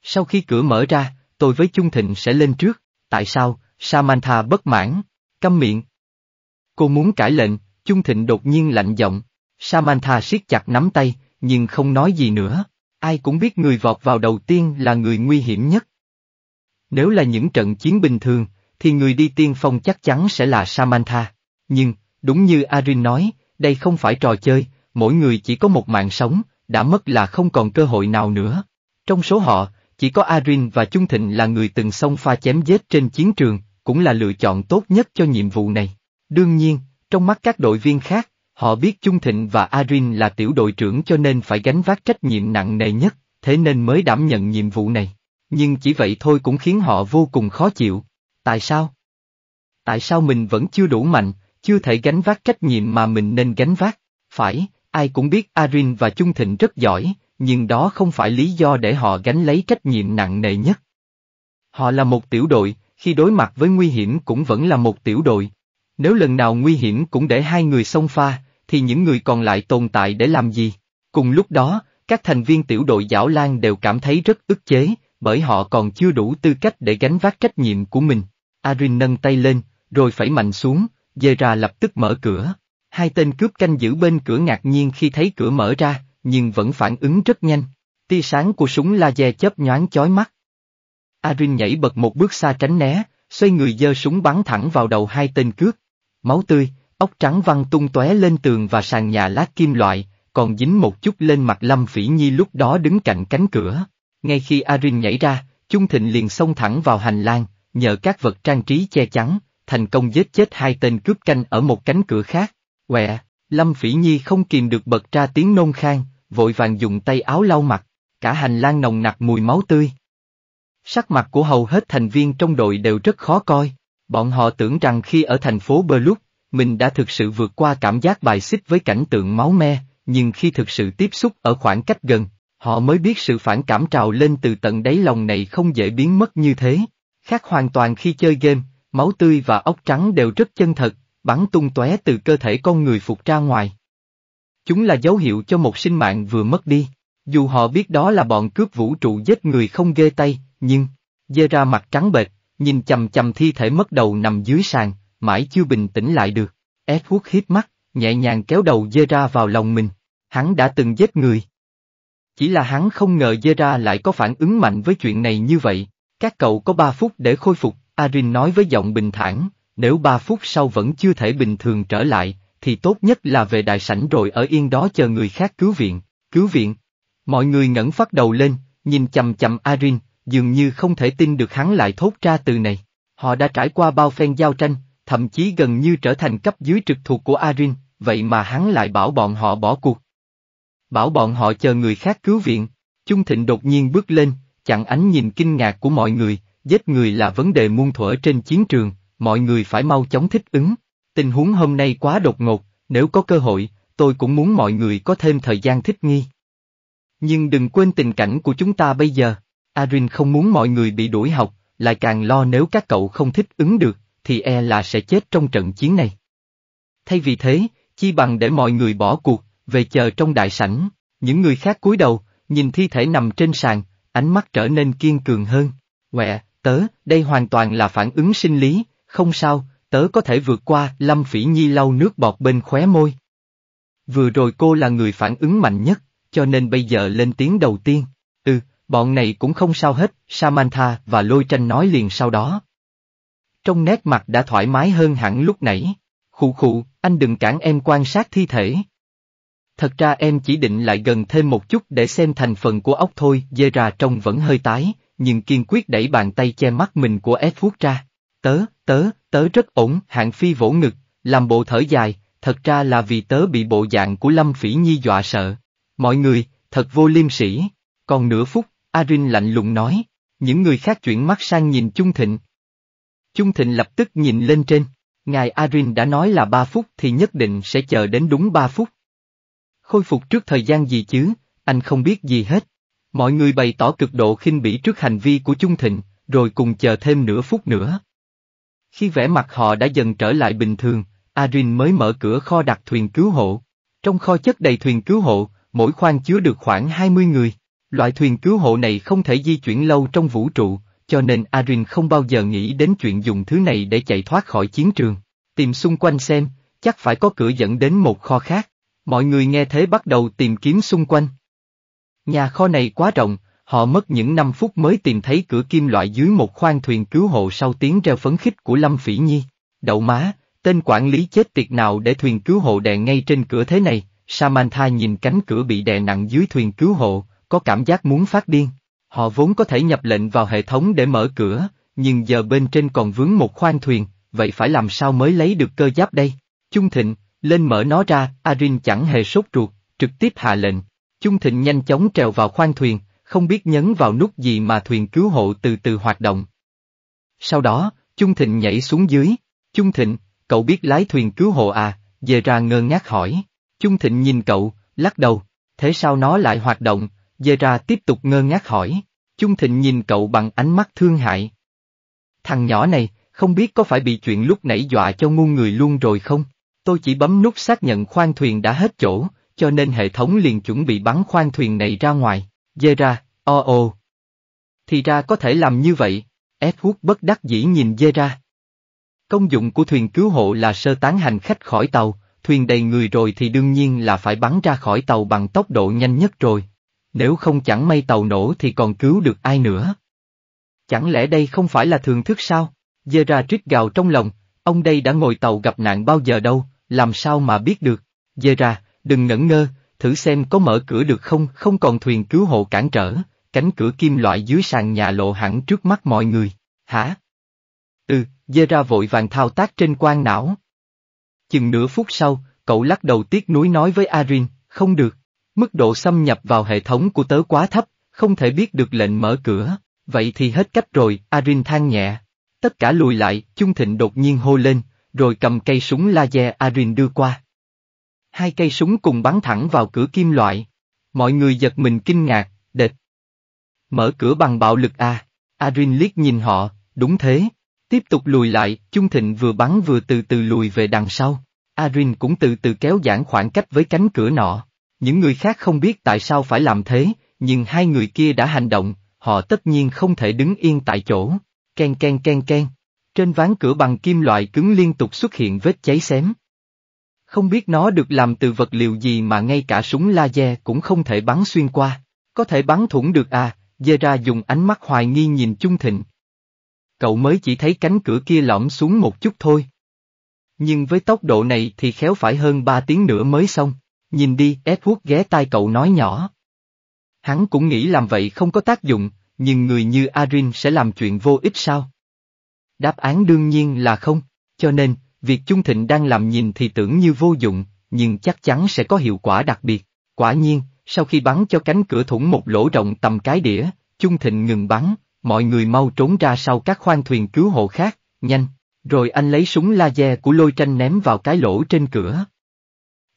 Sau khi cửa mở ra, tôi với trung Thịnh sẽ lên trước. Tại sao, Samantha bất mãn, câm miệng, Cô muốn cãi lệnh, Chung Thịnh đột nhiên lạnh giọng. Samantha siết chặt nắm tay, nhưng không nói gì nữa. Ai cũng biết người vọt vào đầu tiên là người nguy hiểm nhất. Nếu là những trận chiến bình thường, thì người đi tiên phong chắc chắn sẽ là Samantha. Nhưng, đúng như Arin nói, đây không phải trò chơi, mỗi người chỉ có một mạng sống, đã mất là không còn cơ hội nào nữa. Trong số họ, chỉ có Arin và Trung Thịnh là người từng xông pha chém giết trên chiến trường, cũng là lựa chọn tốt nhất cho nhiệm vụ này. Đương nhiên, trong mắt các đội viên khác, họ biết Chung Thịnh và Arin là tiểu đội trưởng cho nên phải gánh vác trách nhiệm nặng nề nhất, thế nên mới đảm nhận nhiệm vụ này. Nhưng chỉ vậy thôi cũng khiến họ vô cùng khó chịu. Tại sao? Tại sao mình vẫn chưa đủ mạnh, chưa thể gánh vác trách nhiệm mà mình nên gánh vác? Phải, ai cũng biết Arin và Chung Thịnh rất giỏi, nhưng đó không phải lý do để họ gánh lấy trách nhiệm nặng nề nhất. Họ là một tiểu đội, khi đối mặt với nguy hiểm cũng vẫn là một tiểu đội. Nếu lần nào nguy hiểm cũng để hai người xông pha, thì những người còn lại tồn tại để làm gì? Cùng lúc đó, các thành viên tiểu đội Giảo Lan đều cảm thấy rất ức chế, bởi họ còn chưa đủ tư cách để gánh vác trách nhiệm của mình. Arin nâng tay lên, rồi phải mạnh xuống, Zera lập tức mở cửa. Hai tên cướp canh giữ bên cửa ngạc nhiên khi thấy cửa mở ra, nhưng vẫn phản ứng rất nhanh. Tia sáng của súng laser chớp nhoáng chói mắt. Arin nhảy bật một bước xa tránh né, xoay người dơ súng bắn thẳng vào đầu hai tên cướp máu tươi, ốc trắng văng tung tóe lên tường và sàn nhà lát kim loại, còn dính một chút lên mặt Lâm Phỉ Nhi lúc đó đứng cạnh cánh cửa. Ngay khi Arin nhảy ra, trung Thịnh liền xông thẳng vào hành lang, nhờ các vật trang trí che chắn, thành công giết chết hai tên cướp canh ở một cánh cửa khác. Quẹ, Lâm Phỉ Nhi không kìm được bật ra tiếng nôn khang, vội vàng dùng tay áo lau mặt, cả hành lang nồng nặc mùi máu tươi. Sắc mặt của hầu hết thành viên trong đội đều rất khó coi. Bọn họ tưởng rằng khi ở thành phố Blues, mình đã thực sự vượt qua cảm giác bài xích với cảnh tượng máu me, nhưng khi thực sự tiếp xúc ở khoảng cách gần, họ mới biết sự phản cảm trào lên từ tận đáy lòng này không dễ biến mất như thế. Khác hoàn toàn khi chơi game, máu tươi và ốc trắng đều rất chân thật, bắn tung tóe từ cơ thể con người phục ra ngoài. Chúng là dấu hiệu cho một sinh mạng vừa mất đi. Dù họ biết đó là bọn cướp vũ trụ giết người không ghê tay, nhưng, dê ra mặt trắng bệch, nhìn chầm chầm thi thể mất đầu nằm dưới sàn, mãi chưa bình tĩnh lại được. Ép hút hít mắt, nhẹ nhàng kéo đầu dê ra vào lòng mình. Hắn đã từng giết người. Chỉ là hắn không ngờ dê ra lại có phản ứng mạnh với chuyện này như vậy. Các cậu có ba phút để khôi phục, Arin nói với giọng bình thản, nếu ba phút sau vẫn chưa thể bình thường trở lại, thì tốt nhất là về đại sảnh rồi ở yên đó chờ người khác cứu viện, cứu viện. Mọi người ngẩng phát đầu lên, nhìn chầm chầm Arin, dường như không thể tin được hắn lại thốt ra từ này. Họ đã trải qua bao phen giao tranh, thậm chí gần như trở thành cấp dưới trực thuộc của Arin, vậy mà hắn lại bảo bọn họ bỏ cuộc. Bảo bọn họ chờ người khác cứu viện, Chung Thịnh đột nhiên bước lên, chặn ánh nhìn kinh ngạc của mọi người, giết người là vấn đề muôn thuở trên chiến trường, mọi người phải mau chóng thích ứng. Tình huống hôm nay quá đột ngột, nếu có cơ hội, tôi cũng muốn mọi người có thêm thời gian thích nghi. Nhưng đừng quên tình cảnh của chúng ta bây giờ. Arin không muốn mọi người bị đuổi học, lại càng lo nếu các cậu không thích ứng được, thì e là sẽ chết trong trận chiến này. Thay vì thế, chi bằng để mọi người bỏ cuộc, về chờ trong đại sảnh, những người khác cúi đầu, nhìn thi thể nằm trên sàn, ánh mắt trở nên kiên cường hơn. Quẹ, tớ, đây hoàn toàn là phản ứng sinh lý, không sao, tớ có thể vượt qua, Lâm Phỉ Nhi lau nước bọt bên khóe môi. Vừa rồi cô là người phản ứng mạnh nhất, cho nên bây giờ lên tiếng đầu tiên. Bọn này cũng không sao hết, Samantha và lôi tranh nói liền sau đó. Trong nét mặt đã thoải mái hơn hẳn lúc nãy. Khụ khụ, anh đừng cản em quan sát thi thể. Thật ra em chỉ định lại gần thêm một chút để xem thành phần của ốc thôi, dê ra trông vẫn hơi tái, nhưng kiên quyết đẩy bàn tay che mắt mình của Ép vuốt ra. Tớ, tớ, tớ rất ổn, hạng phi vỗ ngực, làm bộ thở dài, thật ra là vì tớ bị bộ dạng của Lâm Phỉ Nhi dọa sợ. Mọi người, thật vô liêm sỉ. Còn nửa phút, Arin lạnh lùng nói, những người khác chuyển mắt sang nhìn Chung Thịnh. Chung Thịnh lập tức nhìn lên trên, ngài Arin đã nói là ba phút thì nhất định sẽ chờ đến đúng ba phút. Khôi phục trước thời gian gì chứ, anh không biết gì hết. Mọi người bày tỏ cực độ khinh bỉ trước hành vi của Chung Thịnh, rồi cùng chờ thêm nửa phút nữa. Khi vẻ mặt họ đã dần trở lại bình thường, Arin mới mở cửa kho đặt thuyền cứu hộ. Trong kho chất đầy thuyền cứu hộ, mỗi khoang chứa được khoảng 20 người. Loại thuyền cứu hộ này không thể di chuyển lâu trong vũ trụ, cho nên Arin không bao giờ nghĩ đến chuyện dùng thứ này để chạy thoát khỏi chiến trường. Tìm xung quanh xem, chắc phải có cửa dẫn đến một kho khác. Mọi người nghe thế bắt đầu tìm kiếm xung quanh. Nhà kho này quá rộng, họ mất những 5 phút mới tìm thấy cửa kim loại dưới một khoang thuyền cứu hộ sau tiếng reo phấn khích của Lâm Phỉ Nhi. Đậu má, tên quản lý chết tiệt nào để thuyền cứu hộ đè ngay trên cửa thế này, Samantha nhìn cánh cửa bị đè nặng dưới thuyền cứu hộ, có cảm giác muốn phát điên. Họ vốn có thể nhập lệnh vào hệ thống để mở cửa, nhưng giờ bên trên còn vướng một khoang thuyền, vậy phải làm sao mới lấy được cơ giáp đây? Chung Thịnh, lên mở nó ra, Arin chẳng hề sốt ruột, trực tiếp hạ lệnh. Chung Thịnh nhanh chóng trèo vào khoang thuyền, không biết nhấn vào nút gì mà thuyền cứu hộ từ từ hoạt động. Sau đó, Chung Thịnh nhảy xuống dưới. Chung Thịnh, cậu biết lái thuyền cứu hộ à? Dề ra ngơ ngác hỏi. Chung Thịnh nhìn cậu, lắc đầu. Thế sao nó lại hoạt động, Zera tiếp tục ngơ ngác hỏi. Chung Thịnh nhìn cậu bằng ánh mắt thương hại. Thằng nhỏ này, không biết có phải bị chuyện lúc nãy dọa cho ngu người luôn rồi không? Tôi chỉ bấm nút xác nhận khoang thuyền đã hết chỗ, cho nên hệ thống liền chuẩn bị bắn khoang thuyền này ra ngoài. Zera, o oh ồ. Oh. Thì ra có thể làm như vậy. Edward bất đắc dĩ nhìn Zera. Công dụng của thuyền cứu hộ là sơ tán hành khách khỏi tàu, thuyền đầy người rồi thì đương nhiên là phải bắn ra khỏi tàu bằng tốc độ nhanh nhất rồi, nếu không chẳng may tàu nổ thì còn cứu được ai nữa. Chẳng lẽ đây không phải là thường thức sao? trích gào trong lòng, ông đây đã ngồi tàu gặp nạn bao giờ đâu, làm sao mà biết được. Gerard, đừng ngẩn ngơ, thử xem có mở cửa được không, không còn thuyền cứu hộ cản trở, cánh cửa kim loại dưới sàn nhà lộ hẳn trước mắt mọi người. Hả? Ừ, Gerard vội vàng thao tác trên quan não. Chừng nửa phút sau, cậu lắc đầu tiếc nuối nói với Arin, không được. Mức độ xâm nhập vào hệ thống của tớ quá thấp, không thể biết được lệnh mở cửa, vậy thì hết cách rồi, Arin than nhẹ. Tất cả lùi lại, Chung Thịnh đột nhiên hô lên, rồi cầm cây súng laser Arin đưa qua. Hai cây súng cùng bắn thẳng vào cửa kim loại. Mọi người giật mình kinh ngạc, địch. Mở cửa bằng bạo lực A. Arin liếc nhìn họ, đúng thế. Tiếp tục lùi lại, Chung Thịnh vừa bắn vừa từ từ lùi về đằng sau. Arin cũng từ từ kéo giãn khoảng cách với cánh cửa nọ. Những người khác không biết tại sao phải làm thế, nhưng hai người kia đã hành động, họ tất nhiên không thể đứng yên tại chỗ. Ken ken ken ken. Trên ván cửa bằng kim loại cứng liên tục xuất hiện vết cháy xém. Không biết nó được làm từ vật liệu gì mà ngay cả súng laser cũng không thể bắn xuyên qua. Có thể bắn thủng được à, Zera dùng ánh mắt hoài nghi nhìn Chung Thịnh. Cậu mới chỉ thấy cánh cửa kia lõm xuống một chút thôi. Nhưng với tốc độ này thì khéo phải hơn ba tiếng nữa mới xong. Nhìn đi, ép hút ghé tai cậu nói nhỏ. Hắn cũng nghĩ làm vậy không có tác dụng, nhưng người như Arin sẽ làm chuyện vô ích sao? Đáp án đương nhiên là không, cho nên, việc Chung Thịnh đang làm nhìn thì tưởng như vô dụng, nhưng chắc chắn sẽ có hiệu quả đặc biệt. Quả nhiên, sau khi bắn cho cánh cửa thủng một lỗ rộng tầm cái đĩa, Chung Thịnh ngừng bắn, mọi người mau trốn ra sau các khoang thuyền cứu hộ khác, nhanh, rồi anh lấy súng laser của lôi tranh ném vào cái lỗ trên cửa.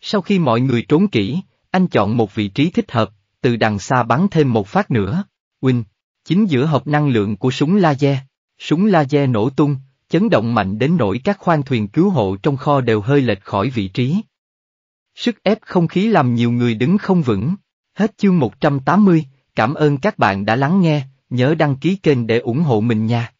Sau khi mọi người trốn kỹ, anh chọn một vị trí thích hợp, từ đằng xa bắn thêm một phát nữa. Win, chính giữa hộp năng lượng của súng laser. Súng laser nổ tung, chấn động mạnh đến nỗi các khoang thuyền cứu hộ trong kho đều hơi lệch khỏi vị trí. Sức ép không khí làm nhiều người đứng không vững. Hết chương 180, cảm ơn các bạn đã lắng nghe, nhớ đăng ký kênh để ủng hộ mình nha.